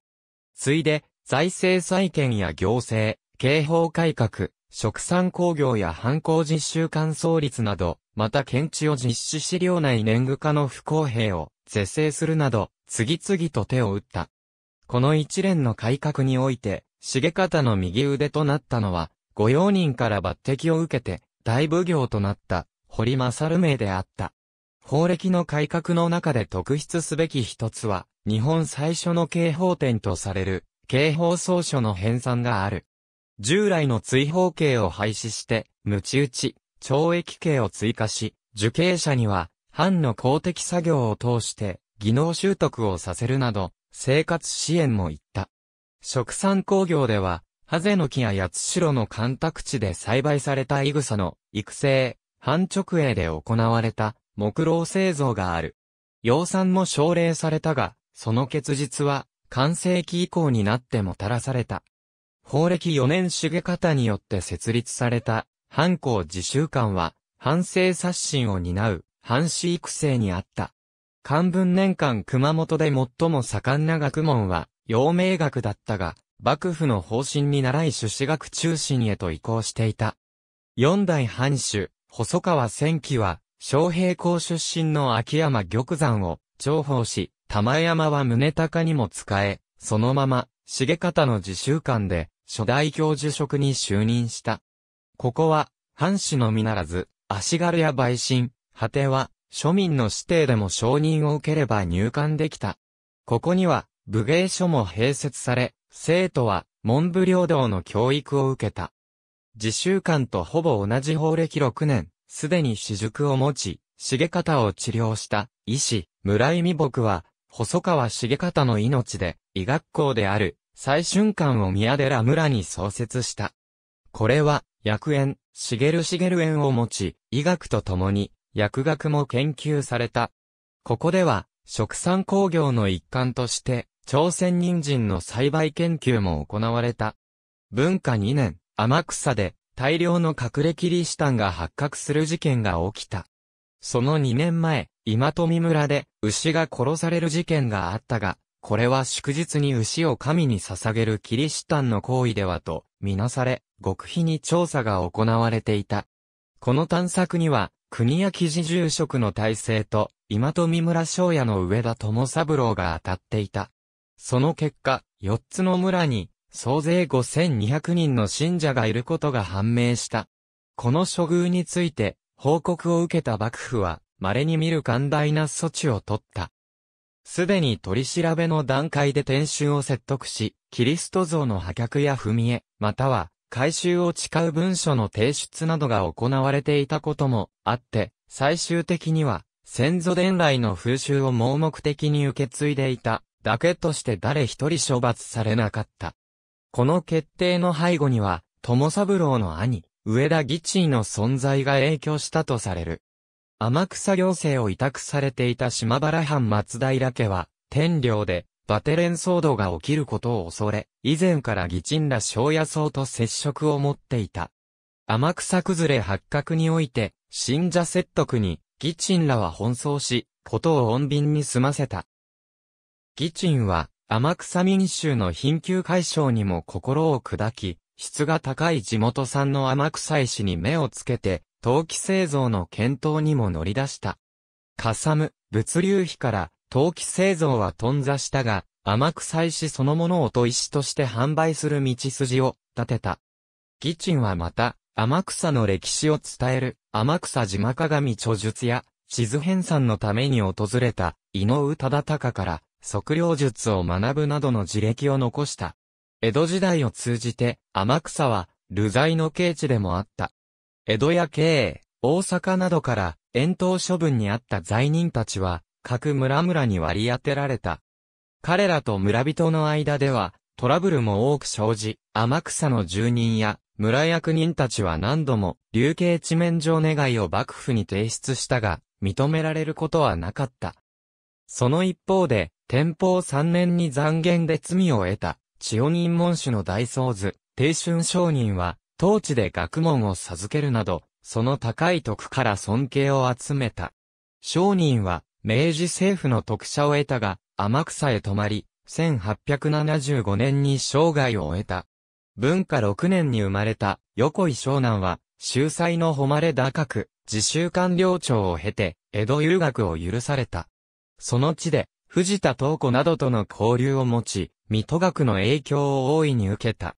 ついで、財政再建や行政、刑法改革、食産工業や犯行実習乾創立など、また検知を実施し領内年貢化の不公平を是正するなど、次々と手を打った。この一連の改革において、重方の右腕となったのは、御用人から抜擢を受けて、大奉行となった、堀正名であった。法暦の改革の中で特筆すべき一つは、日本最初の刑法典とされる、刑法総書の編纂がある。従来の追放刑を廃止して、鞭打ち、懲役刑を追加し、受刑者には、藩の公的作業を通して、技能習得をさせるなど、生活支援も行った。食産工業では、ハゼの木や八代の干拓地で栽培されたイグサの育成、半直営で行われた木老製造がある。養蚕も奨励されたが、その結実は、完成期以降になってもたらされた。法歴4年茂方によって設立された、藩校自習館は、藩政刷新を担う、藩士育成にあった。漢文年間熊本で最も盛んな学問は、陽明学だったが、幕府の方針に倣い朱子学中心へと移行していた。四代藩主、細川千騎は、昌平校出身の秋山玉山を重宝し、玉山は宗高にも使え、そのまま、重方の自習館で、初代教授職に就任した。ここは、藩主のみならず、足軽や陪審、果ては、庶民の指定でも承認を受ければ入管できた。ここには、武芸書も併設され、生徒は、文部領導の教育を受けた。自習官とほぼ同じ法歴6年、すでに私塾を持ち、重方を治療した医師、村井美木は、細川重方の命で、医学校である、最春館を宮寺村に創設した。これは、薬園、茂茂園を持ち、医学と共に、薬学も研究された。ここでは、食産工業の一環として、朝鮮人参の栽培研究も行われた。文化2年、天草で大量の隠れキリシタンが発覚する事件が起きた。その2年前、今富村で牛が殺される事件があったが、これは祝日に牛を神に捧げるキリシタンの行為ではと、みなされ、極秘に調査が行われていた。この探索には、国や記事住職の体制と、今富村庄屋の上田智三郎が当たっていた。その結果、四つの村に、総勢五千二百人の信者がいることが判明した。この処遇について、報告を受けた幕府は、稀に見る寛大な措置を取った。すでに取り調べの段階で天衆を説得し、キリスト像の破却や踏み絵、または回収を誓う文書の提出などが行われていたこともあって、最終的には、先祖伝来の風習を盲目的に受け継いでいた、だけとして誰一人処罰されなかった。この決定の背後には、友三郎の兄、上田義地の存在が影響したとされる。天草行政を委託されていた島原藩松平家は、天領で、バテレン騒動が起きることを恐れ、以前から義鎮ら小野僧と接触を持っていた。天草崩れ発覚において、信者説得に、義鎮らは奔走し、ことを穏便に済ませた。義鎮は、天草民衆の貧窮解消にも心を砕き、質が高い地元産の天草石に目をつけて、陶器製造の検討にも乗り出した。かさむ、物流費から陶器製造は頓挫したが、天草石そのものを砥石として販売する道筋を立てた。義ンはまた、天草の歴史を伝える、天草島鏡著述や、地図編纂のために訪れた、井上忠敬から、測量術を学ぶなどの自歴を残した。江戸時代を通じて、天草は、流罪の境地でもあった。江戸や京、大阪などから、遠投処分にあった罪人たちは、各村々に割り当てられた。彼らと村人の間では、トラブルも多く生じ、天草の住人や村役人たちは何度も、流刑地面上願いを幕府に提出したが、認められることはなかった。その一方で、天保3年に残言で罪を得た、千代人門主の大僧図、定春商人は、当地で学問を授けるなど、その高い徳から尊敬を集めた。商人は、明治政府の特赦を得たが、天草へ泊まり、1875年に生涯を終えた。文化6年に生まれた横井湘南は、秀才の誉れ高く、自習官僚長を経て、江戸遊学を許された。その地で、藤田東子などとの交流を持ち、水戸学の影響を大いに受けた。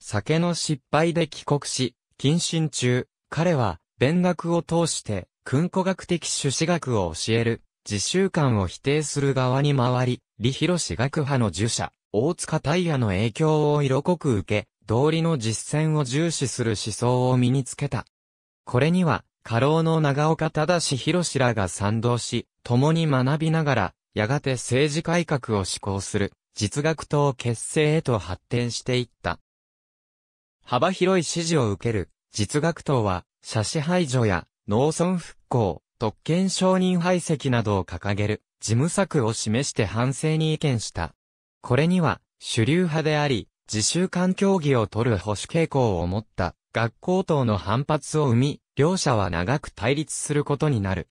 酒の失敗で帰国し、謹慎中、彼は、勉学を通して、訓古学的朱子学を教える、自習感を否定する側に回り、李広志学派の儒者、大塚大也の影響を色濃く受け、道理の実践を重視する思想を身につけた。これには、過労の長岡忠広志らが賛同し、共に学びながら、やがて政治改革を施行する、実学党結成へと発展していった。幅広い支持を受ける、実学党は、社史排除や、農村復興、特権承認排斥などを掲げる、事務策を示して反省に意見した。これには、主流派であり、自習環協議を取る保守傾向を持った学校等の反発を生み、両者は長く対立することになる。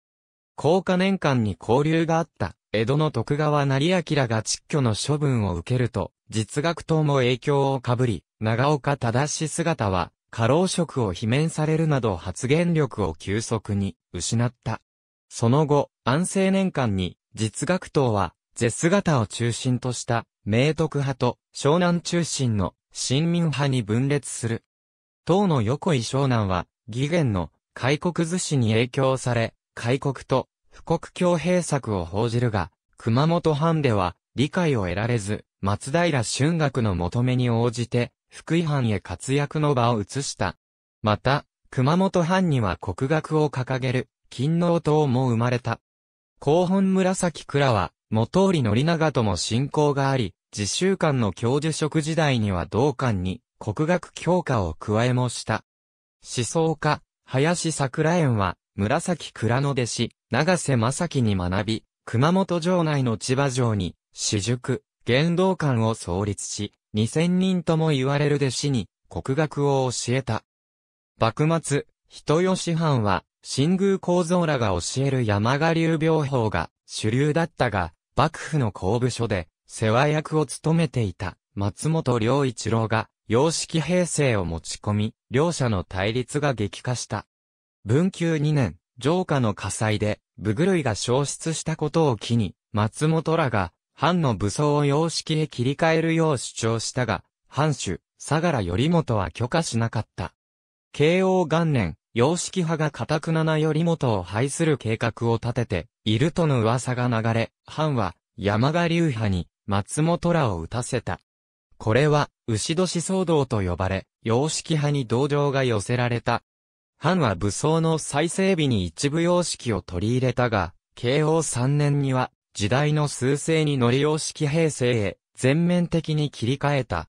高下年間に交流があった、江戸の徳川成明が蟄居の処分を受けると、実学等も影響をかぶり、長岡正姿は、過労職を罷免されるなど発言力を急速に失った。その後、安政年間に実学党は、絶姿を中心とした明徳派と湘南中心の新民派に分裂する。党の横井湘南は、義元の開国図司に影響され、開国と富国強兵策を報じるが、熊本藩では理解を得られず、松平春学の求めに応じて、福井藩へ活躍の場を移した。また、熊本藩には国学を掲げる、金納党も生まれた。後本紫倉は、元織宣長とも親交があり、自習館の教授職時代には同館に国学強化を加えもした。思想家、林桜園は、紫倉の弟子、長瀬正樹に学び、熊本城内の千葉城に、私塾、言動館を創立し、2000人とも言われる弟子に国学を教えた。幕末、人吉藩は、新宮構造らが教える山賀流病法が主流だったが、幕府の公部所で世話役を務めていた松本良一郎が様式平成を持ち込み、両者の対立が激化した。文久2年、城下の火災で、部狂いが消失したことを機に、松本らが藩の武装を様式へ切り替えるよう主張したが、藩主、相良頼元は許可しなかった。慶応元年、様式派が堅くなな頼元を廃する計画を立てて、いるとの噂が流れ、藩は、山賀流派に、松本らを打たせた。これは、牛年騒動と呼ばれ、様式派に同情が寄せられた。藩は武装の再整備に一部様式を取り入れたが、慶応3年には、時代の数勢に乗り様式平成へ全面的に切り替えた。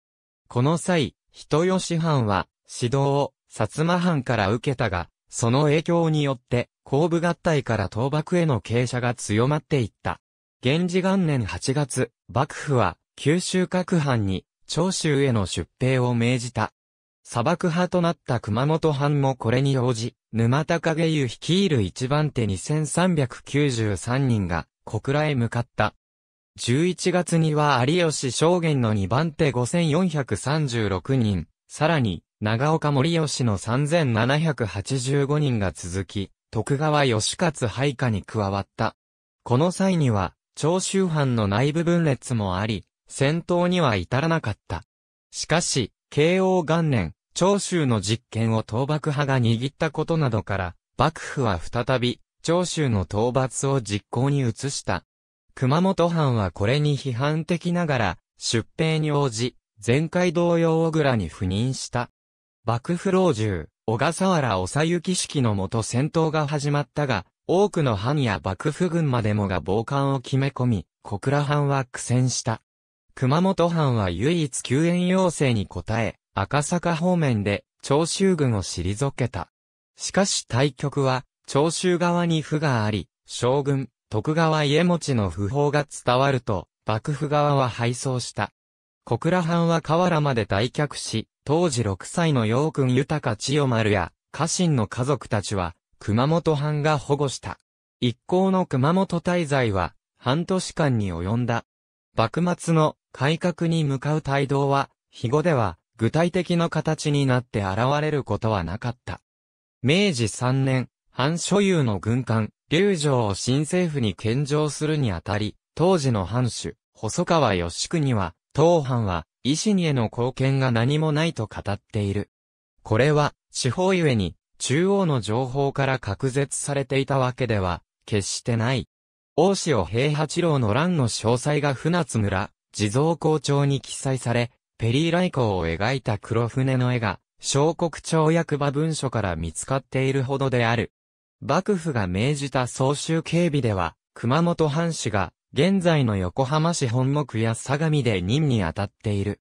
この際、人吉藩は指導を薩摩藩から受けたが、その影響によって後部合体から倒幕への傾斜が強まっていった。源氏元年8月、幕府は九州各藩に長州への出兵を命じた。砂漠派となった熊本藩もこれに応じ、沼田影湯率いる一番手2393人が小倉へ向かった。11月には有吉証言の2番手5436人、さらに、長岡森吉の3785人が続き、徳川義勝配下に加わった。この際には、長州藩の内部分裂もあり、戦闘には至らなかった。しかし、慶応元年、長州の実権を倒幕派が握ったことなどから、幕府は再び、長州の討伐を実行に移した。熊本藩はこれに批判的ながら、出兵に応じ、前回同様小倉に赴任した。幕府老中、小笠原ゆ行式のもと戦闘が始まったが、多くの藩や幕府軍までもが傍観を決め込み、小倉藩は苦戦した。熊本藩は唯一救援要請に応え、赤坂方面で長州軍を退けた。しかし対局は、長州側に負があり、将軍、徳川家持の訃報が伝わると、幕府側は敗走した。小倉藩は河原まで退却し、当時6歳の陽君豊千代丸や、家臣の家族たちは、熊本藩が保護した。一行の熊本滞在は、半年間に及んだ。幕末の改革に向かう帯同は、肥後では、具体的な形になって現れることはなかった。明治3年、藩所有の軍艦、龍城を新政府に献上するにあたり、当時の藩主、細川義国は、当藩は、維新への貢献が何もないと語っている。これは、地方ゆえに、中央の情報から隔絶されていたわけでは、決してない。大塩平八郎の乱の詳細が船津村、地蔵校長に記載され、ペリー来航を描いた黒船の絵が、小国町役場文書から見つかっているほどである。幕府が命じた総集警備では、熊本藩士が、現在の横浜市本木や相模で任に当たっている。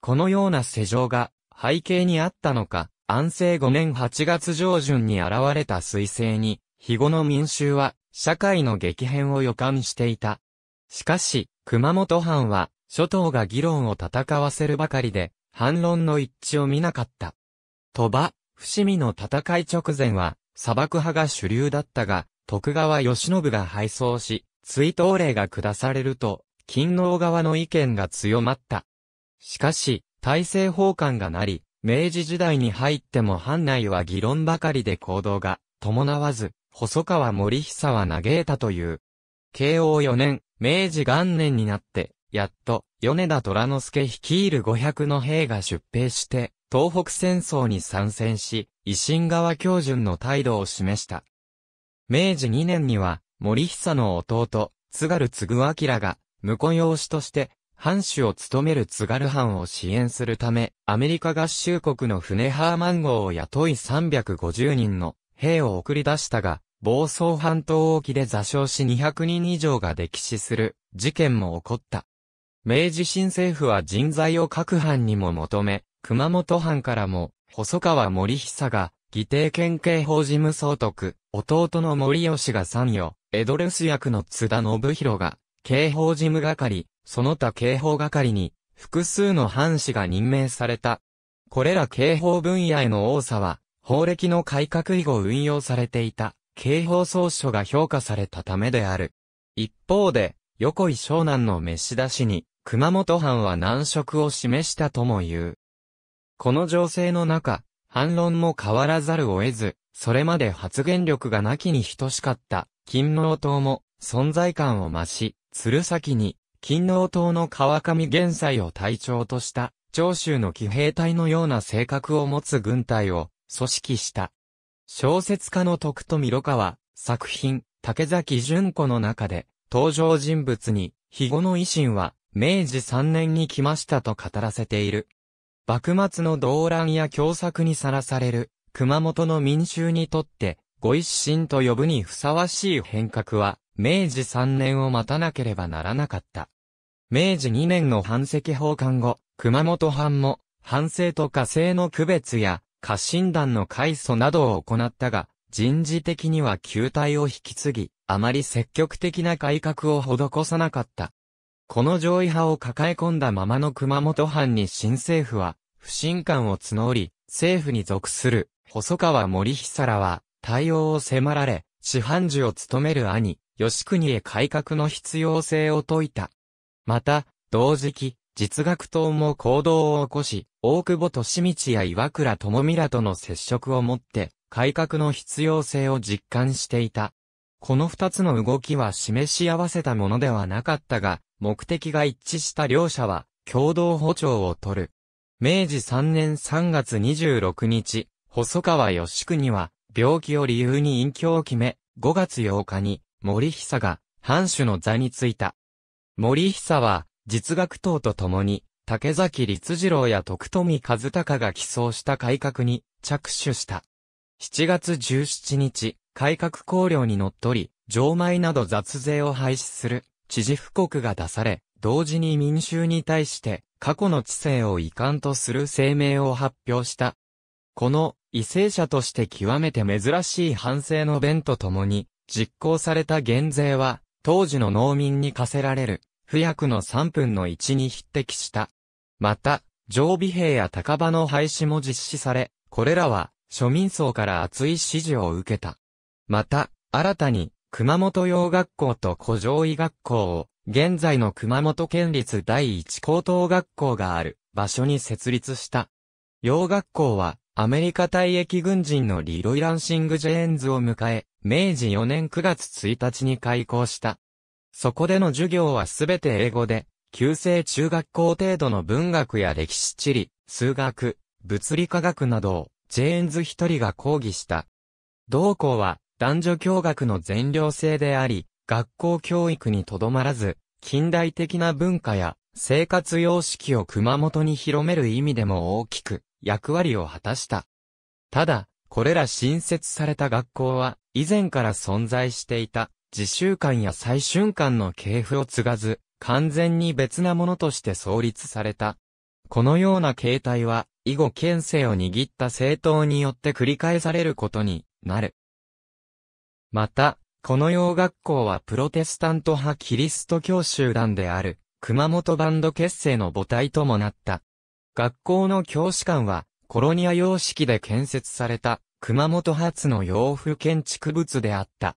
このような世情が、背景にあったのか、安政5年8月上旬に現れた彗星に、日後の民衆は、社会の激変を予感していた。しかし、熊本藩は、諸島が議論を戦わせるばかりで、反論の一致を見なかった。鳥羽、伏見の戦い直前は、砂漠派が主流だったが、徳川義信が敗走し、追悼令が下されると、勤王側の意見が強まった。しかし、大政奉還がなり、明治時代に入っても藩内は議論ばかりで行動が伴わず、細川森久は嘆いたという。慶応4年、明治元年になって、やっと、米田虎之助率いる500の兵が出兵して、東北戦争に参戦し、維新側教順の態度を示した。明治2年には、森久の弟、津軽継明が、婿養子として、藩主を務める津軽藩を支援するため、アメリカ合衆国の船ハーマン号を雇い350人の兵を送り出したが、暴走半島沖で座礁し200人以上が溺死する事件も起こった。明治新政府は人材を各藩にも求め、熊本藩からも、細川森久が、義弟県警法事務総督、弟の森吉が参与、エドレス役の津田信弘が、警報事務係、その他警報係に、複数の藩士が任命された。これら警報分野への多さは、法歴の改革以後運用されていた、警報総書が評価されたためである。一方で、横井湘南の召し出しに、熊本藩は難色を示したとも言う。この情勢の中、反論も変わらざるを得ず、それまで発言力がなきに等しかった、勤納党も存在感を増し、鶴崎に、勤納党の川上玄斎を隊長とした、長州の騎兵隊のような性格を持つ軍隊を組織した。小説家の徳富呂川、作品、竹崎淳子の中で、登場人物に、肥後の維新は、明治3年に来ましたと語らせている。幕末の動乱や凶作にさらされる、熊本の民衆にとって、ご一心と呼ぶにふさわしい変革は、明治3年を待たなければならなかった。明治2年の反石奉還後、熊本藩も、反省と火星の区別や、家臣団の改祖などを行ったが、人事的には旧体を引き継ぎ、あまり積極的な改革を施さなかった。この上位派を抱え込んだままの熊本藩に新政府は、不信感を募り、政府に属する、細川森久らは、対応を迫られ、市範寿を務める兄、吉国へ改革の必要性を説いた。また、同時期、実学党も行動を起こし、大久保利道や岩倉智美らとの接触をもって、改革の必要性を実感していた。この二つの動きは示し合わせたものではなかったが、目的が一致した両者は、共同歩調を取る。明治3年3月26日、細川義国は、病気を理由に隠居を決め、5月8日に、森久が、藩主の座に就いた。森久は、実学党と共に、竹崎律次郎や徳富和隆が起草した改革に着手した。7月17日、改革綱領にのっとり、錠前など雑税を廃止する知事布告が出され、同時に民衆に対して過去の知性を遺憾とする声明を発表した。この、為政者として極めて珍しい反省の弁とともに、実行された減税は、当時の農民に課せられる、不薬の3分の1に匹敵した。また、常備兵や高場の廃止も実施され、これらは、庶民層から厚い支持を受けた。また、新たに、熊本洋学校と古城医学校を、現在の熊本県立第一高等学校がある場所に設立した。洋学校は、アメリカ退役軍人のリロイ・ランシング・ジェーンズを迎え、明治4年9月1日に開校した。そこでの授業はすべて英語で、旧制中学校程度の文学や歴史地理、数学、物理科学などを、ジェーンズ一人が講義した。同校は、男女共学の全寮制であり、学校教育にとどまらず、近代的な文化や生活様式を熊本に広める意味でも大きく役割を果たした。ただ、これら新設された学校は以前から存在していた自習館や最春館の系譜を継がず、完全に別なものとして創立された。このような形態は、以後県政を握った政党によって繰り返されることになる。また、この洋学校はプロテスタント派キリスト教集団である、熊本バンド結成の母体ともなった。学校の教師館は、コロニア様式で建設された、熊本発の洋風建築物であった。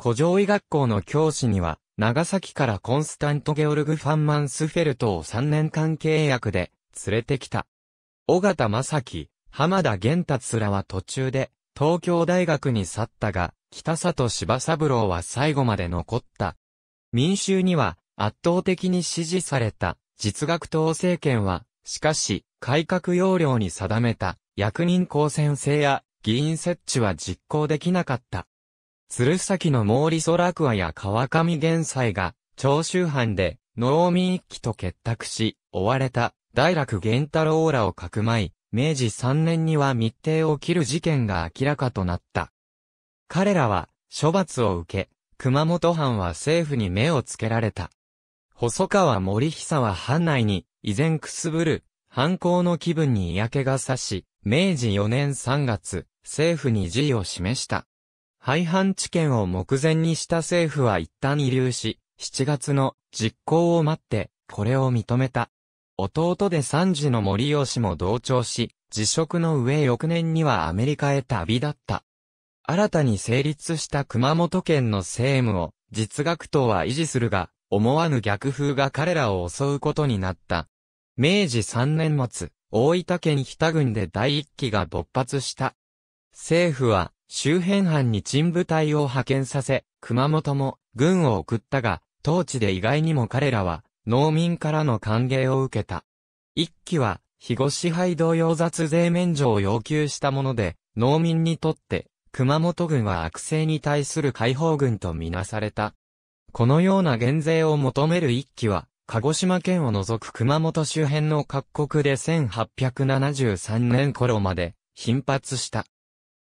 古城医学校の教師には、長崎からコンスタント・ゲオルグ・ファンマンスフェルトを3年間契約で連れてきた。尾形正樹、浜田玄達らは途中で東京大学に去ったが、北里柴三郎は最後まで残った。民衆には圧倒的に支持された実学党政権は、しかし、改革要領に定めた役人公選制や議員設置は実行できなかった。鶴崎の毛利ソラクアや川上玄斎が、長州藩で農民一揆と結託し、追われた大楽玄太郎らをかくまい、明治3年には密偵を切る事件が明らかとなった。彼らは処罰を受け、熊本藩は政府に目をつけられた。細川森久は藩内に依然くすぶる反抗の気分に嫌気がさし、明治4年3月、政府に辞意を示した。廃藩置県を目前にした政府は一旦遺留し、7月の実行を待って、これを認めた。弟で三次の森吉も同調し、辞職の上翌年にはアメリカへ旅立った。新たに成立した熊本県の政務を、実学党は維持するが、思わぬ逆風が彼らを襲うことになった。明治3年末、大分県北郡で第一期が勃発した。政府は、周辺藩に陳部隊を派遣させ、熊本も軍を送ったが、当地で意外にも彼らは、農民からの歓迎を受けた。一期は、肥後支配同様雑税免除を要求したもので、農民にとって熊本軍は悪性に対する解放軍とみなされた。このような減税を求める一揆は、鹿児島県を除く熊本周辺の各国で1873年頃まで頻発した。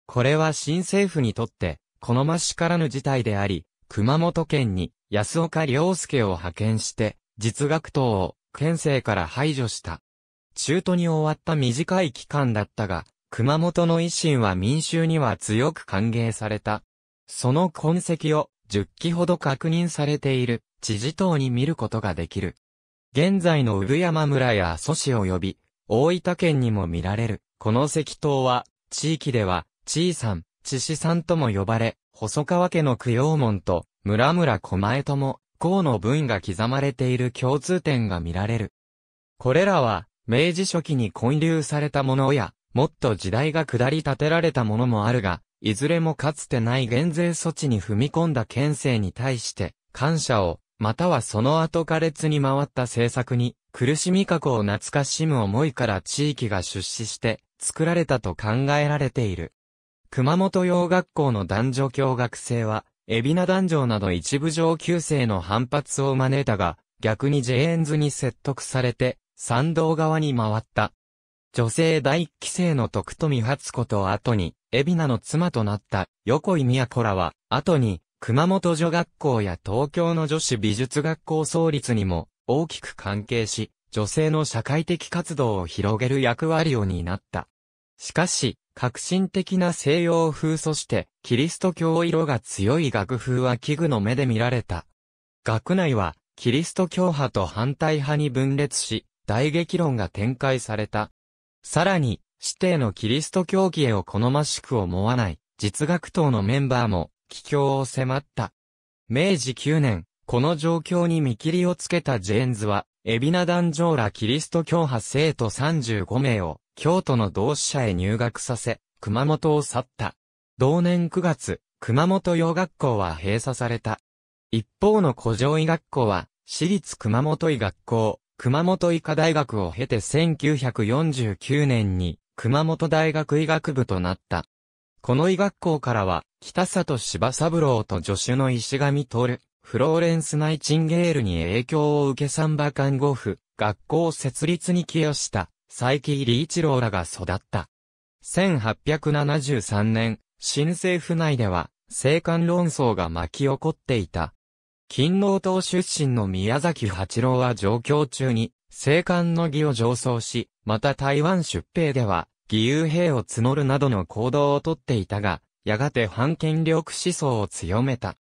これは新政府にとって好ましからぬ事態であり、熊本県に安岡良介を派遣して実学党を県政から排除した。中途に終わった短い期間だったが、熊本の維新は民衆には強く歓迎された。その痕跡を10機ほど確認されている知事等に見ることができる。現在の産山村や蘇市及び大分県にも見られる。この石塔は地域では地さん、地市さんとも呼ばれ、細川家の供養門と村村狛江とも河の文が刻まれている共通点が見られる。これらは明治初期に建立されたものやもっと時代が下り立てられたものもあるが、いずれもかつてない減税措置に踏み込んだ県政に対して、感謝を、またはその後苛烈に回った政策に、苦しみ過去を懐かしむ思いから地域が出資して作られたと考えられている。熊本洋学校の男女共学生は、海老名男女など一部上級生の反発を招いたが、逆にジェーンズに説得されて、賛同側に回った。女性第一期生の徳富初子と後に、海老名の妻となった横井宮子らは、後に、熊本女学校や東京の女子美術学校創立にも大きく関係し、女性の社会的活動を広げる役割を担った。しかし、革新的な西洋風そして、キリスト教色が強い楽風は器具の目で見られた。学内は、キリスト教派と反対派に分裂し、大激論が展開された。さらに、指定のキリスト教義へを好ましく思わない、実学党のメンバーも、帰郷を迫った。明治9年、この状況に見切りをつけたジェーンズは、エビナ壇上らキリスト教派生徒35名を、京都の同志社へ入学させ、熊本を去った。同年9月、熊本洋学校は閉鎖された。一方の古城医学校は、私立熊本医学校、熊本医科大学を経て1949年に熊本大学医学部となった。この医学校からは、北里柴三郎と助手の石上徹、フローレンス・ナイチンゲールに影響を受けン馬看護婦、学校設立に寄与した、佐伯理一郎らが育った。1873年、新政府内では、政官論争が巻き起こっていた。勤納党出身の宮崎八郎は上京中に、生還の義を上奏し、また台湾出兵では、義勇兵を募るなどの行動をとっていたが、やがて反権力思想を強めた。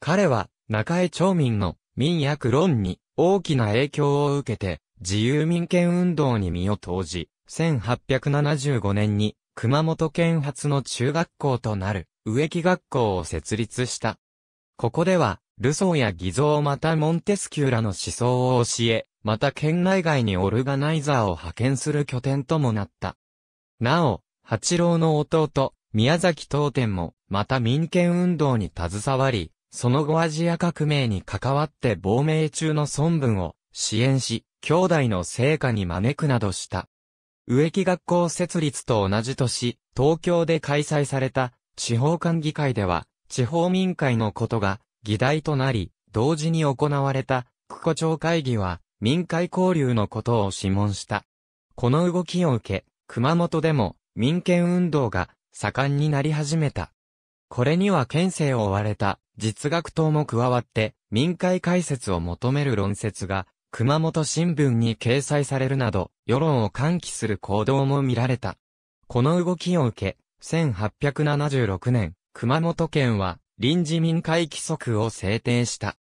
彼は、中江町民の民役論に大きな影響を受けて、自由民権運動に身を投じ、1875年に熊本県発の中学校となる植木学校を設立した。ここではルソーや偽造またモンテスキューらの思想を教え、また県内外にオルガナイザーを派遣する拠点ともなった。なお、八郎の弟、宮崎東天も、また民権運動に携わり、その後アジア革命に関わって亡命中の孫文を支援し、兄弟の成果に招くなどした。植木学校設立と同じ年、東京で開催された地方管議会では、地方民会のことが議題となり、同時に行われた、区古庁会議は、民会交流のことを諮問した。この動きを受け、熊本でも、民権運動が、盛んになり始めた。これには県政を追われた、実学等も加わって、民会解説を求める論説が、熊本新聞に掲載されるなど、世論を喚起する行動も見られた。この動きを受け、1876年、熊本県は臨時民会規則を制定した。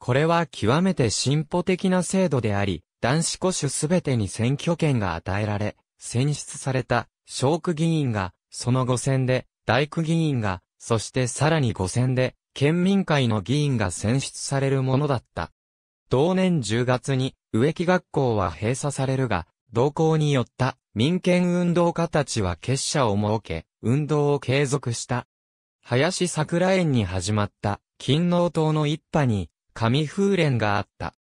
これは極めて進歩的な制度であり、男子個種すべてに選挙権が与えられ、選出された、小区議員が、その5選で、大区議員が、そしてさらに5選で、県民会の議員が選出されるものだった。同年10月に植木学校は閉鎖されるが、同行によった民権運動家たちは結社を設け、運動を継続した。林桜園に始まった金納党の一派に紙風連があった。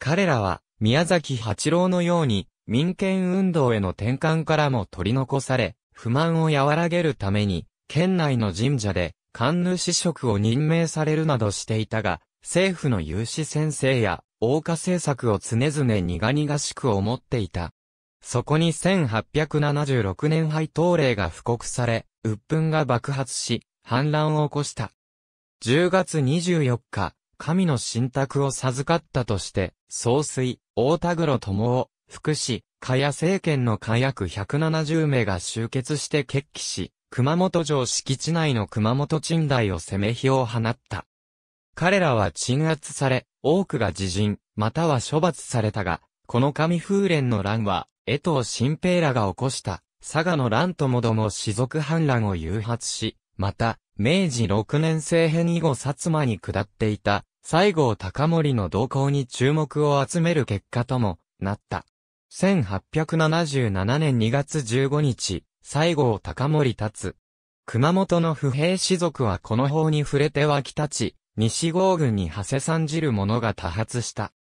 彼らは宮崎八郎のように民権運動への転換からも取り残され、不満を和らげるために県内の神社で神主職を任命されるなどしていたが、政府の有志先生や大化政策を常々苦々しく思っていた。そこに1876年廃刀令が布告され、鬱憤が爆発し、反乱を起こした。10月24日、神の信託を授かったとして、総帥、大田黒友を、福祉、茅谷政権の火約170名が集結して決起し、熊本城敷地内の熊本鎮台を攻め火を放った。彼らは鎮圧され、多くが自陣、または処罰されたが、この神風連の乱は、江藤新平らが起こした、佐賀の乱ともども士族反乱を誘発し、また、明治6年生変以後薩摩に下っていた、西郷隆盛の動向に注目を集める結果とも、なった。1877年2月15日、西郷隆盛立つ。熊本の不平士族はこの法に触れて湧き立ち、西郷軍に馳せ参じる者が多発した。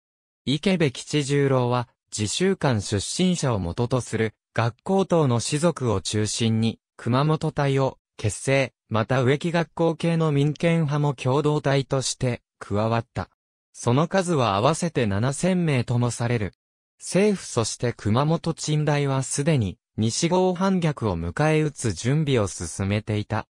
池部吉十郎は、自習官出身者を元とする、学校等の士族を中心に、熊本隊を、結成、また植木学校系の民権派も共同体として加わった。その数は合わせて7000名ともされる。政府そして熊本鎮大はすでに西郷反逆を迎え撃つ準備を進めていた。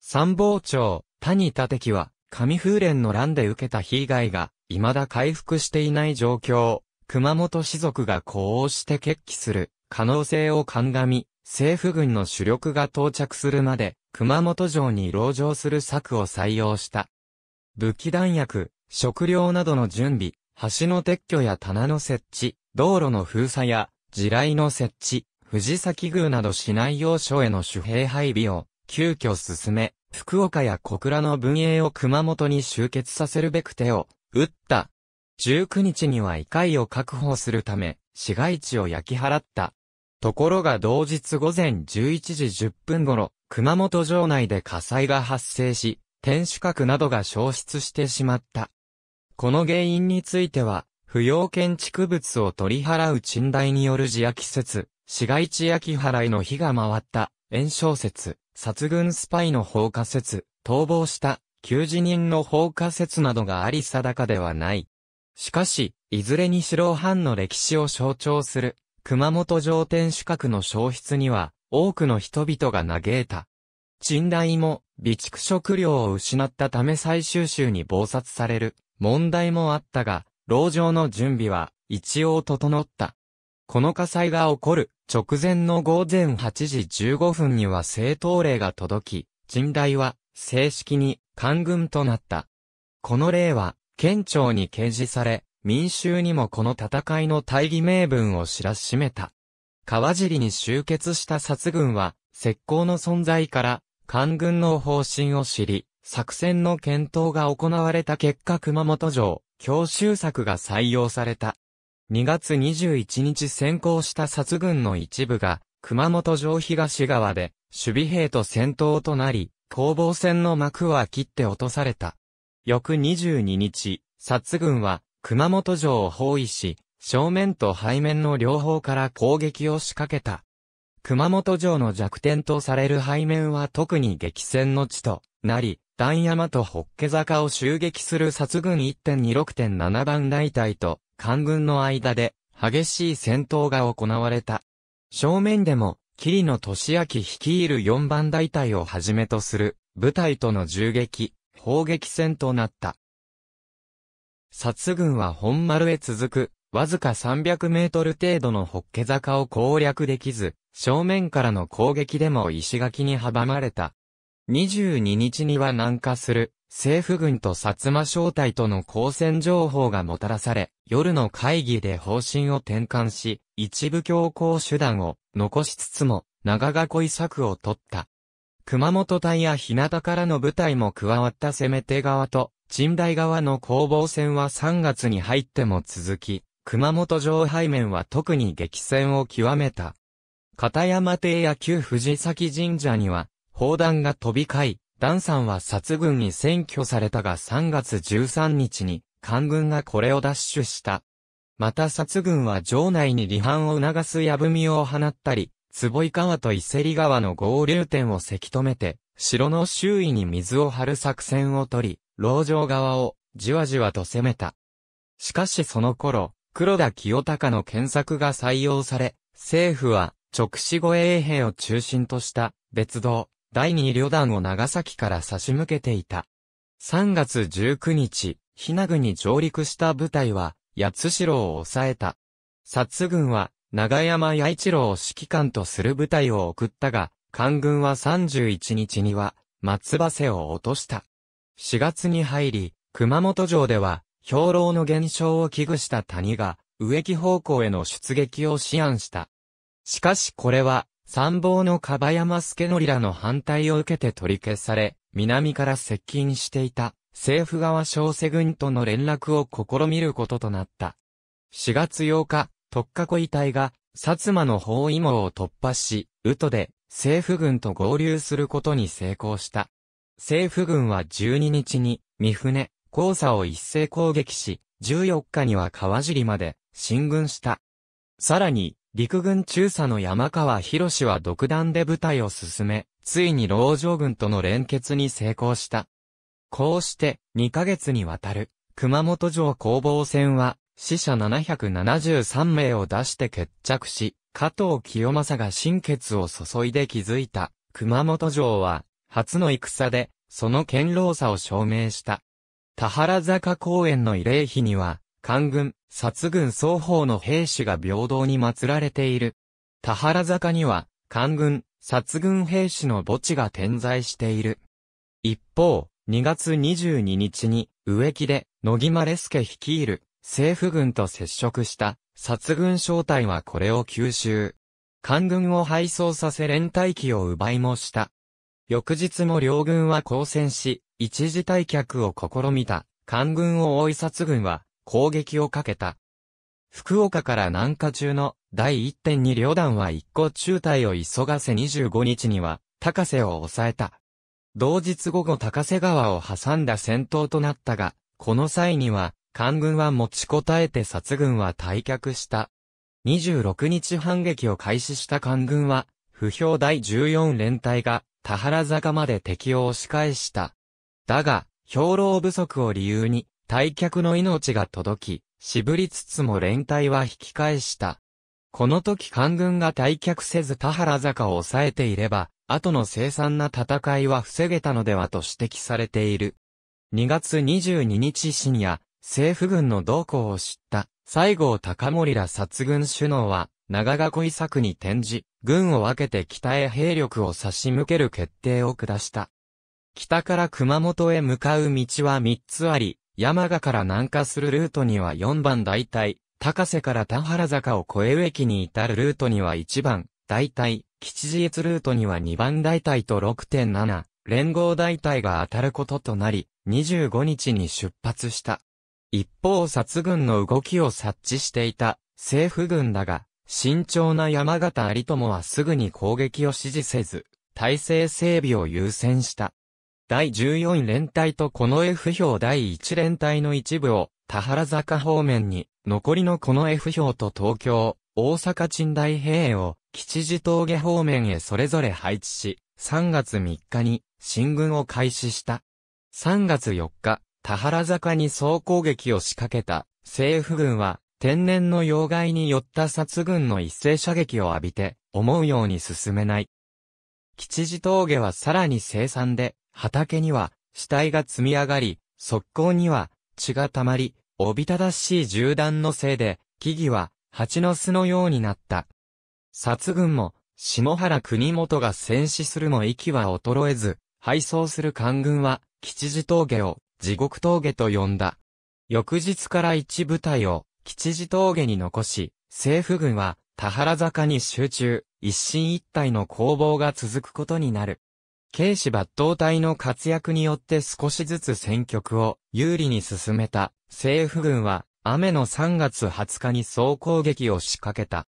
参謀長、谷立樹は、上風連の乱で受けた被害が、未だ回復していない状況、熊本士族が呼応して決起する、可能性を鑑み、政府軍の主力が到着するまで、熊本城に籠城する策を採用した。武器弾薬、食料などの準備、橋の撤去や棚の設置、道路の封鎖や、地雷の設置、藤崎宮など市内要所への守兵配備を、急遽進め、福岡や小倉の文営を熊本に集結させるべく手を、打った。19日には異界を確保するため、市街地を焼き払った。ところが同日午前11時10分頃、熊本城内で火災が発生し、天守閣などが消失してしまった。この原因については、不要建築物を取り払う賃代による自焼き説、市街地焼き払いの火が回った、炎症説、殺軍スパイの放火説、逃亡した、求辞人の放火説などがあり定かではない。しかし、いずれにしろ藩の歴史を象徴する、熊本城天守閣の消失には、多くの人々が嘆いた。陳代も、備蓄食料を失ったため最終週に暴殺される、問題もあったが、牢城の準備は、一応整った。この火災が起こる、直前の午前8時15分には政党令が届き、陳代は、正式に、官軍となった。この令は、県庁に掲示され、民衆にもこの戦いの大義名分を知らしめた。川尻に集結した殺軍は、石膏の存在から、官軍の方針を知り、作戦の検討が行われた結果熊本城、強襲策が採用された。2月21日先行した殺軍の一部が、熊本城東側で、守備兵と戦闘となり、攻防戦の幕は切って落とされた。翌22日、薩軍は熊本城を包囲し、正面と背面の両方から攻撃を仕掛けた。熊本城の弱点とされる背面は特に激戦の地となり、段山とホッケ坂を襲撃する殺軍1.26.7番大隊と官軍の間で激しい戦闘が行われた。正面でも、桐野俊明率いる4番大隊をはじめとする部隊との銃撃、砲撃戦となった。殺軍は本丸へ続く、わずか300メートル程度のホッケ坂を攻略できず、正面からの攻撃でも石垣に阻まれた。22日には南下する、政府軍と薩摩正隊との交戦情報がもたらされ、夜の会議で方針を転換し、一部強行手段を残しつつも、長囲策を取った。熊本隊や日向からの部隊も加わった攻め手側と、陳代側の攻防戦は3月に入っても続き、熊本城背面は特に激戦を極めた。片山邸や旧藤崎神社には、砲弾が飛び交い、段さんは殺軍に占拠されたが3月13日に、官軍がこれを奪取した。また殺軍は城内に離反を促す矢踏みを放ったり、坪井川と伊勢里川の合流点をせき止めて、城の周囲に水を張る作戦を取り、牢城側をじわじわと攻めた。しかしその頃、黒田清隆の検索が採用され、政府は直死護衛兵を中心とした別動第二旅団を長崎から差し向けていた。3月19日、ひなぐに上陸した部隊は、八代を抑えた。薩軍は、長山弥一郎を指揮官とする部隊を送ったが、官軍は31日には、松葉瀬を落とした。4月に入り、熊本城では、兵糧の減少を危惧した谷が、植木方向への出撃を思案した。しかしこれは、参謀の樺山助則らの反対を受けて取り消され、南から接近していた、政府側小瀬軍との連絡を試みることとなった。4月8日、特化子遺体が、薩摩の包囲網を突破し、宇都で政府軍と合流することに成功した。政府軍は12日に、三船、黄砂を一斉攻撃し、14日には川尻まで進軍した。さらに、陸軍中佐の山川博士は独断で部隊を進め、ついに老城軍との連結に成功した。こうして、2ヶ月にわたる、熊本城攻防戦は、死者773名を出して決着し、加藤清正が心血を注いで築いた熊本城は、初の戦で、その堅牢さを証明した。田原坂公園の慰霊碑には、官軍、殺軍双方の兵士が平等に祀られている。田原坂には、官軍、殺軍兵士の墓地が点在している。一方、2月22日に、植木で、野木スケ率いる、政府軍と接触した、殺軍小隊はこれを吸収。官軍を敗走させ連隊機を奪いもした。翌日も両軍は交戦し、一時退却を試みた。官軍を追い殺軍は攻撃をかけた。福岡から南下中の第1.2両団は一向中隊を急がせ25日には高瀬を抑えた。同日午後高瀬川を挟んだ戦闘となったが、この際には官軍は持ちこたえて殺軍は退却した。26日反撃を開始した官軍は、不評第14連隊が、田原坂まで敵を押し返した。だが、兵糧不足を理由に、退却の命が届き、渋りつつも連隊は引き返した。この時官軍が退却せず田原坂を抑えていれば、後の凄惨な戦いは防げたのではと指摘されている。2月22日深夜、政府軍の動向を知った西郷隆盛ら殺軍首脳は長囲策に転じ、軍を分けて北へ兵力を差し向ける決定を下した。北から熊本へ向かう道は3つあり、山賀から南下するルートには4番大隊、高瀬から田原坂を越え駅に至るルートには1番大隊、吉次越ルートには2番大隊と6.7、連合大隊が当たることとなり、25日に出発した。一方殺軍の動きを察知していた政府軍だが、慎重な山形有友はすぐに攻撃を指示せず、体制整備を優先した。第14連隊とこの F 表第1連隊の一部を田原坂方面に、残りのこの F 表と東京、大阪鎮大平を吉次峠方面へそれぞれ配置し、3月3日に進軍を開始した。3月4日、田原坂に総攻撃を仕掛けた政府軍は天然の要害によった殺軍の一斉射撃を浴びて思うように進めない。吉次峠はさらに生産で畑には死体が積み上がり、側溝には血が溜まり、おびただしい銃弾のせいで木々は蜂の巣のようになった。殺軍も下原国元が戦死するも息は衰えず、敗走する官軍は、吉次峠を地獄峠と呼んだ。翌日から一部隊を吉地峠に残し、政府軍は田原坂に集中、一進一退の攻防が続くことになる。警視抜刀隊の活躍によって少しずつ戦局を有利に進めた政府軍は雨の3月20日に総攻撃を仕掛けた。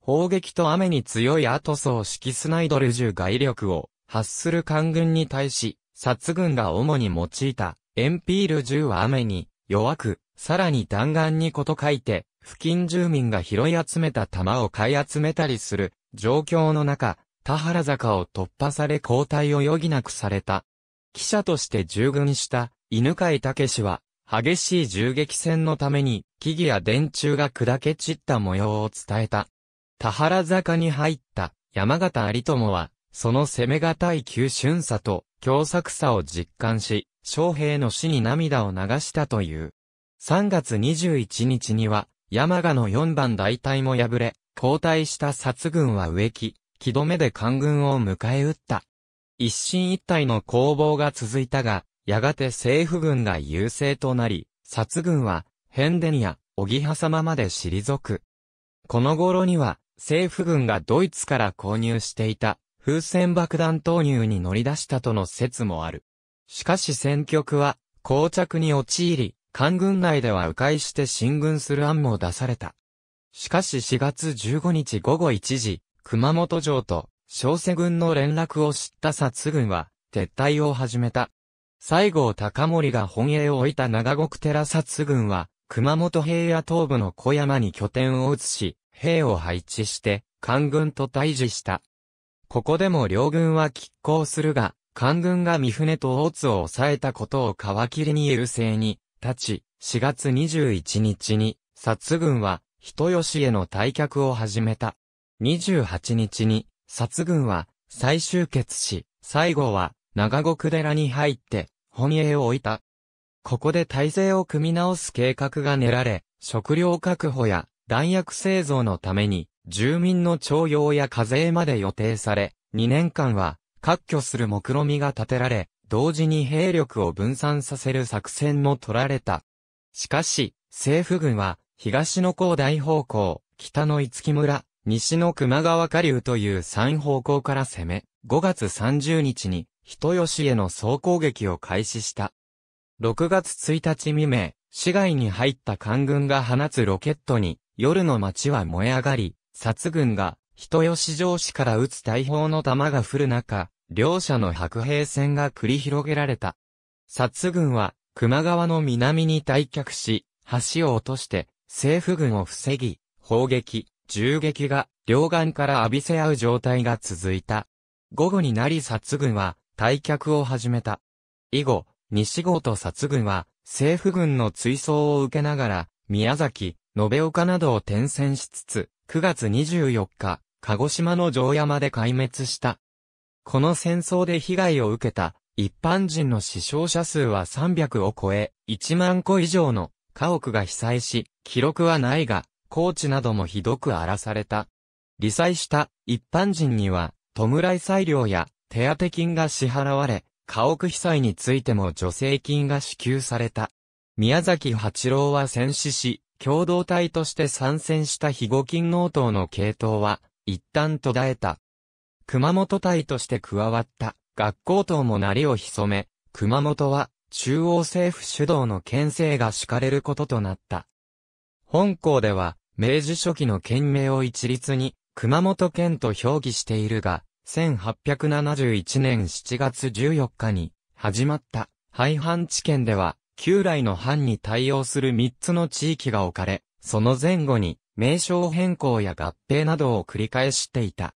砲撃と雨に強い後ト指揮、式スナイドル銃外力を発する官軍に対し、殺軍が主に用いたエンピール銃は雨に弱く、さらに弾丸にこと書いて、付近住民が拾い集めた弾を買い集めたりする状況の中、田原坂を突破され交代を余儀なくされた。記者として従軍した犬飼武は、激しい銃撃戦のために、木々や電柱が砕け散った模様を伝えた。田原坂に入った山形有友は、その攻めがたい急峻さと凶作さを実感し、将兵の死に涙を流したという。3月21日には、山賀の4番大隊も敗れ、交代した殺軍は植木、木止めで官軍を迎え撃った。一進一退の攻防が続いたが、やがて政府軍が優勢となり、殺軍は、ヘンデニア、オギハ様まで退く。この頃には、政府軍がドイツから購入していた、風船爆弾投入に乗り出したとの説もある。しかし戦局は、膠着に陥り、官軍内では迂回して進軍する案も出された。しかし4月15日午後1時、熊本城と小瀬軍の連絡を知った殺軍は撤退を始めた。西郷隆盛が本営を置いた長国寺殺軍は熊本平野東部の小山に拠点を移し、兵を配置して官軍と対峙した。ここでも両軍は拮抗するが、官軍が三船と大津を抑えたことを皮切りに優勢に、立ち、4月21日に、薩軍は、人吉への退却を始めた。28日に、薩軍は、再集結し、最後は、長国寺に入って、本営を置いた。ここで体制を組み直す計画が練られ、食料確保や弾薬製造のために、住民の徴用や課税まで予定され、2年間は割拠する目論みが立てられ、同時に兵力を分散させる作戦も取られた。しかし、政府軍は、東の高大方向、北の五木村、西の熊川下流という三方向から攻め、5月30日に、人吉への総攻撃を開始した。6月1日未明、市外に入った官軍が放つロケットに、夜の街は燃え上がり、殺軍が人吉城市から撃つ大砲の弾が降る中、両者の白兵戦が繰り広げられた。薩軍は、熊川の南に退却し、橋を落として、政府軍を防ぎ、砲撃、銃撃が、両岸から浴びせ合う状態が続いた。午後になり薩軍は、退却を始めた。以後、西郷と薩軍は、政府軍の追走を受けながら、宮崎、延岡などを転戦しつつ、9月24日、鹿児島の城山で壊滅した。この戦争で被害を受けた一般人の死傷者数は300を超え、1万個以上の家屋が被災し、記録はないが、高地などもひどく荒らされた。理災した一般人には、弔い裁量や手当金が支払われ、家屋被災についても助成金が支給された。宮崎八郎は戦死し、共同体として参戦した肥後金納刀の系統は、一旦途絶えた。熊本隊として加わった学校等もなりを潜め、熊本は中央政府主導の県政が敷かれることとなった。本校では、明治初期の県名を一律に、熊本県と表記しているが、1871年7月14日に、始まった、廃藩置県では、旧来の藩に対応する3つの地域が置かれ、その前後に、名称変更や合併などを繰り返していた。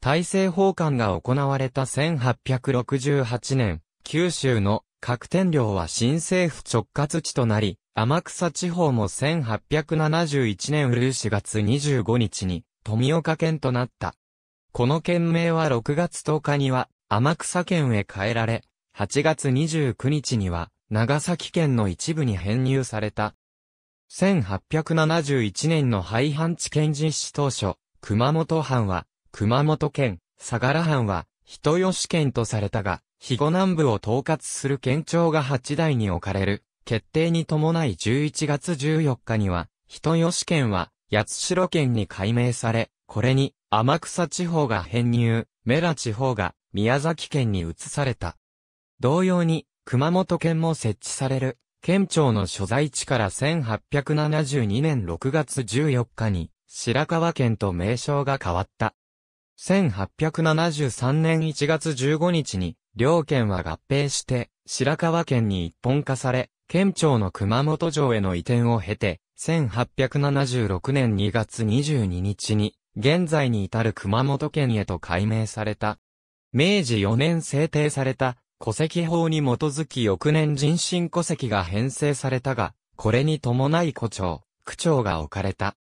大政奉還が行われた1868年、九州の各天領は新政府直轄地となり、天草地方も1871年うる4月25日に富岡県となった。この県名は6月10日には天草県へ変えられ、8月29日には長崎県の一部に編入された。1871年の廃藩置県実施当初、熊本藩は、熊本県、相良藩は、人吉県とされたが、肥後南部を統括する県庁が8台に置かれる、決定に伴い11月14日には、人吉県は、八代県に改名され、これに、天草地方が編入、メラ地方が宮崎県に移された。同様に、熊本県も設置される県庁の所在地から1872年6月14日に、白川県と名称が変わった。1873年1月15日に、両県は合併して、白川県に一本化され、県庁の熊本城への移転を経て、1876年2月22日に、現在に至る熊本県へと改名された。明治4年制定された戸籍法に基づき翌年人身戸籍が編成されたが、これに伴い古町、区長が置かれた。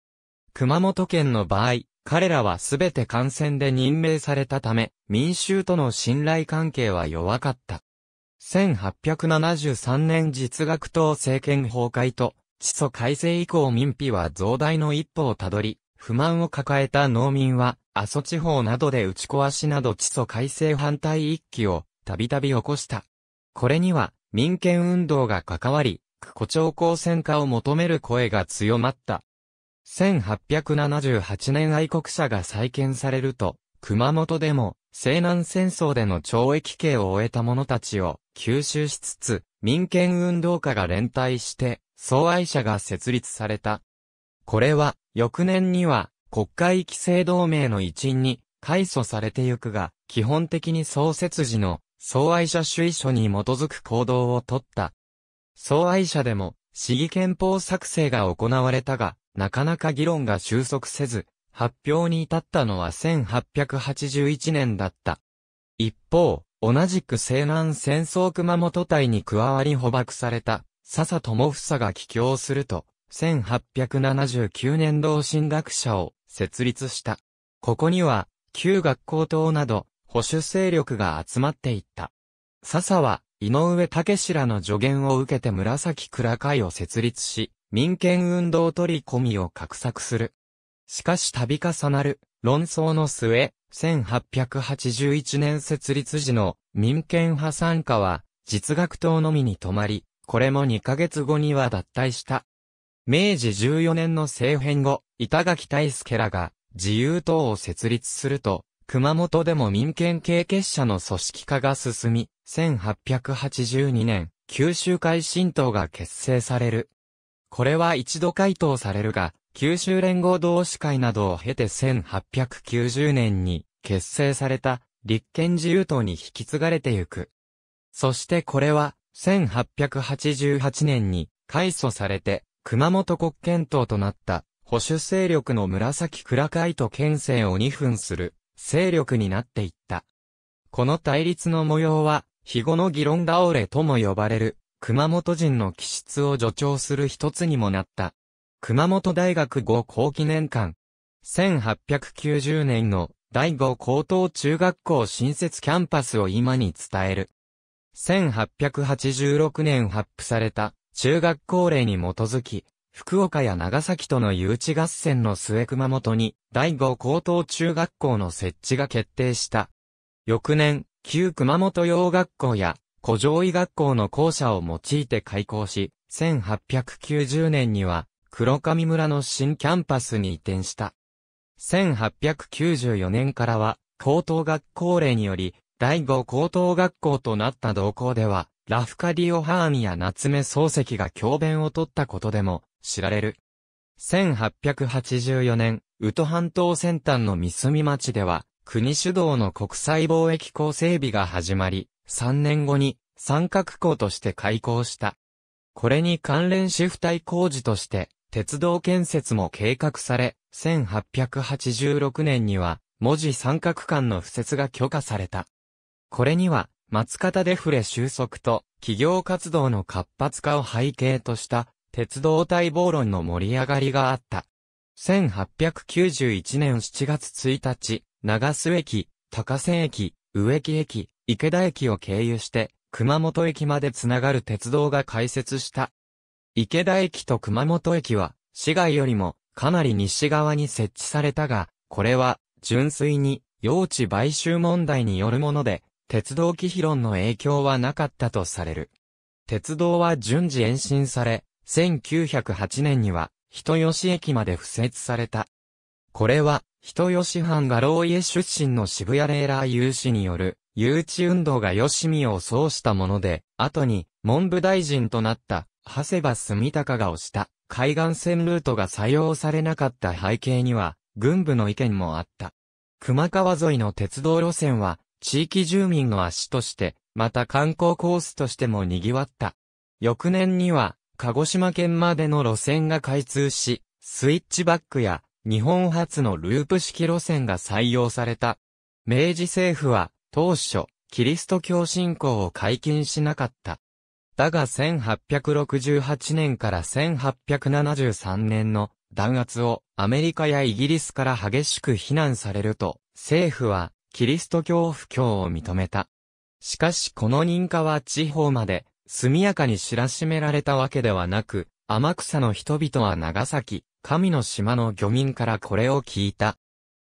熊本県の場合、彼らはすべて感染で任命されたため、民衆との信頼関係は弱かった。1873年実学党政権崩壊と、地租改正以降民費は増大の一歩をたどり、不満を抱えた農民は、阿蘇地方などで打ち壊しなど地租改正反対一揆をたびたび起こした。これには、民権運動が関わり、古張高専化を求める声が強まった。1878年愛国者が再建されると、熊本でも、西南戦争での懲役刑を終えた者たちを吸収しつつ、民権運動家が連帯して、総愛者が設立された。これは、翌年には、国会規制同盟の一員に、改組されてゆくが、基本的に創設時の相愛者主意書に基づく行動をとった。相愛者でも、市議憲法作成が行われたが、なかなか議論が収束せず、発表に至ったのは1881年だった。一方、同じく西南戦争熊本隊に加わり捕獲された、笹友房が帰郷すると、1879年同心学者を設立した。ここには、旧学校等など、保守勢力が集まっていった。笹は、井上武氏らの助言を受けて紫倉会を設立し、民権運動取り込みを画策する。しかし度重なる論争の末、1881年設立時の民権派参加は実学党のみに止まり、これも2ヶ月後には脱退した。明治14年の政変後、板垣大輔らが自由党を設立すると、熊本でも民権経結社の組織化が進み、1882年、九州会新党が結成される。これは一度回答されるが、九州連合同志会などを経て1890年に結成された立憲自由党に引き継がれてゆく。そしてこれは1888年に改組されて熊本国憲党となった保守勢力の紫倉会と県政を二分する勢力になっていった。この対立の模様は、日後の議論倒れとも呼ばれる、熊本人の気質を助長する一つにもなった。熊本大学後後期年間、1890年の第五高等中学校新設キャンパスを今に伝える。1886年発布された中学校令に基づき、福岡や長崎との誘致合戦の末熊本に、第5高等中学校の設置が決定した。翌年、旧熊本洋学校や、古城医学校の校舎を用いて開校し、1890年には、黒上村の新キャンパスに移転した。1894年からは、高等学校令により、第5高等学校となった同校では、ラフカディオ・ハーミや夏目漱石が教鞭を取ったことでも、知られる。1884年、ウト半島先端の三隅町では、国主導の国際貿易港整備が始まり、3年後に三角港として開港した。これに関連シ付帯工事として、鉄道建設も計画され、1886年には、文字三角間の付設が許可された。これには、松方デフレ収束と、企業活動の活発化を背景とした鉄道待望論の盛り上がりがあった。1891年7月1日、長洲駅、高瀬駅、植木駅、池田駅を経由して、熊本駅までつながる鉄道が開設した。池田駅と熊本駅は、市街よりもかなり西側に設置されたが、これは純粋に用地買収問題によるもので、鉄道機費論の影響はなかったとされる。鉄道は順次延伸され、1908年には、人吉駅まで付設された。これは、人吉藩が老家出身の渋谷レーラー有志による、誘致運動が吉見を奏したもので、後に、文部大臣となった、長谷場住高が推した、海岸線ルートが採用されなかった背景には、軍部の意見もあった。熊川沿いの鉄道路線は、地域住民の足として、また観光コースとしても賑わった。翌年には、鹿児島県までの路線が開通し、スイッチバックや日本初のループ式路線が採用された。明治政府は当初、キリスト教信仰を解禁しなかった。だが1868年から1873年の弾圧をアメリカやイギリスから激しく非難されると、政府はキリスト教布教を認めた。しかしこの認可は地方まで速やかに知らしめられたわけではなく、天草の人々は長崎、神の島の漁民からこれを聞いた。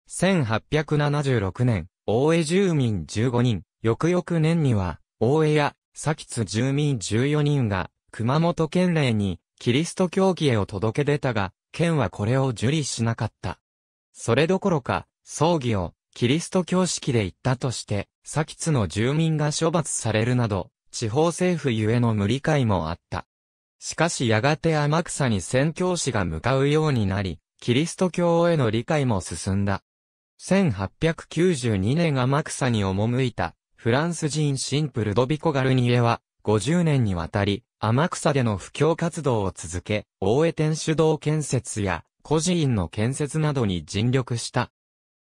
1876年、大江住民15人、翌々年には、大江や、佐吉住民14人が、熊本県令に、キリスト教義へを届け出たが、県はこれを受理しなかった。それどころか、葬儀を、キリスト教式で行ったとして、佐吉の住民が処罰されるなど、地方政府ゆえの無理解もあった。しかしやがて天草に宣教師が向かうようになり、キリスト教への理解も進んだ。1892年天草に赴いた、フランス人シンプルドビコガルニエは、50年にわたり、天草での布教活動を続け、大江天主堂建設や、孤児院の建設などに尽力した。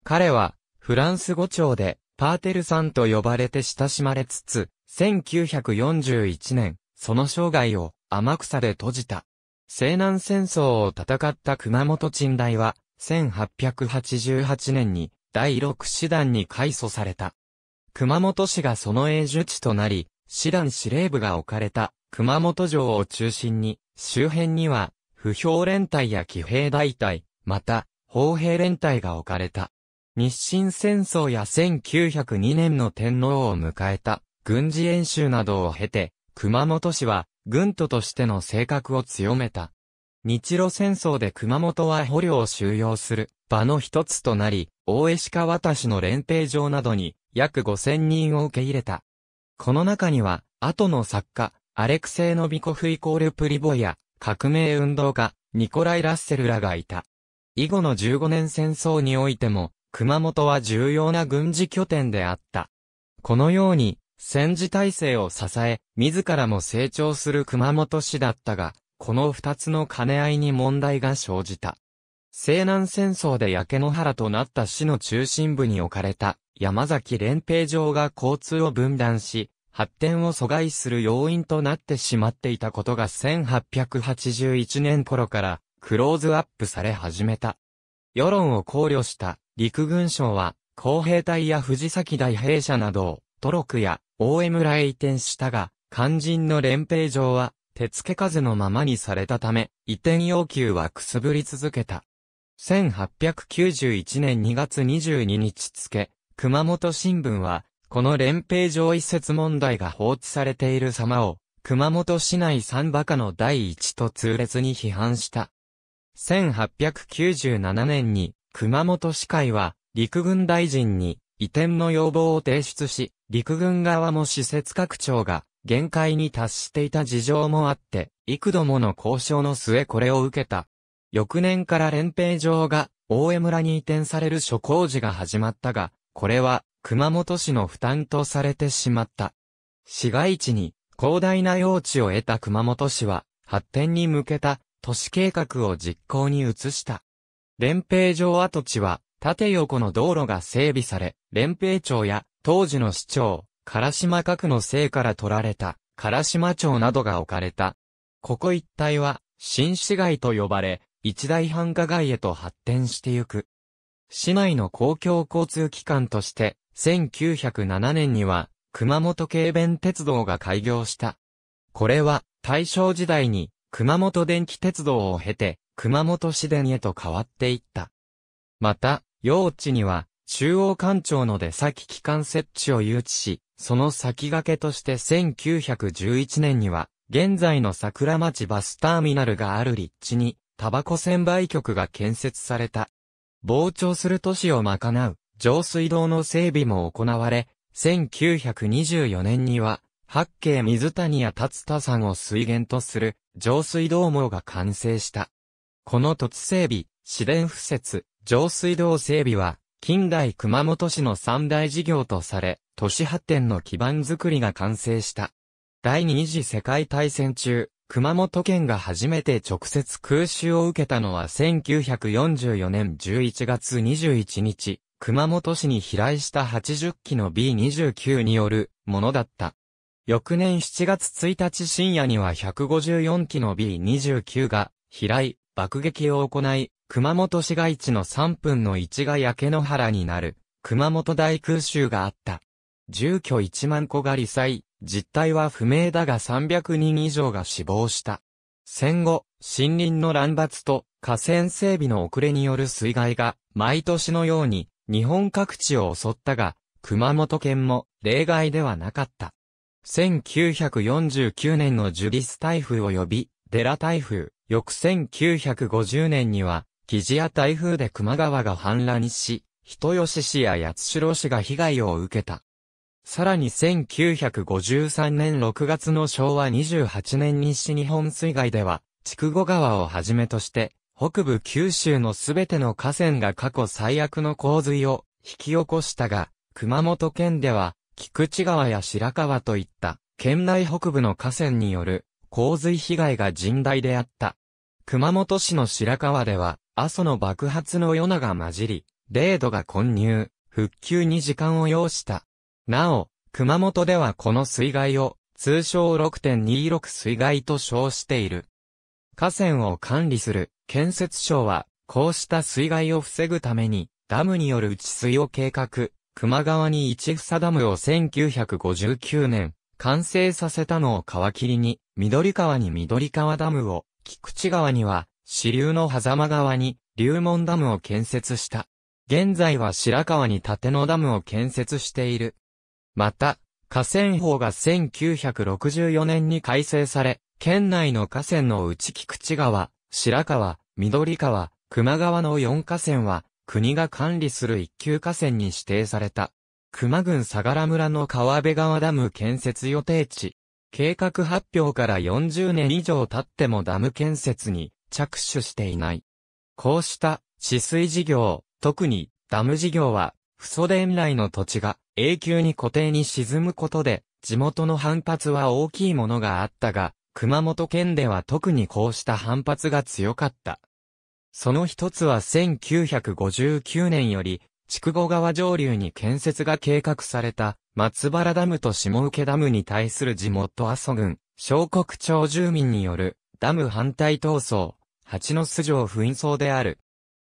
彼は、フランス語調で、パーテルさんと呼ばれて親しまれつつ、1941年、その生涯を天草で閉じた。西南戦争を戦った熊本鎮大は、1888年に第6師団に改組された。熊本市がその永住地となり、師団司令部が置かれた熊本城を中心に、周辺には、不評連隊や騎兵大隊、また、砲兵連隊が置かれた。日清戦争や1902年の天皇を迎えた軍事演習などを経て、熊本市は、軍都としての性格を強めた。日露戦争で熊本は捕虜を収容する場の一つとなり、大江鹿渡市の連兵場などに約5000人を受け入れた。この中には、後の作家、アレクセイ・ノビコフイコール・プリボイや、革命運動家、ニコライ・ラッセルらがいた。以後の15年戦争においても、熊本は重要な軍事拠点であった。このように、戦時体制を支え、自らも成長する熊本市だったが、この二つの兼ね合いに問題が生じた。西南戦争で焼け野原となった市の中心部に置かれた山崎連平城が交通を分断し、発展を阻害する要因となってしまっていたことが1881年頃からクローズアップされ始めた。世論を考慮した陸軍省は、工兵隊や藤崎大兵舎などをトロクや大江村へ移転したが、肝心の連兵場は手付け風のままにされたため、移転要求はくすぶり続けた。1891年2月22日付、熊本新聞は、この連兵場移設問題が放置されている様を、熊本市内三馬鹿の第一と痛烈に批判した。1897年に、熊本市会は、陸軍大臣に移転の要望を提出し、陸軍側も施設拡張が限界に達していた事情もあって、幾度もの交渉の末これを受けた。翌年から連兵場が大江村に移転される諸工事が始まったが、これは熊本市の負担とされてしまった。市街地に広大な用地を得た熊本市は、発展に向けた都市計画を実行に移した。連兵場跡地は、縦横の道路が整備され、連兵町や当時の市長、唐島角の姓から取られた、唐島町などが置かれた。ここ一帯は、新市街と呼ばれ、一大繁華街へと発展してゆく。市内の公共交通機関として、1907年には、熊本軽便鉄道が開業した。これは、大正時代に、熊本電気鉄道を経て、熊本市電へと変わっていった。また、用地には、中央官庁の出先機関設置を誘致し、その先駆けとして1911年には、現在の桜町バスターミナルがある立地に、タバコ専売局が建設された。膨張する都市を賄う、上水道の整備も行われ、1924年には、八景水谷や達田山を水源とする上水道網が完成した。この土地整備、市電敷設、上水道整備は近代熊本市の三大事業とされ、都市発展の基盤づくりが完成した。第二次世界大戦中、熊本県が初めて直接空襲を受けたのは1944年11月21日、熊本市に飛来した80機の B29 によるものだった。翌年7月1日深夜には154機の B29 が飛来、爆撃を行い、熊本市街地の3分の1が焼け野原になる、熊本大空襲があった。住居1万戸が罹災、実態は不明だが300人以上が死亡した。戦後、森林の乱伐と河川整備の遅れによる水害が、毎年のように日本各地を襲ったが、熊本県も例外ではなかった。1949年のジュデス台風及び、デラ台風、翌1950年には、木地や台風で熊川が氾濫し、人吉市や八代市が被害を受けた。さらに1953年6月の昭和28年西日本水害では、筑後川をはじめとして、北部九州のすべての河川が過去最悪の洪水を引き起こしたが、熊本県では、菊池川や白川といった県内北部の河川による洪水被害が甚大であった。熊本市の白川では阿蘇の爆発のヨナが混じり、ー度が混入、復旧に時間を要した。なお、熊本ではこの水害を、通称6.26水害と称している。河川を管理する建設省は、こうした水害を防ぐために、ダムによる治水を計画、熊川に一房ダムを1959年、完成させたのを皮切りに、緑川に緑川ダムを、菊池川には、支流の狭間側に、流門ダムを建設した。現在は白川に縦野ダムを建設している。また、河川法が1964年に改正され、県内の河川の内菊池川、白川、緑川、熊川の4河川は、国が管理する一級河川に指定された。熊郡相良村の川辺川ダム建設予定地。計画発表から40年以上経ってもダム建設に着手していない。こうした治水事業、特にダム事業は、不祖伝来の土地が永久に固定に沈むことで、地元の反発は大きいものがあったが、熊本県では特にこうした反発が強かった。その一つは1959年より、筑後川上流に建設が計画された、松原ダムと下請ダムに対する地元阿蘇郡、小国町住民による、ダム反対闘争、蜂の巣城紛争である。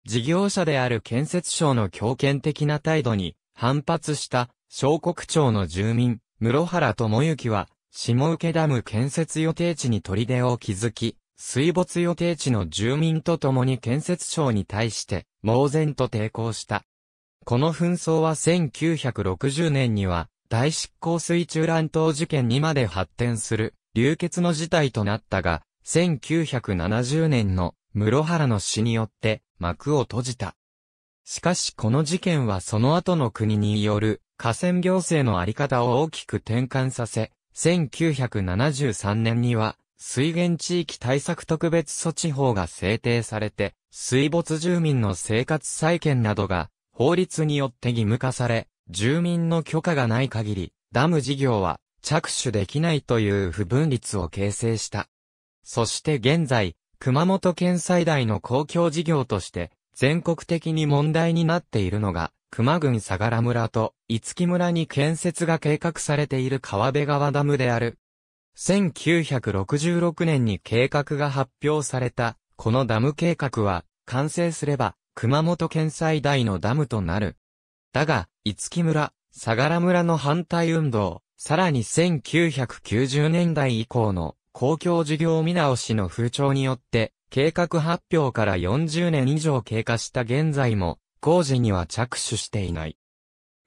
事業者である建設省の強権的な態度に反発した小国町の住民、室原智之は、下請ダム建設予定地に取り出を築き、水没予定地の住民と共に建設省に対して、猛然と抵抗した。この紛争は1960年には、大執行水中乱闘事件にまで発展する、流血の事態となったが、1970年の室原の死によって幕を閉じた。しかしこの事件はその後の国による河川行政のあり方を大きく転換させ、1973年には水源地域対策特別措置法が制定されて、水没住民の生活再建などが法律によって義務化され、住民の許可がない限り、ダム事業は着手できないという不分率を形成した。そして現在、熊本県最大の公共事業として、全国的に問題になっているのが、熊郡相良村と五木村に建設が計画されている川辺川ダムである。1966年に計画が発表された、このダム計画は、完成すれば、熊本県最大のダムとなる。だが、五木村、相良村の反対運動、さらに1990年代以降の公共事業見直しの風潮によって、計画発表から40年以上経過した現在も、工事には着手していない。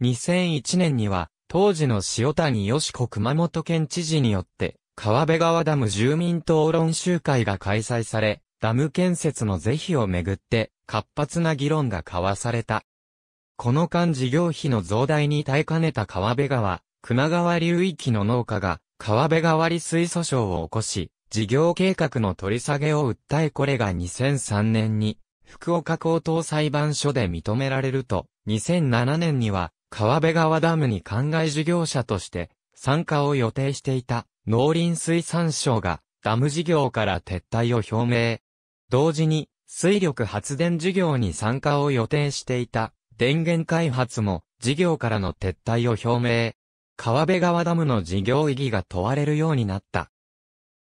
2001年には、当時の塩谷義子熊本県知事によって、川辺川ダム住民討論集会が開催され、ダム建設の是非をめぐって、活発な議論が交わされた。この間事業費の増大に耐えかねた川辺川、熊川流域の農家が、川辺代わり水訴訟を起こし、事業計画の取り下げを訴えこれが2003年に、福岡高等裁判所で認められると、2007年には、川辺川ダムに灌漑事業者として、参加を予定していた、農林水産省が、ダム事業から撤退を表明。同時に、水力発電事業に参加を予定していた、電源開発も、事業からの撤退を表明。川辺川ダムの事業意義が問われるようになった。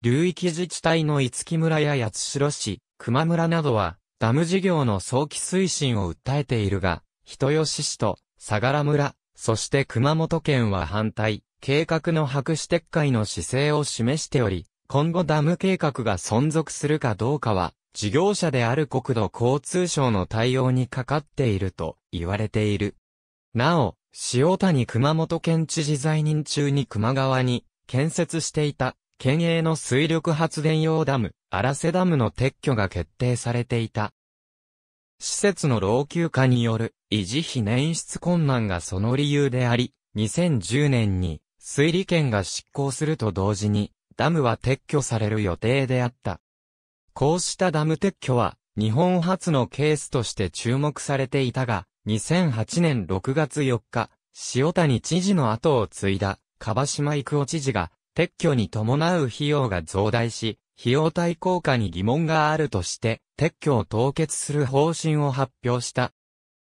流域自治体の五木村や八代市、熊村などは、ダム事業の早期推進を訴えているが、人吉市と相良村、そして熊本県は反対、計画の白紙撤回の姿勢を示しており、今後ダム計画が存続するかどうかは、事業者である国土交通省の対応にかかっていると言われている。なお、塩谷熊本県知事在任中に熊川に建設していた県営の水力発電用ダム、荒瀬ダムの撤去が決定されていた。施設の老朽化による維持費捻出困難がその理由であり、2010年に水利権が執行すると同時にダムは撤去される予定であった。こうしたダム撤去は日本初のケースとして注目されていたが、2008年6月4日、塩谷知事の後を継いだ、樺島育夫知事が、撤去に伴う費用が増大し、費用対効果に疑問があるとして、撤去を凍結する方針を発表した。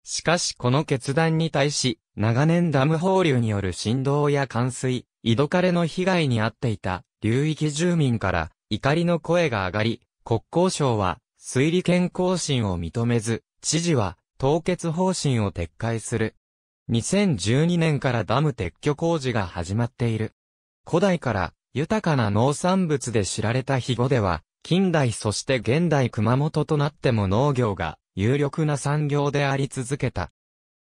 しかしこの決断に対し、長年ダム放流による振動や冠水、井戸枯れの被害に遭っていた流域住民から怒りの声が上がり、国交省は推理健康新を認めず、知事は凍結方針を撤回する。2012年からダム撤去工事が始まっている。古代から豊かな農産物で知られた肥後では、近代そして現代熊本となっても農業が有力な産業であり続けた。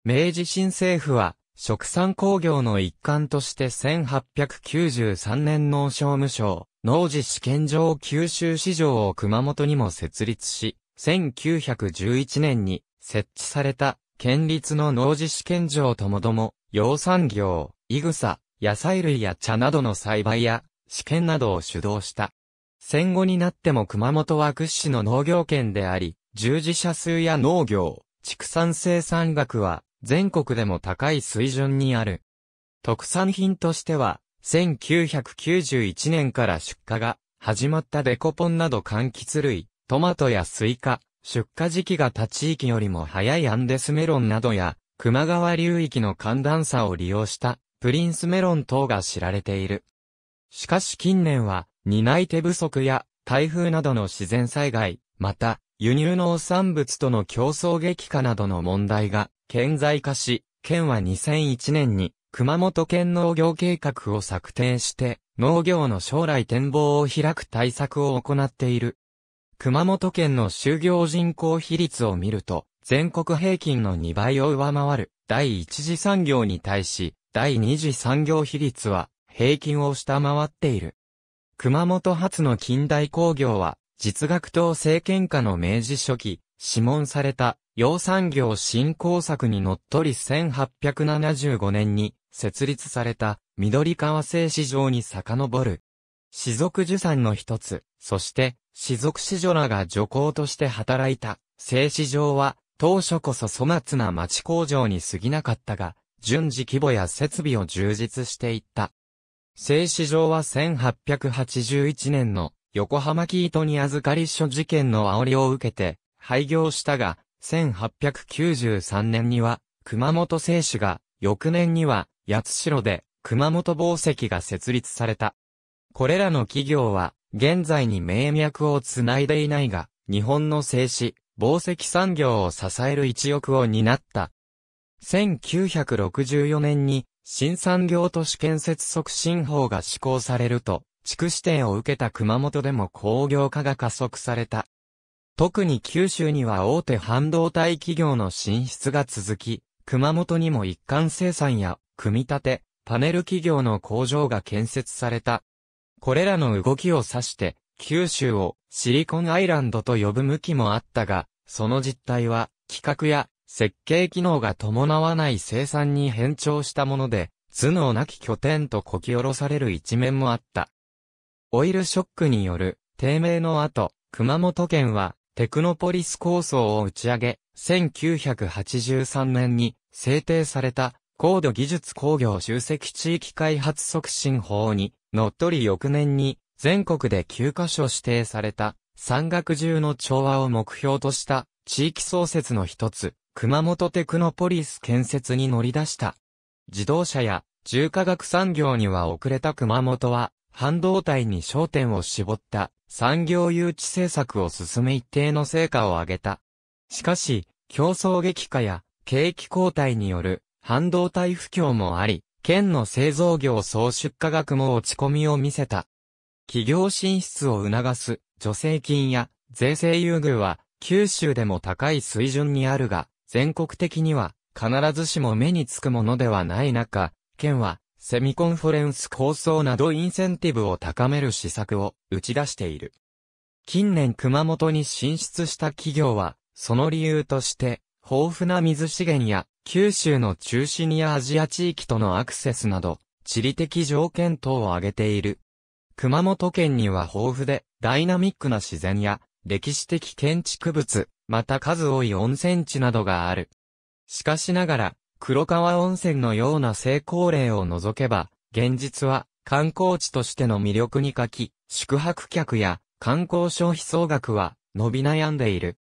明治新政府は食産工業の一環として1893年農商務省、農事試験場九州市場を熊本にも設立し、1911年に設置された、県立の農事試験場ともども、養蚕業、イグサ、野菜類や茶などの栽培や、試験などを主導した。戦後になっても熊本は屈指の農業圏であり、従事者数や農業、畜産生産額は全国でも高い水準にある。特産品としては、1991年から出荷が始まったデコポンなど柑橘類、トマトやスイカ、出荷時期が他地域よりも早いアンデスメロンなどや、球磨川流域の寒暖差を利用したプリンスメロン等が知られている。しかし近年は、担い手不足や台風などの自然災害、また、輸入農産物との競争激化などの問題が顕在化し、県は2001年に熊本県農業計画を策定して、農業の将来展望を開く対策を行っている。熊本県の就業人口比率を見ると、全国平均の2倍を上回る第一次産業に対し、第二次産業比率は平均を下回っている。熊本発の近代工業は、実学等政権下の明治初期、諮問された、養産業振興策にのっとり1875年に設立された緑川製市場に遡る。士族受産の一つ、そして士族子女らが女工として働いた、製糸場は、当初こそ粗末な町工場に過ぎなかったが、順次規模や設備を充実していった。製糸場は1881年の横浜キートに預かり所事件の煽りを受けて廃業したが、1893年には熊本製紙が、翌年には八代で熊本紡績が設立された。これらの企業は現在に名脈をつないでいないが、日本の製紙、紡績産業を支える一翼を担った。1964年に、新産業都市建設促進法が施行されると、地区指定を受けた熊本でも工業化が加速された。特に九州には大手半導体企業の進出が続き、熊本にも一貫生産や、組み立て、パネル企業の工場が建設された。これらの動きを指して、九州をシリコンアイランドと呼ぶ向きもあったが、その実態は、企画や設計機能が伴わない生産に変調したもので、頭脳なき拠点とこき下ろされる一面もあった。オイルショックによる低迷の後、熊本県はテクノポリス構想を打ち上げ、1983年に制定された高度技術工業集積地域開発促進法に、のっとり翌年に、全国で9カ所指定された、山岳中の調和を目標とした、地域創設の一つ、熊本テクノポリス建設に乗り出した。自動車や重化学産業には遅れた熊本は、半導体に焦点を絞った産業誘致政策を進め一定の成果を上げた。しかし、競争激化や景気交代による半導体不況もあり、県の製造業総出荷額も落ち込みを見せた。企業進出を促す助成金や税制優遇は九州でも高い水準にあるが、全国的には必ずしも目につくものではない中、県はセミコンフォレンス構想などインセンティブを高める施策を打ち出している。近年熊本に進出した企業は、その理由として、豊富な水資源や九州の中心やアジア地域とのアクセスなど、地理的条件等を挙げている。熊本県には豊富で、ダイナミックな自然や、歴史的建築物、また数多い温泉地などがある。しかしながら、黒川温泉のような成功例を除けば、現実は観光地としての魅力に欠き、宿泊客や観光消費総額は伸び悩んでいる。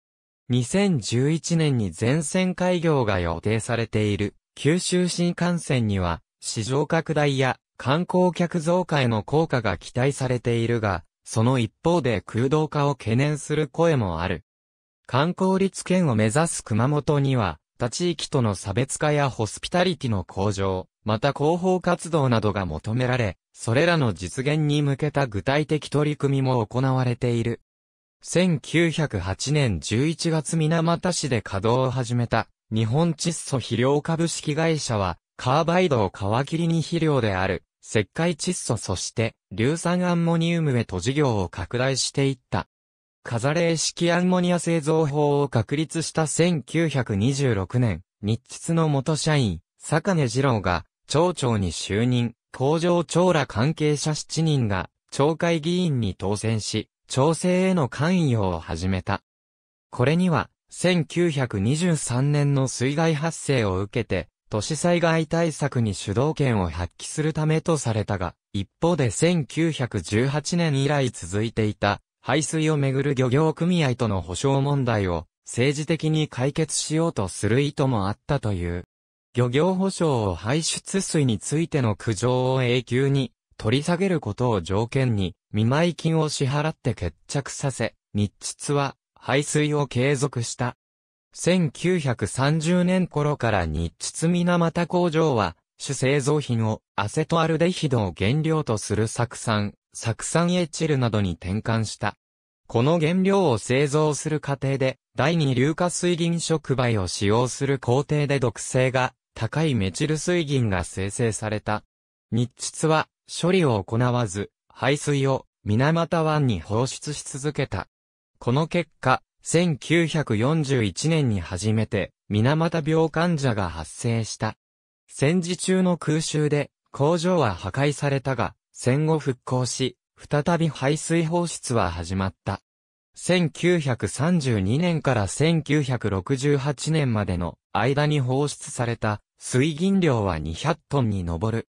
2011年に全線開業が予定されている九州新幹線には市場拡大や観光客増加への効果が期待されているが、その一方で空洞化を懸念する声もある。観光立県を目指す熊本には、他地域との差別化やホスピタリティの向上、また広報活動などが求められ、それらの実現に向けた具体的取り組みも行われている。1908年11月水俣市で稼働を始めた日本窒素肥料株式会社はカーバイドを皮切りに肥料である石灰窒素そして硫酸アンモニウムへと事業を拡大していった。カザレー式アンモニア製造法を確立した1926年、日筆の元社員、坂根二郎が町長に就任、工場長ら関係者7人が町会議員に当選し、調整への関与を始めた。これには、1923年の水害発生を受けて、都市災害対策に主導権を発揮するためとされたが、一方で1918年以来続いていた、排水をめぐる漁業組合との保障問題を政治的に解決しようとする意図もあったという。漁業保障を排出水についての苦情を永久に取り下げることを条件に、見舞い金を支払って決着させ、日筆は排水を継続した。1930年頃から日筆水俣工場は、主製造品をアセトアルデヒドを原料とする酢酸、酢酸エチルなどに転換した。この原料を製造する過程で、第二硫化水銀触媒を使用する工程で毒性が高いメチル水銀が生成された。日筆は処理を行わず、排水を水俣湾に放出し続けた。この結果、1941年に初めて水俣病患者が発生した。戦時中の空襲で工場は破壊されたが、戦後復興し、再び排水放出は始まった。1932年から1968年までの間に放出された水銀量は200トンに上る。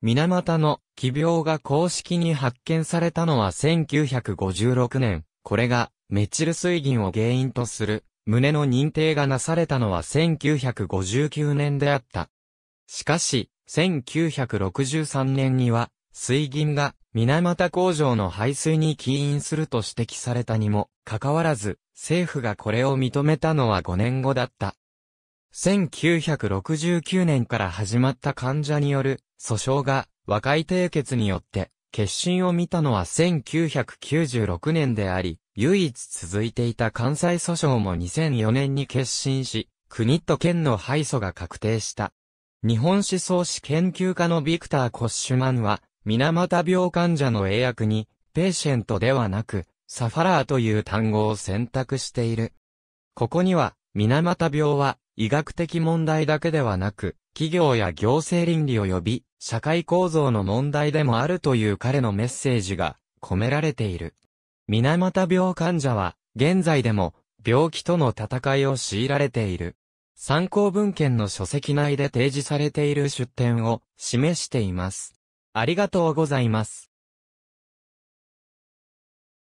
水俣の奇病が公式に発見されたのは1956年、これがメチル水銀を原因とする旨の認定がなされたのは1959年であった。しかし、1963年には、水銀が水俣工場の排水に起因すると指摘されたにもかかわらず、政府がこれを認めたのは5年後だった。1969年から始まった患者による訴訟が和解締結によって、決心を見たのは1996年であり、唯一続いていた関西訴訟も2004年に決心し、国と県の敗訴が確定した。日本思想史研究家のビクター・コッシュマンは、水俣病患者の英訳に、ペーシェントではなく、サファラーという単語を選択している。ここには、水俣病は、医学的問題だけではなく、企業や行政倫理及び、社会構造の問題でもあるという彼のメッセージが込められている。水俣病患者は、現在でも、病気との戦いを強いられている。参考文献の書籍内で提示されている出典を示しています。ありがとうございます。